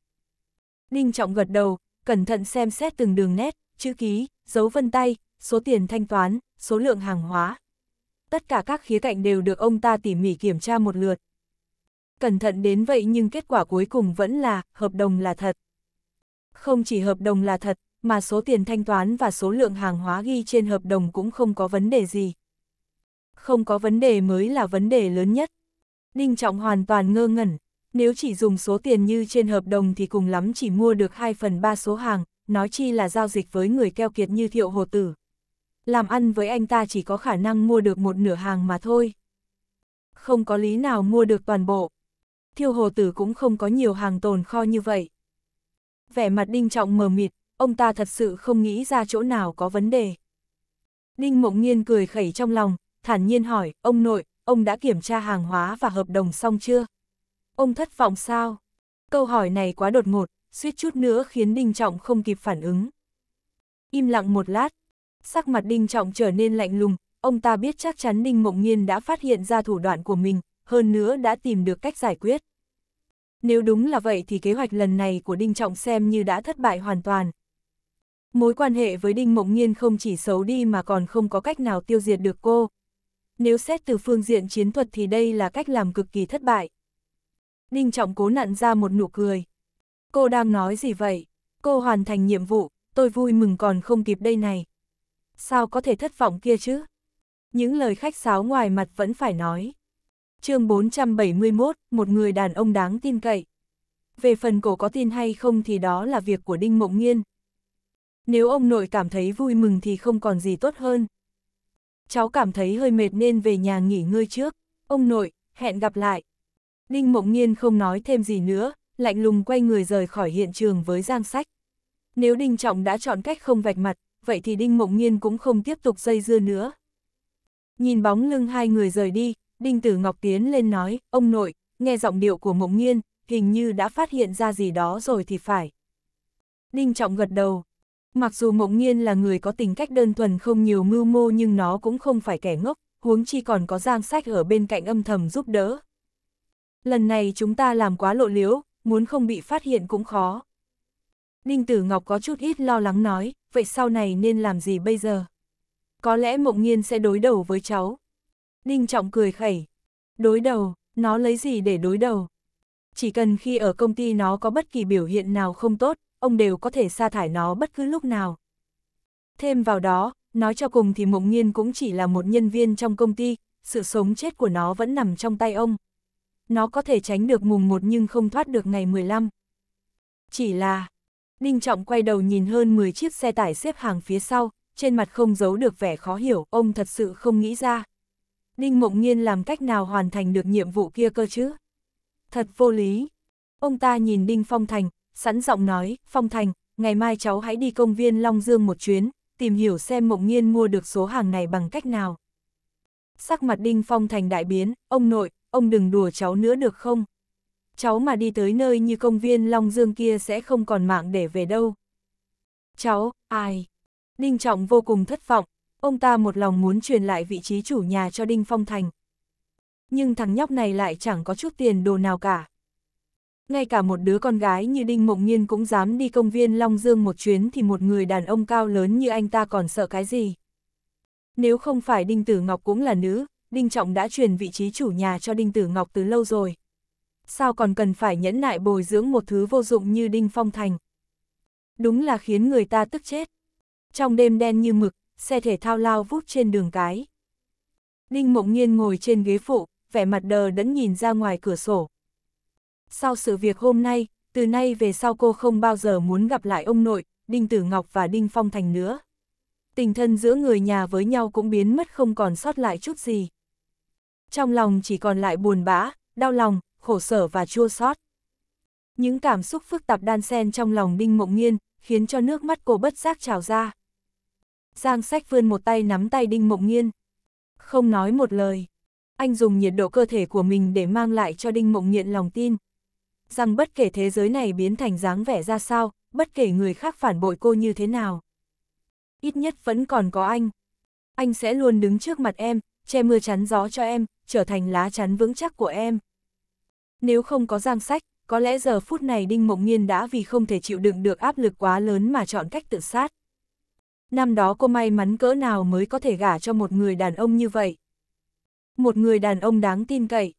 Đinh Trọng gật đầu, cẩn thận xem xét từng đường nét, chữ ký, dấu vân tay, số tiền thanh toán, số lượng hàng hóa. Tất cả các khía cạnh đều được ông ta tỉ mỉ kiểm tra một lượt. Cẩn thận đến vậy nhưng kết quả cuối cùng vẫn là, hợp đồng là thật. Không chỉ hợp đồng là thật, mà số tiền thanh toán và số lượng hàng hóa ghi trên hợp đồng cũng không có vấn đề gì. Không có vấn đề mới là vấn đề lớn nhất. Đinh Trọng hoàn toàn ngơ ngẩn, nếu chỉ dùng số tiền như trên hợp đồng thì cùng lắm chỉ mua được 2 phần 3 số hàng, nói chi là giao dịch với người keo kiệt như thiệu hồ tử. Làm ăn với anh ta chỉ có khả năng mua được một nửa hàng mà thôi. Không có lý nào mua được toàn bộ. Thiêu hồ tử cũng không có nhiều hàng tồn kho như vậy. Vẻ mặt đinh trọng mờ mịt, ông ta thật sự không nghĩ ra chỗ nào có vấn đề. Đinh Mộng Nhiên cười khẩy trong lòng, thản nhiên hỏi, ông nội, ông đã kiểm tra hàng hóa và hợp đồng xong chưa? Ông thất vọng sao? Câu hỏi này quá đột ngột, suýt chút nữa khiến Đinh Trọng không kịp phản ứng. Im lặng một lát, sắc mặt Đinh Trọng trở nên lạnh lùng, ông ta biết chắc chắn Đinh Mộng Nhiên đã phát hiện ra thủ đoạn của mình, hơn nữa đã tìm được cách giải quyết. Nếu đúng là vậy thì kế hoạch lần này của Đinh Trọng xem như đã thất bại hoàn toàn, Mối quan hệ với Đinh Mộng Nhiên không chỉ xấu đi mà còn không có cách nào tiêu diệt được cô. Nếu xét từ phương diện chiến thuật thì đây là cách làm cực kỳ thất bại. Đinh Trọng cố nặn ra một nụ cười. Cô đang nói gì vậy? Cô hoàn thành nhiệm vụ, tôi vui mừng còn không kịp đây này. Sao có thể thất vọng kia chứ? Những lời khách sáo ngoài mặt vẫn phải nói. chương 471, một người đàn ông đáng tin cậy. Về phần cổ có tin hay không thì đó là việc của Đinh Mộng Nhiên. Nếu ông nội cảm thấy vui mừng thì không còn gì tốt hơn. Cháu cảm thấy hơi mệt nên về nhà nghỉ ngơi trước. Ông nội, hẹn gặp lại. Đinh Mộng Nhiên không nói thêm gì nữa, lạnh lùng quay người rời khỏi hiện trường với Giang Sách. Nếu Đinh Trọng đã chọn cách không vạch mặt, vậy thì Đinh Mộng Nhiên cũng không tiếp tục dây dưa nữa. Nhìn bóng lưng hai người rời đi, Đinh Tử Ngọc tiến lên nói, ông nội, nghe giọng điệu của Mộng Nhiên, hình như đã phát hiện ra gì đó rồi thì phải. Đinh Trọng gật đầu, Mặc dù Mộng nhiên là người có tính cách đơn thuần không nhiều mưu mô nhưng nó cũng không phải kẻ ngốc, huống chi còn có giang sách ở bên cạnh âm thầm giúp đỡ. Lần này chúng ta làm quá lộ liễu, muốn không bị phát hiện cũng khó. Ninh Tử Ngọc có chút ít lo lắng nói, vậy sau này nên làm gì bây giờ? Có lẽ Mộng nhiên sẽ đối đầu với cháu. Ninh Trọng cười khẩy. Đối đầu, nó lấy gì để đối đầu? Chỉ cần khi ở công ty nó có bất kỳ biểu hiện nào không tốt, ông đều có thể sa thải nó bất cứ lúc nào. Thêm vào đó, nói cho cùng thì Mộng Nhiên cũng chỉ là một nhân viên trong công ty, sự sống chết của nó vẫn nằm trong tay ông. Nó có thể tránh được mùng một nhưng không thoát được ngày 15. Chỉ là, Đinh Trọng quay đầu nhìn hơn 10 chiếc xe tải xếp hàng phía sau, trên mặt không giấu được vẻ khó hiểu, ông thật sự không nghĩ ra. Đinh Mộng Nhiên làm cách nào hoàn thành được nhiệm vụ kia cơ chứ? Thật vô lý. Ông ta nhìn Đinh Phong Thành, sẵn giọng nói, Phong Thành, ngày mai cháu hãy đi công viên Long Dương một chuyến, tìm hiểu xem mộng nghiên mua được số hàng này bằng cách nào. Sắc mặt Đinh Phong Thành đại biến, ông nội, ông đừng đùa cháu nữa được không? Cháu mà đi tới nơi như công viên Long Dương kia sẽ không còn mạng để về đâu. Cháu, ai? Đinh Trọng vô cùng thất vọng, ông ta một lòng muốn truyền lại vị trí chủ nhà cho Đinh Phong Thành. Nhưng thằng nhóc này lại chẳng có chút tiền đồ nào cả ngay cả một đứa con gái như Đinh Mộng Nhiên cũng dám đi công viên Long Dương một chuyến thì một người đàn ông cao lớn như anh ta còn sợ cái gì. Nếu không phải Đinh Tử Ngọc cũng là nữ, Đinh Trọng đã truyền vị trí chủ nhà cho Đinh Tử Ngọc từ lâu rồi. Sao còn cần phải nhẫn nại bồi dưỡng một thứ vô dụng như Đinh Phong Thành? Đúng là khiến người ta tức chết. Trong đêm đen như mực, xe thể thao lao vút trên đường cái. Đinh Mộng Nhiên ngồi trên ghế phụ, vẻ mặt đờ đẫn nhìn ra ngoài cửa sổ, sau sự việc hôm nay, từ nay về sau cô không bao giờ muốn gặp lại ông nội, Đinh Tử Ngọc và Đinh Phong Thành nữa. Tình thân giữa người nhà với nhau cũng biến mất không còn sót lại chút gì. Trong lòng chỉ còn lại buồn bã, đau lòng, khổ sở và chua xót. Những cảm xúc phức tạp đan xen trong lòng Đinh Mộng Nghiên, khiến cho nước mắt cô bất giác trào ra. Giang sách vươn một tay nắm tay Đinh Mộng Nghiên. Không nói một lời. Anh dùng nhiệt độ cơ thể của mình để mang lại cho Đinh Mộng Nghiện lòng tin, rằng bất kể thế giới này biến thành dáng vẻ ra sao, bất kể người khác phản bội cô như thế nào. Ít nhất vẫn còn có anh. Anh sẽ luôn đứng trước mặt em, che mưa chắn gió cho em, trở thành lá chắn vững chắc của em. Nếu không có giang sách, có lẽ giờ phút này Đinh Mộng Nhiên đã vì không thể chịu đựng được áp lực quá lớn mà chọn cách tự sát. Năm đó cô may mắn cỡ nào mới có thể gả cho một người đàn ông như vậy. Một người đàn ông đáng tin cậy.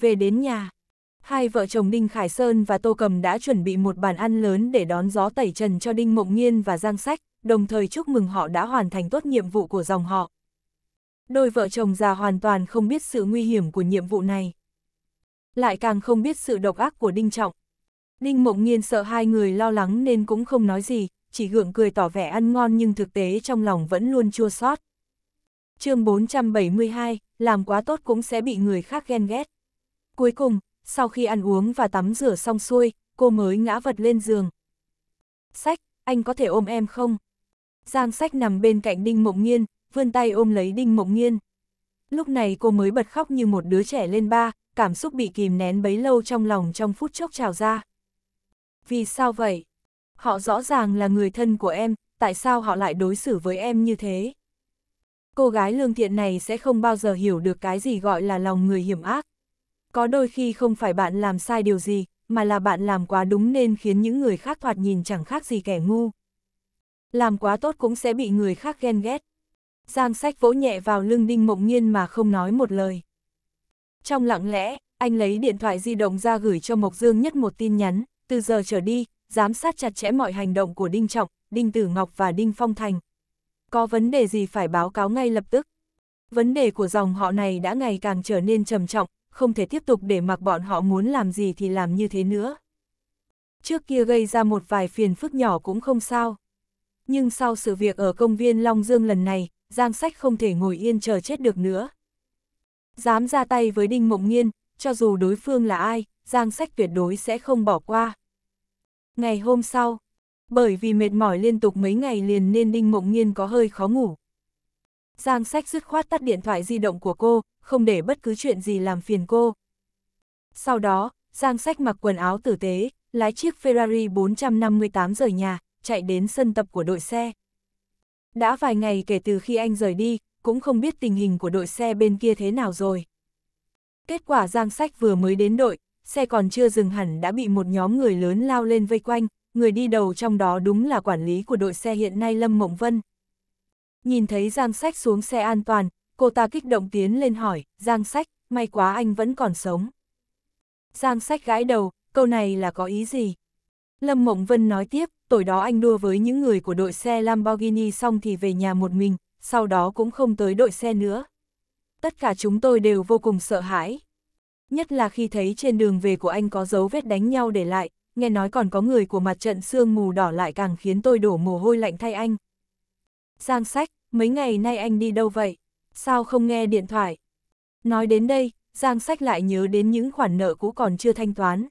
Về đến nhà, hai vợ chồng Đinh Khải Sơn và Tô Cầm đã chuẩn bị một bàn ăn lớn để đón gió tẩy trần cho Đinh Mộng nhiên và Giang Sách, đồng thời chúc mừng họ đã hoàn thành tốt nhiệm vụ của dòng họ. Đôi vợ chồng già hoàn toàn không biết sự nguy hiểm của nhiệm vụ này. Lại càng không biết sự độc ác của Đinh Trọng. Đinh Mộng nhiên sợ hai người lo lắng nên cũng không nói gì, chỉ gượng cười tỏ vẻ ăn ngon nhưng thực tế trong lòng vẫn luôn chua xót. Chương 472, làm quá tốt cũng sẽ bị người khác ghen ghét. Cuối cùng, sau khi ăn uống và tắm rửa xong xuôi, cô mới ngã vật lên giường. Sách, anh có thể ôm em không? Giang sách nằm bên cạnh Đinh Mộng Nhiên, vươn tay ôm lấy Đinh Mộng Nhiên. Lúc này cô mới bật khóc như một đứa trẻ lên ba, cảm xúc bị kìm nén bấy lâu trong lòng trong phút chốc trào ra. Vì sao vậy? Họ rõ ràng là người thân của em, tại sao họ lại đối xử với em như thế? Cô gái lương thiện này sẽ không bao giờ hiểu được cái gì gọi là lòng người hiểm ác. Có đôi khi không phải bạn làm sai điều gì, mà là bạn làm quá đúng nên khiến những người khác thoạt nhìn chẳng khác gì kẻ ngu. Làm quá tốt cũng sẽ bị người khác ghen ghét. Giang sách vỗ nhẹ vào lưng Đinh Mộng Nhiên mà không nói một lời. Trong lặng lẽ, anh lấy điện thoại di động ra gửi cho Mộc Dương nhất một tin nhắn, từ giờ trở đi, giám sát chặt chẽ mọi hành động của Đinh Trọng, Đinh Tử Ngọc và Đinh Phong Thành. Có vấn đề gì phải báo cáo ngay lập tức. Vấn đề của dòng họ này đã ngày càng trở nên trầm trọng, không thể tiếp tục để mặc bọn họ muốn làm gì thì làm như thế nữa. Trước kia gây ra một vài phiền phức nhỏ cũng không sao. Nhưng sau sự việc ở công viên Long Dương lần này, Giang Sách không thể ngồi yên chờ chết được nữa. Dám ra tay với Đinh Mộng Nghiên, cho dù đối phương là ai, Giang Sách tuyệt đối sẽ không bỏ qua. Ngày hôm sau, bởi vì mệt mỏi liên tục mấy ngày liền nên Đinh Mộng Nghiên có hơi khó ngủ. Giang sách dứt khoát tắt điện thoại di động của cô, không để bất cứ chuyện gì làm phiền cô. Sau đó, Giang sách mặc quần áo tử tế, lái chiếc Ferrari 458 rời nhà, chạy đến sân tập của đội xe. Đã vài ngày kể từ khi anh rời đi, cũng không biết tình hình của đội xe bên kia thế nào rồi. Kết quả Giang Sách vừa mới đến đội, xe còn chưa dừng hẳn đã bị một nhóm người lớn lao lên vây quanh, người đi đầu trong đó đúng là quản lý của đội xe hiện nay Lâm Mộng Vân nhìn thấy Giang Sách xuống xe an toàn, cô ta kích động tiến lên hỏi, Giang Sách, may quá anh vẫn còn sống. Giang Sách gãi đầu, câu này là có ý gì? Lâm Mộng Vân nói tiếp, tối đó anh đua với những người của đội xe Lamborghini xong thì về nhà một mình, sau đó cũng không tới đội xe nữa. Tất cả chúng tôi đều vô cùng sợ hãi. Nhất là khi thấy trên đường về của anh có dấu vết đánh nhau để lại, nghe nói còn có người của mặt trận sương mù đỏ lại càng khiến tôi đổ mồ hôi lạnh thay anh. Giang sách, mấy ngày nay anh đi đâu vậy? Sao không nghe điện thoại? Nói đến đây, Giang Sách lại nhớ đến những khoản nợ cũ còn chưa thanh toán.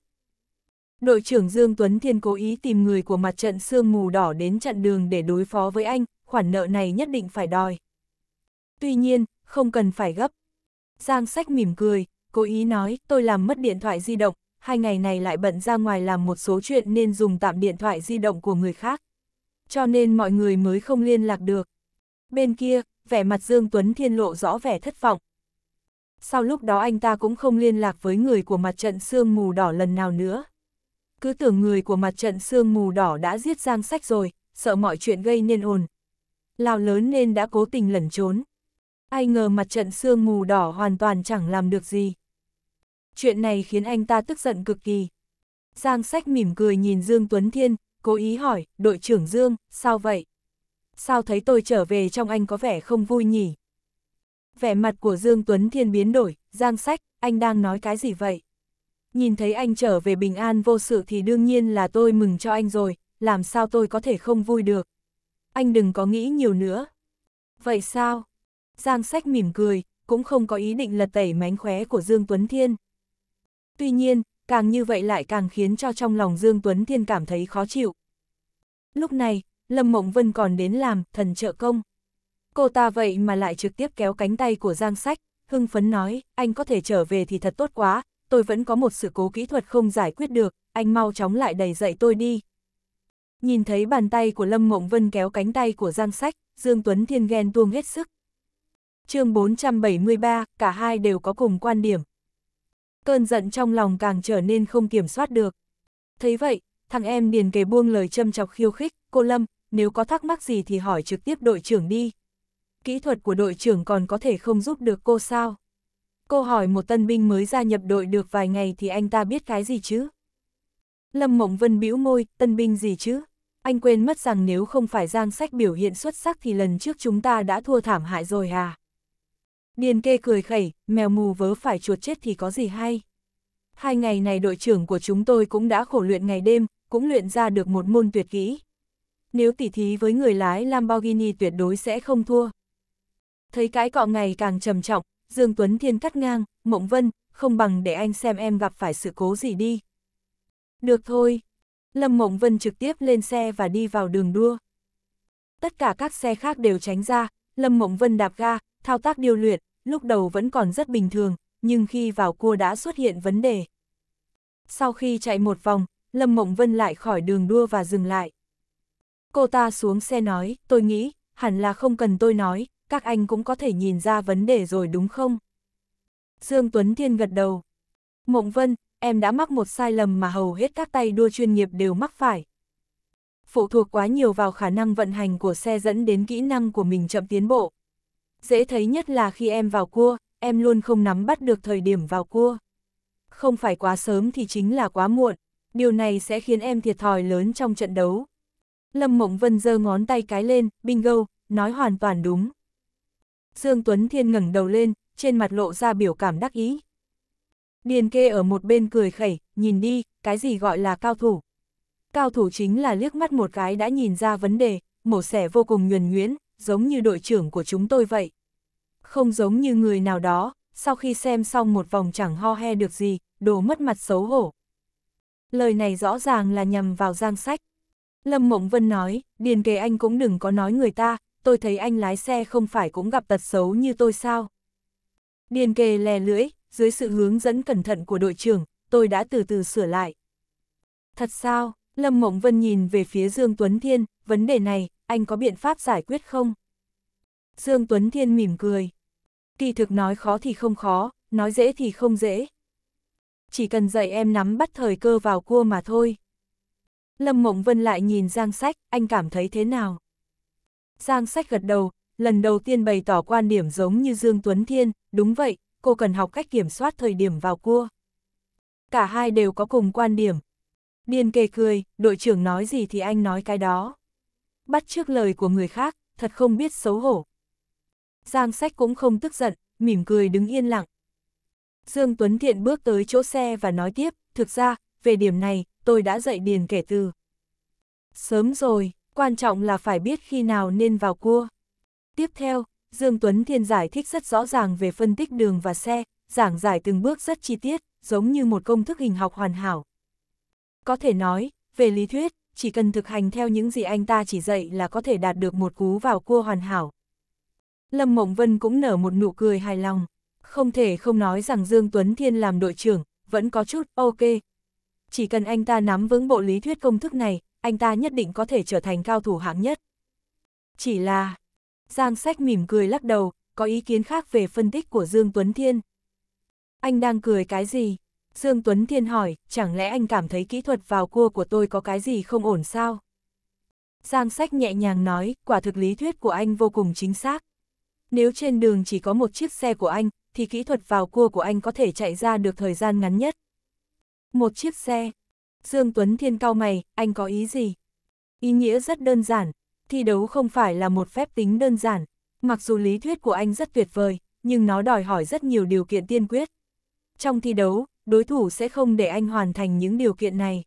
Đội trưởng Dương Tuấn Thiên cố ý tìm người của mặt trận Sương Mù Đỏ đến chặn đường để đối phó với anh, khoản nợ này nhất định phải đòi. Tuy nhiên, không cần phải gấp. Giang Sách mỉm cười, cố ý nói, tôi làm mất điện thoại di động, hai ngày này lại bận ra ngoài làm một số chuyện nên dùng tạm điện thoại di động của người khác. Cho nên mọi người mới không liên lạc được. Bên kia, vẻ mặt Dương Tuấn Thiên lộ rõ vẻ thất vọng. Sau lúc đó anh ta cũng không liên lạc với người của mặt trận Sương Mù Đỏ lần nào nữa. Cứ tưởng người của mặt trận Sương Mù Đỏ đã giết Giang Sách rồi, sợ mọi chuyện gây nên ồn. Lao lớn nên đã cố tình lẩn trốn. Ai ngờ mặt trận Sương Mù Đỏ hoàn toàn chẳng làm được gì. Chuyện này khiến anh ta tức giận cực kỳ. Giang Sách mỉm cười nhìn Dương Tuấn Thiên, cố ý hỏi, đội trưởng Dương, sao vậy? sao thấy tôi trở về trong anh có vẻ không vui nhỉ? Vẻ mặt của Dương Tuấn Thiên biến đổi, giang sách, anh đang nói cái gì vậy? Nhìn thấy anh trở về bình an vô sự thì đương nhiên là tôi mừng cho anh rồi, làm sao tôi có thể không vui được? Anh đừng có nghĩ nhiều nữa. Vậy sao? Giang sách mỉm cười, cũng không có ý định lật tẩy mánh khóe của Dương Tuấn Thiên. Tuy nhiên, càng như vậy lại càng khiến cho trong lòng Dương Tuấn Thiên cảm thấy khó chịu. Lúc này, Lâm Mộng Vân còn đến làm thần trợ công. Cô ta vậy mà lại trực tiếp kéo cánh tay của Giang Sách, hưng phấn nói, anh có thể trở về thì thật tốt quá, tôi vẫn có một sự cố kỹ thuật không giải quyết được, anh mau chóng lại đầy dậy tôi đi. Nhìn thấy bàn tay của Lâm Mộng Vân kéo cánh tay của Giang Sách, Dương Tuấn Thiên ghen tuông hết sức. chương 473, cả hai đều có cùng quan điểm. Cơn giận trong lòng càng trở nên không kiểm soát được. Thấy vậy, thằng em Điền Kề buông lời châm chọc khiêu khích, cô Lâm, nếu có thắc mắc gì thì hỏi trực tiếp đội trưởng đi. Kỹ thuật của đội trưởng còn có thể không giúp được cô sao? Cô hỏi một tân binh mới gia nhập đội được vài ngày thì anh ta biết cái gì chứ? Lâm Mộng Vân bĩu môi, tân binh gì chứ? Anh quên mất rằng nếu không phải Giang Sách biểu hiện xuất sắc thì lần trước chúng ta đã thua thảm hại rồi à? Điền kê cười khẩy, mèo mù vớ phải chuột chết thì có gì hay? Hai ngày này đội trưởng của chúng tôi cũng đã khổ luyện ngày đêm, cũng luyện ra được một môn tuyệt kỹ, nếu tỉ thí với người lái Lamborghini tuyệt đối sẽ không thua. Thấy cái cọ ngày càng trầm trọng, Dương Tuấn Thiên cắt ngang, Mộng Vân, không bằng để anh xem em gặp phải sự cố gì đi. Được thôi. Lâm Mộng Vân trực tiếp lên xe và đi vào đường đua. Tất cả các xe khác đều tránh ra, Lâm Mộng Vân đạp ga, thao tác điều luyện, lúc đầu vẫn còn rất bình thường, nhưng khi vào cua đã xuất hiện vấn đề. Sau khi chạy một vòng, Lâm Mộng Vân lại khỏi đường đua và dừng lại. Cô ta xuống xe nói, tôi nghĩ, hẳn là không cần tôi nói, các anh cũng có thể nhìn ra vấn đề rồi đúng không? Dương Tuấn Thiên gật đầu. Mộng Vân, em đã mắc một sai lầm mà hầu hết các tay đua chuyên nghiệp đều mắc phải. Phụ thuộc quá nhiều vào khả năng vận hành của xe dẫn đến kỹ năng của mình chậm tiến bộ. Dễ thấy nhất là khi em vào cua, em luôn không nắm bắt được thời điểm vào cua. Không phải quá sớm thì chính là quá muộn, điều này sẽ khiến em thiệt thòi lớn trong trận đấu. Lâm Mộng Vân giơ ngón tay cái lên, bingo, nói hoàn toàn đúng. Dương Tuấn Thiên ngẩng đầu lên, trên mặt lộ ra biểu cảm đắc ý. Điền kê ở một bên cười khẩy, nhìn đi, cái gì gọi là cao thủ. Cao thủ chính là liếc mắt một cái đã nhìn ra vấn đề, mổ xẻ vô cùng nhuần nhuyễn, giống như đội trưởng của chúng tôi vậy. Không giống như người nào đó, sau khi xem xong một vòng chẳng ho he được gì, đồ mất mặt xấu hổ. Lời này rõ ràng là nhằm vào giang sách. Lâm Mộng Vân nói, Điền Kề anh cũng đừng có nói người ta, tôi thấy anh lái xe không phải cũng gặp tật xấu như tôi sao. Điền Kề lè lưỡi, dưới sự hướng dẫn cẩn thận của đội trưởng, tôi đã từ từ sửa lại. Thật sao, Lâm Mộng Vân nhìn về phía Dương Tuấn Thiên, vấn đề này, anh có biện pháp giải quyết không? Dương Tuấn Thiên mỉm cười. Kỳ thực nói khó thì không khó, nói dễ thì không dễ. Chỉ cần dạy em nắm bắt thời cơ vào cua mà thôi. Lâm Mộng Vân lại nhìn Giang Sách, anh cảm thấy thế nào? Giang Sách gật đầu, lần đầu tiên bày tỏ quan điểm giống như Dương Tuấn Thiên, đúng vậy, cô cần học cách kiểm soát thời điểm vào cua. Cả hai đều có cùng quan điểm. Điên kề cười, đội trưởng nói gì thì anh nói cái đó. Bắt trước lời của người khác, thật không biết xấu hổ. Giang Sách cũng không tức giận, mỉm cười đứng yên lặng. Dương Tuấn Thiện bước tới chỗ xe và nói tiếp, thực ra, về điểm này, tôi đã dạy điền kể từ. Sớm rồi, quan trọng là phải biết khi nào nên vào cua. Tiếp theo, Dương Tuấn Thiên giải thích rất rõ ràng về phân tích đường và xe, giảng giải từng bước rất chi tiết, giống như một công thức hình học hoàn hảo. Có thể nói, về lý thuyết, chỉ cần thực hành theo những gì anh ta chỉ dạy là có thể đạt được một cú vào cua hoàn hảo. Lâm Mộng Vân cũng nở một nụ cười hài lòng. Không thể không nói rằng Dương Tuấn Thiên làm đội trưởng, vẫn có chút ok, chỉ cần anh ta nắm vững bộ lý thuyết công thức này, anh ta nhất định có thể trở thành cao thủ hạng nhất. Chỉ là... Giang sách mỉm cười lắc đầu, có ý kiến khác về phân tích của Dương Tuấn Thiên. Anh đang cười cái gì? Dương Tuấn Thiên hỏi, chẳng lẽ anh cảm thấy kỹ thuật vào cua của tôi có cái gì không ổn sao? Giang sách nhẹ nhàng nói, quả thực lý thuyết của anh vô cùng chính xác. Nếu trên đường chỉ có một chiếc xe của anh, thì kỹ thuật vào cua của anh có thể chạy ra được thời gian ngắn nhất. Một chiếc xe. Dương Tuấn Thiên cao mày, anh có ý gì? Ý nghĩa rất đơn giản, thi đấu không phải là một phép tính đơn giản. Mặc dù lý thuyết của anh rất tuyệt vời, nhưng nó đòi hỏi rất nhiều điều kiện tiên quyết. Trong thi đấu, đối thủ sẽ không để anh hoàn thành những điều kiện này.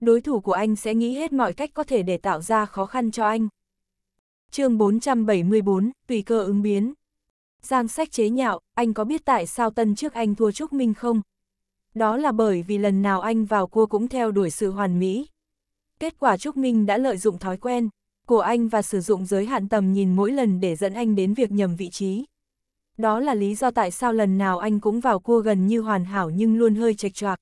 Đối thủ của anh sẽ nghĩ hết mọi cách có thể để tạo ra khó khăn cho anh. chương 474, tùy cơ ứng biến. Giang sách chế nhạo, anh có biết tại sao tân trước anh thua Trúc Minh không? đó là bởi vì lần nào anh vào cua cũng theo đuổi sự hoàn mỹ. Kết quả Trúc Minh đã lợi dụng thói quen của anh và sử dụng giới hạn tầm nhìn mỗi lần để dẫn anh đến việc nhầm vị trí. Đó là lý do tại sao lần nào anh cũng vào cua gần như hoàn hảo nhưng luôn hơi chệch choạc.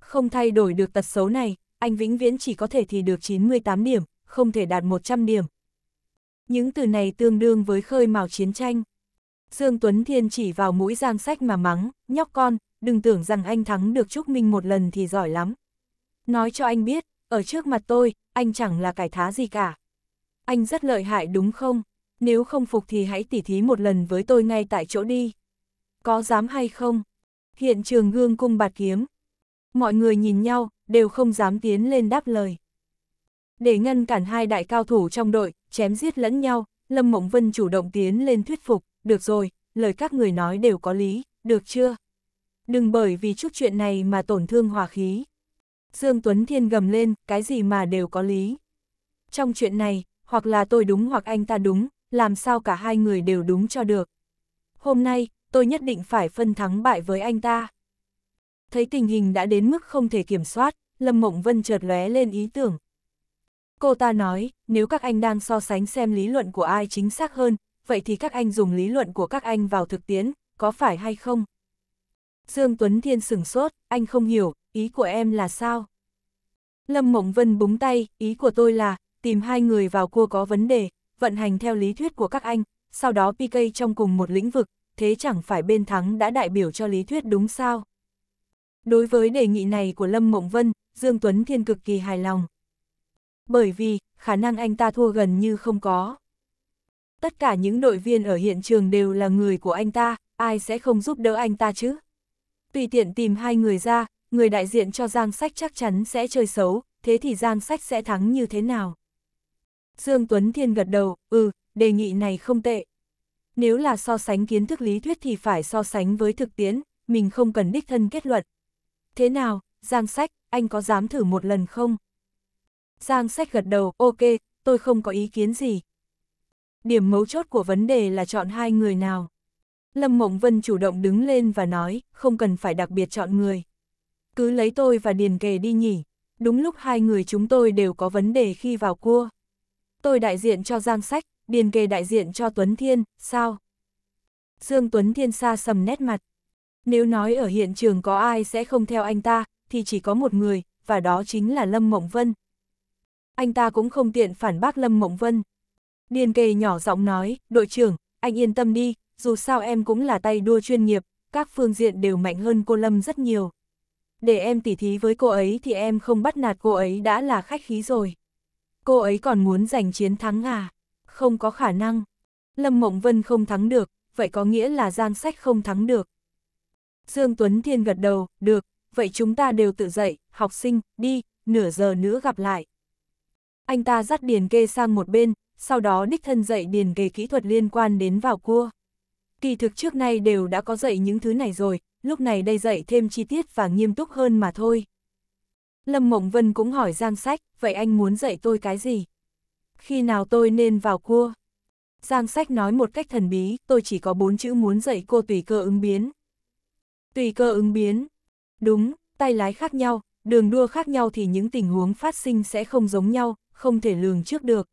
Không thay đổi được tật xấu này, anh vĩnh viễn chỉ có thể thì được 98 điểm, không thể đạt 100 điểm. Những từ này tương đương với khơi mào chiến tranh. Dương Tuấn Thiên chỉ vào mũi giang sách mà mắng, nhóc con, đừng tưởng rằng anh thắng được Trúc Minh một lần thì giỏi lắm. Nói cho anh biết, ở trước mặt tôi, anh chẳng là cải thá gì cả. Anh rất lợi hại đúng không? Nếu không phục thì hãy tỉ thí một lần với tôi ngay tại chỗ đi. Có dám hay không? Hiện trường gương cung bạt kiếm. Mọi người nhìn nhau, đều không dám tiến lên đáp lời. Để ngăn cản hai đại cao thủ trong đội, chém giết lẫn nhau, Lâm Mộng Vân chủ động tiến lên thuyết phục được rồi, lời các người nói đều có lý, được chưa? Đừng bởi vì chút chuyện này mà tổn thương hòa khí. Dương Tuấn Thiên gầm lên, cái gì mà đều có lý. Trong chuyện này, hoặc là tôi đúng hoặc anh ta đúng, làm sao cả hai người đều đúng cho được. Hôm nay, tôi nhất định phải phân thắng bại với anh ta. Thấy tình hình đã đến mức không thể kiểm soát, Lâm Mộng Vân chợt lóe lên ý tưởng. Cô ta nói, nếu các anh đang so sánh xem lý luận của ai chính xác hơn, vậy thì các anh dùng lý luận của các anh vào thực tiễn, có phải hay không? Dương Tuấn Thiên sửng sốt, anh không hiểu, ý của em là sao? Lâm Mộng Vân búng tay, ý của tôi là, tìm hai người vào cua có vấn đề, vận hành theo lý thuyết của các anh, sau đó PK trong cùng một lĩnh vực, thế chẳng phải bên thắng đã đại biểu cho lý thuyết đúng sao? Đối với đề nghị này của Lâm Mộng Vân, Dương Tuấn Thiên cực kỳ hài lòng. Bởi vì, khả năng anh ta thua gần như không có tất cả những đội viên ở hiện trường đều là người của anh ta, ai sẽ không giúp đỡ anh ta chứ? Tùy tiện tìm hai người ra, người đại diện cho Giang Sách chắc chắn sẽ chơi xấu, thế thì Giang Sách sẽ thắng như thế nào? Dương Tuấn Thiên gật đầu, ừ, đề nghị này không tệ. Nếu là so sánh kiến thức lý thuyết thì phải so sánh với thực tiễn, mình không cần đích thân kết luận. Thế nào, Giang Sách, anh có dám thử một lần không? Giang Sách gật đầu, ok, tôi không có ý kiến gì, điểm mấu chốt của vấn đề là chọn hai người nào. Lâm Mộng Vân chủ động đứng lên và nói, không cần phải đặc biệt chọn người. Cứ lấy tôi và Điền Kề đi nhỉ, đúng lúc hai người chúng tôi đều có vấn đề khi vào cua. Tôi đại diện cho Giang Sách, Điền Kề đại diện cho Tuấn Thiên, sao? Dương Tuấn Thiên xa sầm nét mặt. Nếu nói ở hiện trường có ai sẽ không theo anh ta, thì chỉ có một người, và đó chính là Lâm Mộng Vân. Anh ta cũng không tiện phản bác Lâm Mộng Vân. Điền kề nhỏ giọng nói, đội trưởng, anh yên tâm đi, dù sao em cũng là tay đua chuyên nghiệp, các phương diện đều mạnh hơn cô Lâm rất nhiều. Để em tỉ thí với cô ấy thì em không bắt nạt cô ấy đã là khách khí rồi. Cô ấy còn muốn giành chiến thắng à? Không có khả năng. Lâm Mộng Vân không thắng được, vậy có nghĩa là Giang Sách không thắng được. Dương Tuấn Thiên gật đầu, được, vậy chúng ta đều tự dậy, học sinh, đi, nửa giờ nữa gặp lại. Anh ta dắt Điền Kê sang một bên, sau đó đích thân dạy điền nghề kỹ thuật liên quan đến vào cua. Kỳ thực trước nay đều đã có dạy những thứ này rồi, lúc này đây dạy thêm chi tiết và nghiêm túc hơn mà thôi. Lâm Mộng Vân cũng hỏi Giang Sách, vậy anh muốn dạy tôi cái gì? Khi nào tôi nên vào cua? Giang Sách nói một cách thần bí, tôi chỉ có bốn chữ muốn dạy cô tùy cơ ứng biến. Tùy cơ ứng biến. Đúng, tay lái khác nhau, đường đua khác nhau thì những tình huống phát sinh sẽ không giống nhau, không thể lường trước được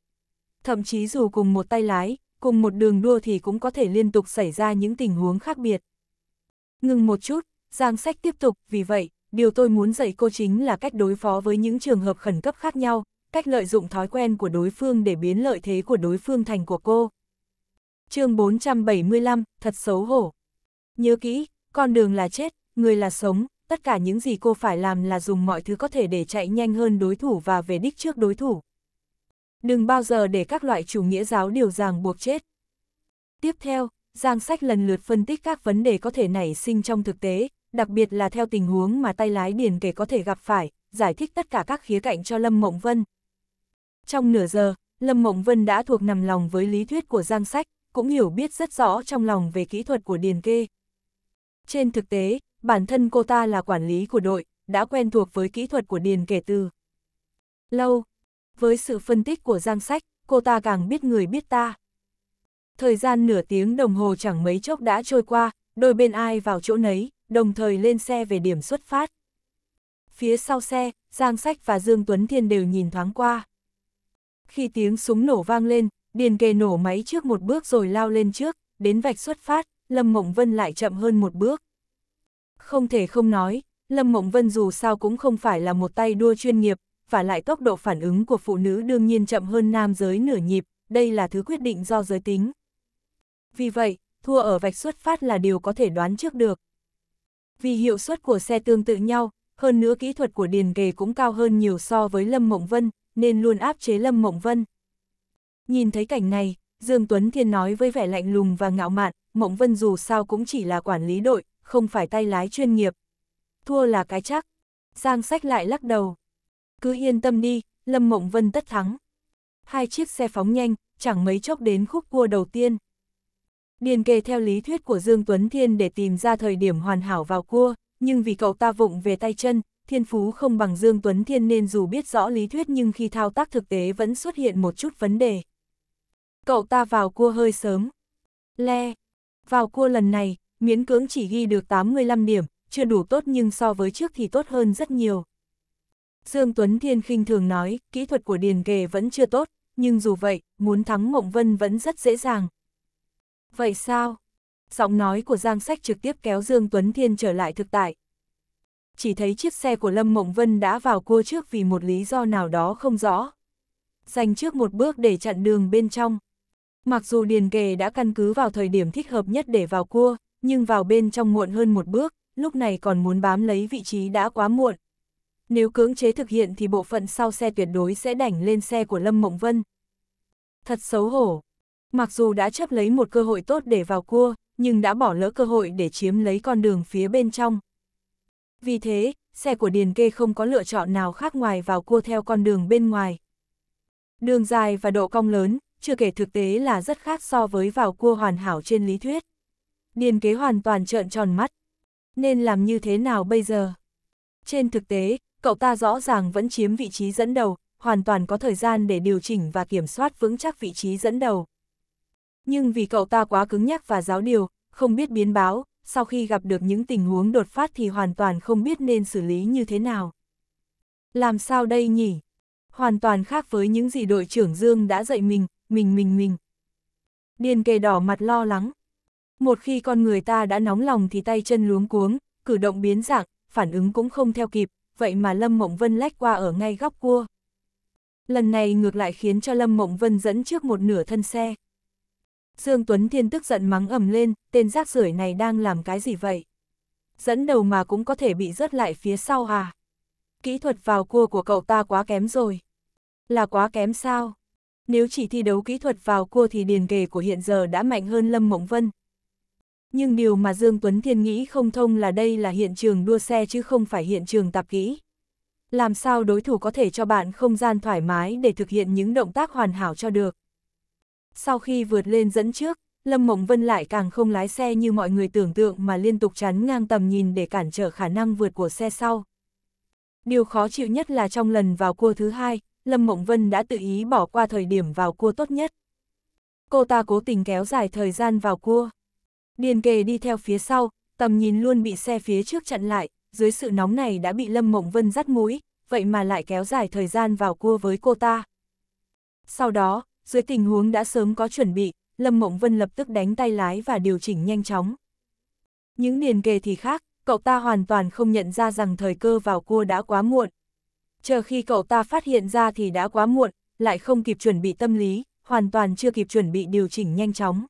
thậm chí dù cùng một tay lái, cùng một đường đua thì cũng có thể liên tục xảy ra những tình huống khác biệt. Ngừng một chút, Giang Sách tiếp tục, vì vậy, điều tôi muốn dạy cô chính là cách đối phó với những trường hợp khẩn cấp khác nhau, cách lợi dụng thói quen của đối phương để biến lợi thế của đối phương thành của cô. chương 475, thật xấu hổ. Nhớ kỹ, con đường là chết, người là sống, tất cả những gì cô phải làm là dùng mọi thứ có thể để chạy nhanh hơn đối thủ và về đích trước đối thủ đừng bao giờ để các loại chủ nghĩa giáo điều ràng buộc chết. Tiếp theo, Giang Sách lần lượt phân tích các vấn đề có thể nảy sinh trong thực tế, đặc biệt là theo tình huống mà tay lái điền kể có thể gặp phải, giải thích tất cả các khía cạnh cho Lâm Mộng Vân. Trong nửa giờ, Lâm Mộng Vân đã thuộc nằm lòng với lý thuyết của Giang Sách, cũng hiểu biết rất rõ trong lòng về kỹ thuật của điền kê. Trên thực tế, bản thân cô ta là quản lý của đội, đã quen thuộc với kỹ thuật của điền kể từ. Lâu, với sự phân tích của Giang Sách, cô ta càng biết người biết ta. Thời gian nửa tiếng đồng hồ chẳng mấy chốc đã trôi qua, đôi bên ai vào chỗ nấy, đồng thời lên xe về điểm xuất phát. Phía sau xe, Giang Sách và Dương Tuấn Thiên đều nhìn thoáng qua. Khi tiếng súng nổ vang lên, Điền Kề nổ máy trước một bước rồi lao lên trước, đến vạch xuất phát, Lâm Mộng Vân lại chậm hơn một bước. Không thể không nói, Lâm Mộng Vân dù sao cũng không phải là một tay đua chuyên nghiệp, và lại tốc độ phản ứng của phụ nữ đương nhiên chậm hơn nam giới nửa nhịp, đây là thứ quyết định do giới tính. Vì vậy, thua ở vạch xuất phát là điều có thể đoán trước được. Vì hiệu suất của xe tương tự nhau, hơn nữa kỹ thuật của Điền Ghề cũng cao hơn nhiều so với Lâm Mộng Vân, nên luôn áp chế Lâm Mộng Vân. Nhìn thấy cảnh này, Dương Tuấn Thiên nói với vẻ lạnh lùng và ngạo mạn, Mộng Vân dù sao cũng chỉ là quản lý đội, không phải tay lái chuyên nghiệp. Thua là cái chắc. Giang sách lại lắc đầu cứ yên tâm đi, Lâm Mộng Vân tất thắng. Hai chiếc xe phóng nhanh, chẳng mấy chốc đến khúc cua đầu tiên. Điền kề theo lý thuyết của Dương Tuấn Thiên để tìm ra thời điểm hoàn hảo vào cua, nhưng vì cậu ta vụng về tay chân, thiên phú không bằng Dương Tuấn Thiên nên dù biết rõ lý thuyết nhưng khi thao tác thực tế vẫn xuất hiện một chút vấn đề. Cậu ta vào cua hơi sớm. Le. Vào cua lần này, miễn cưỡng chỉ ghi được 85 điểm, chưa đủ tốt nhưng so với trước thì tốt hơn rất nhiều. Dương Tuấn Thiên khinh thường nói, kỹ thuật của Điền Kề vẫn chưa tốt, nhưng dù vậy, muốn thắng Mộng Vân vẫn rất dễ dàng. Vậy sao? Giọng nói của Giang Sách trực tiếp kéo Dương Tuấn Thiên trở lại thực tại. Chỉ thấy chiếc xe của Lâm Mộng Vân đã vào cua trước vì một lý do nào đó không rõ. Dành trước một bước để chặn đường bên trong. Mặc dù Điền Kề đã căn cứ vào thời điểm thích hợp nhất để vào cua, nhưng vào bên trong muộn hơn một bước, lúc này còn muốn bám lấy vị trí đã quá muộn. Nếu cưỡng chế thực hiện thì bộ phận sau xe tuyệt đối sẽ đảnh lên xe của Lâm Mộng Vân. Thật xấu hổ. Mặc dù đã chấp lấy một cơ hội tốt để vào cua, nhưng đã bỏ lỡ cơ hội để chiếm lấy con đường phía bên trong. Vì thế, xe của Điền Kê không có lựa chọn nào khác ngoài vào cua theo con đường bên ngoài. Đường dài và độ cong lớn, chưa kể thực tế là rất khác so với vào cua hoàn hảo trên lý thuyết. Điền kế hoàn toàn trợn tròn mắt. Nên làm như thế nào bây giờ? Trên thực tế, cậu ta rõ ràng vẫn chiếm vị trí dẫn đầu, hoàn toàn có thời gian để điều chỉnh và kiểm soát vững chắc vị trí dẫn đầu. Nhưng vì cậu ta quá cứng nhắc và giáo điều, không biết biến báo, sau khi gặp được những tình huống đột phát thì hoàn toàn không biết nên xử lý như thế nào. Làm sao đây nhỉ? Hoàn toàn khác với những gì đội trưởng Dương đã dạy mình, mình mình mình. Điền kề đỏ mặt lo lắng. Một khi con người ta đã nóng lòng thì tay chân luống cuống, cử động biến dạng, phản ứng cũng không theo kịp, vậy mà Lâm Mộng Vân lách qua ở ngay góc cua. Lần này ngược lại khiến cho Lâm Mộng Vân dẫn trước một nửa thân xe. Dương Tuấn Thiên tức giận mắng ầm lên, tên rác rưởi này đang làm cái gì vậy? Dẫn đầu mà cũng có thể bị rớt lại phía sau à? Kỹ thuật vào cua của cậu ta quá kém rồi. Là quá kém sao? Nếu chỉ thi đấu kỹ thuật vào cua thì điền kề của hiện giờ đã mạnh hơn Lâm Mộng Vân, nhưng điều mà Dương Tuấn Thiên nghĩ không thông là đây là hiện trường đua xe chứ không phải hiện trường tạp kỹ. Làm sao đối thủ có thể cho bạn không gian thoải mái để thực hiện những động tác hoàn hảo cho được. Sau khi vượt lên dẫn trước, Lâm Mộng Vân lại càng không lái xe như mọi người tưởng tượng mà liên tục chắn ngang tầm nhìn để cản trở khả năng vượt của xe sau. Điều khó chịu nhất là trong lần vào cua thứ hai, Lâm Mộng Vân đã tự ý bỏ qua thời điểm vào cua tốt nhất. Cô ta cố tình kéo dài thời gian vào cua. Điền kề đi theo phía sau, tầm nhìn luôn bị xe phía trước chặn lại, dưới sự nóng này đã bị Lâm Mộng Vân dắt mũi, vậy mà lại kéo dài thời gian vào cua với cô ta. Sau đó, dưới tình huống đã sớm có chuẩn bị, Lâm Mộng Vân lập tức đánh tay lái và điều chỉnh nhanh chóng. Những điền kề thì khác, cậu ta hoàn toàn không nhận ra rằng thời cơ vào cua đã quá muộn. Chờ khi cậu ta phát hiện ra thì đã quá muộn, lại không kịp chuẩn bị tâm lý, hoàn toàn chưa kịp chuẩn bị điều chỉnh nhanh chóng.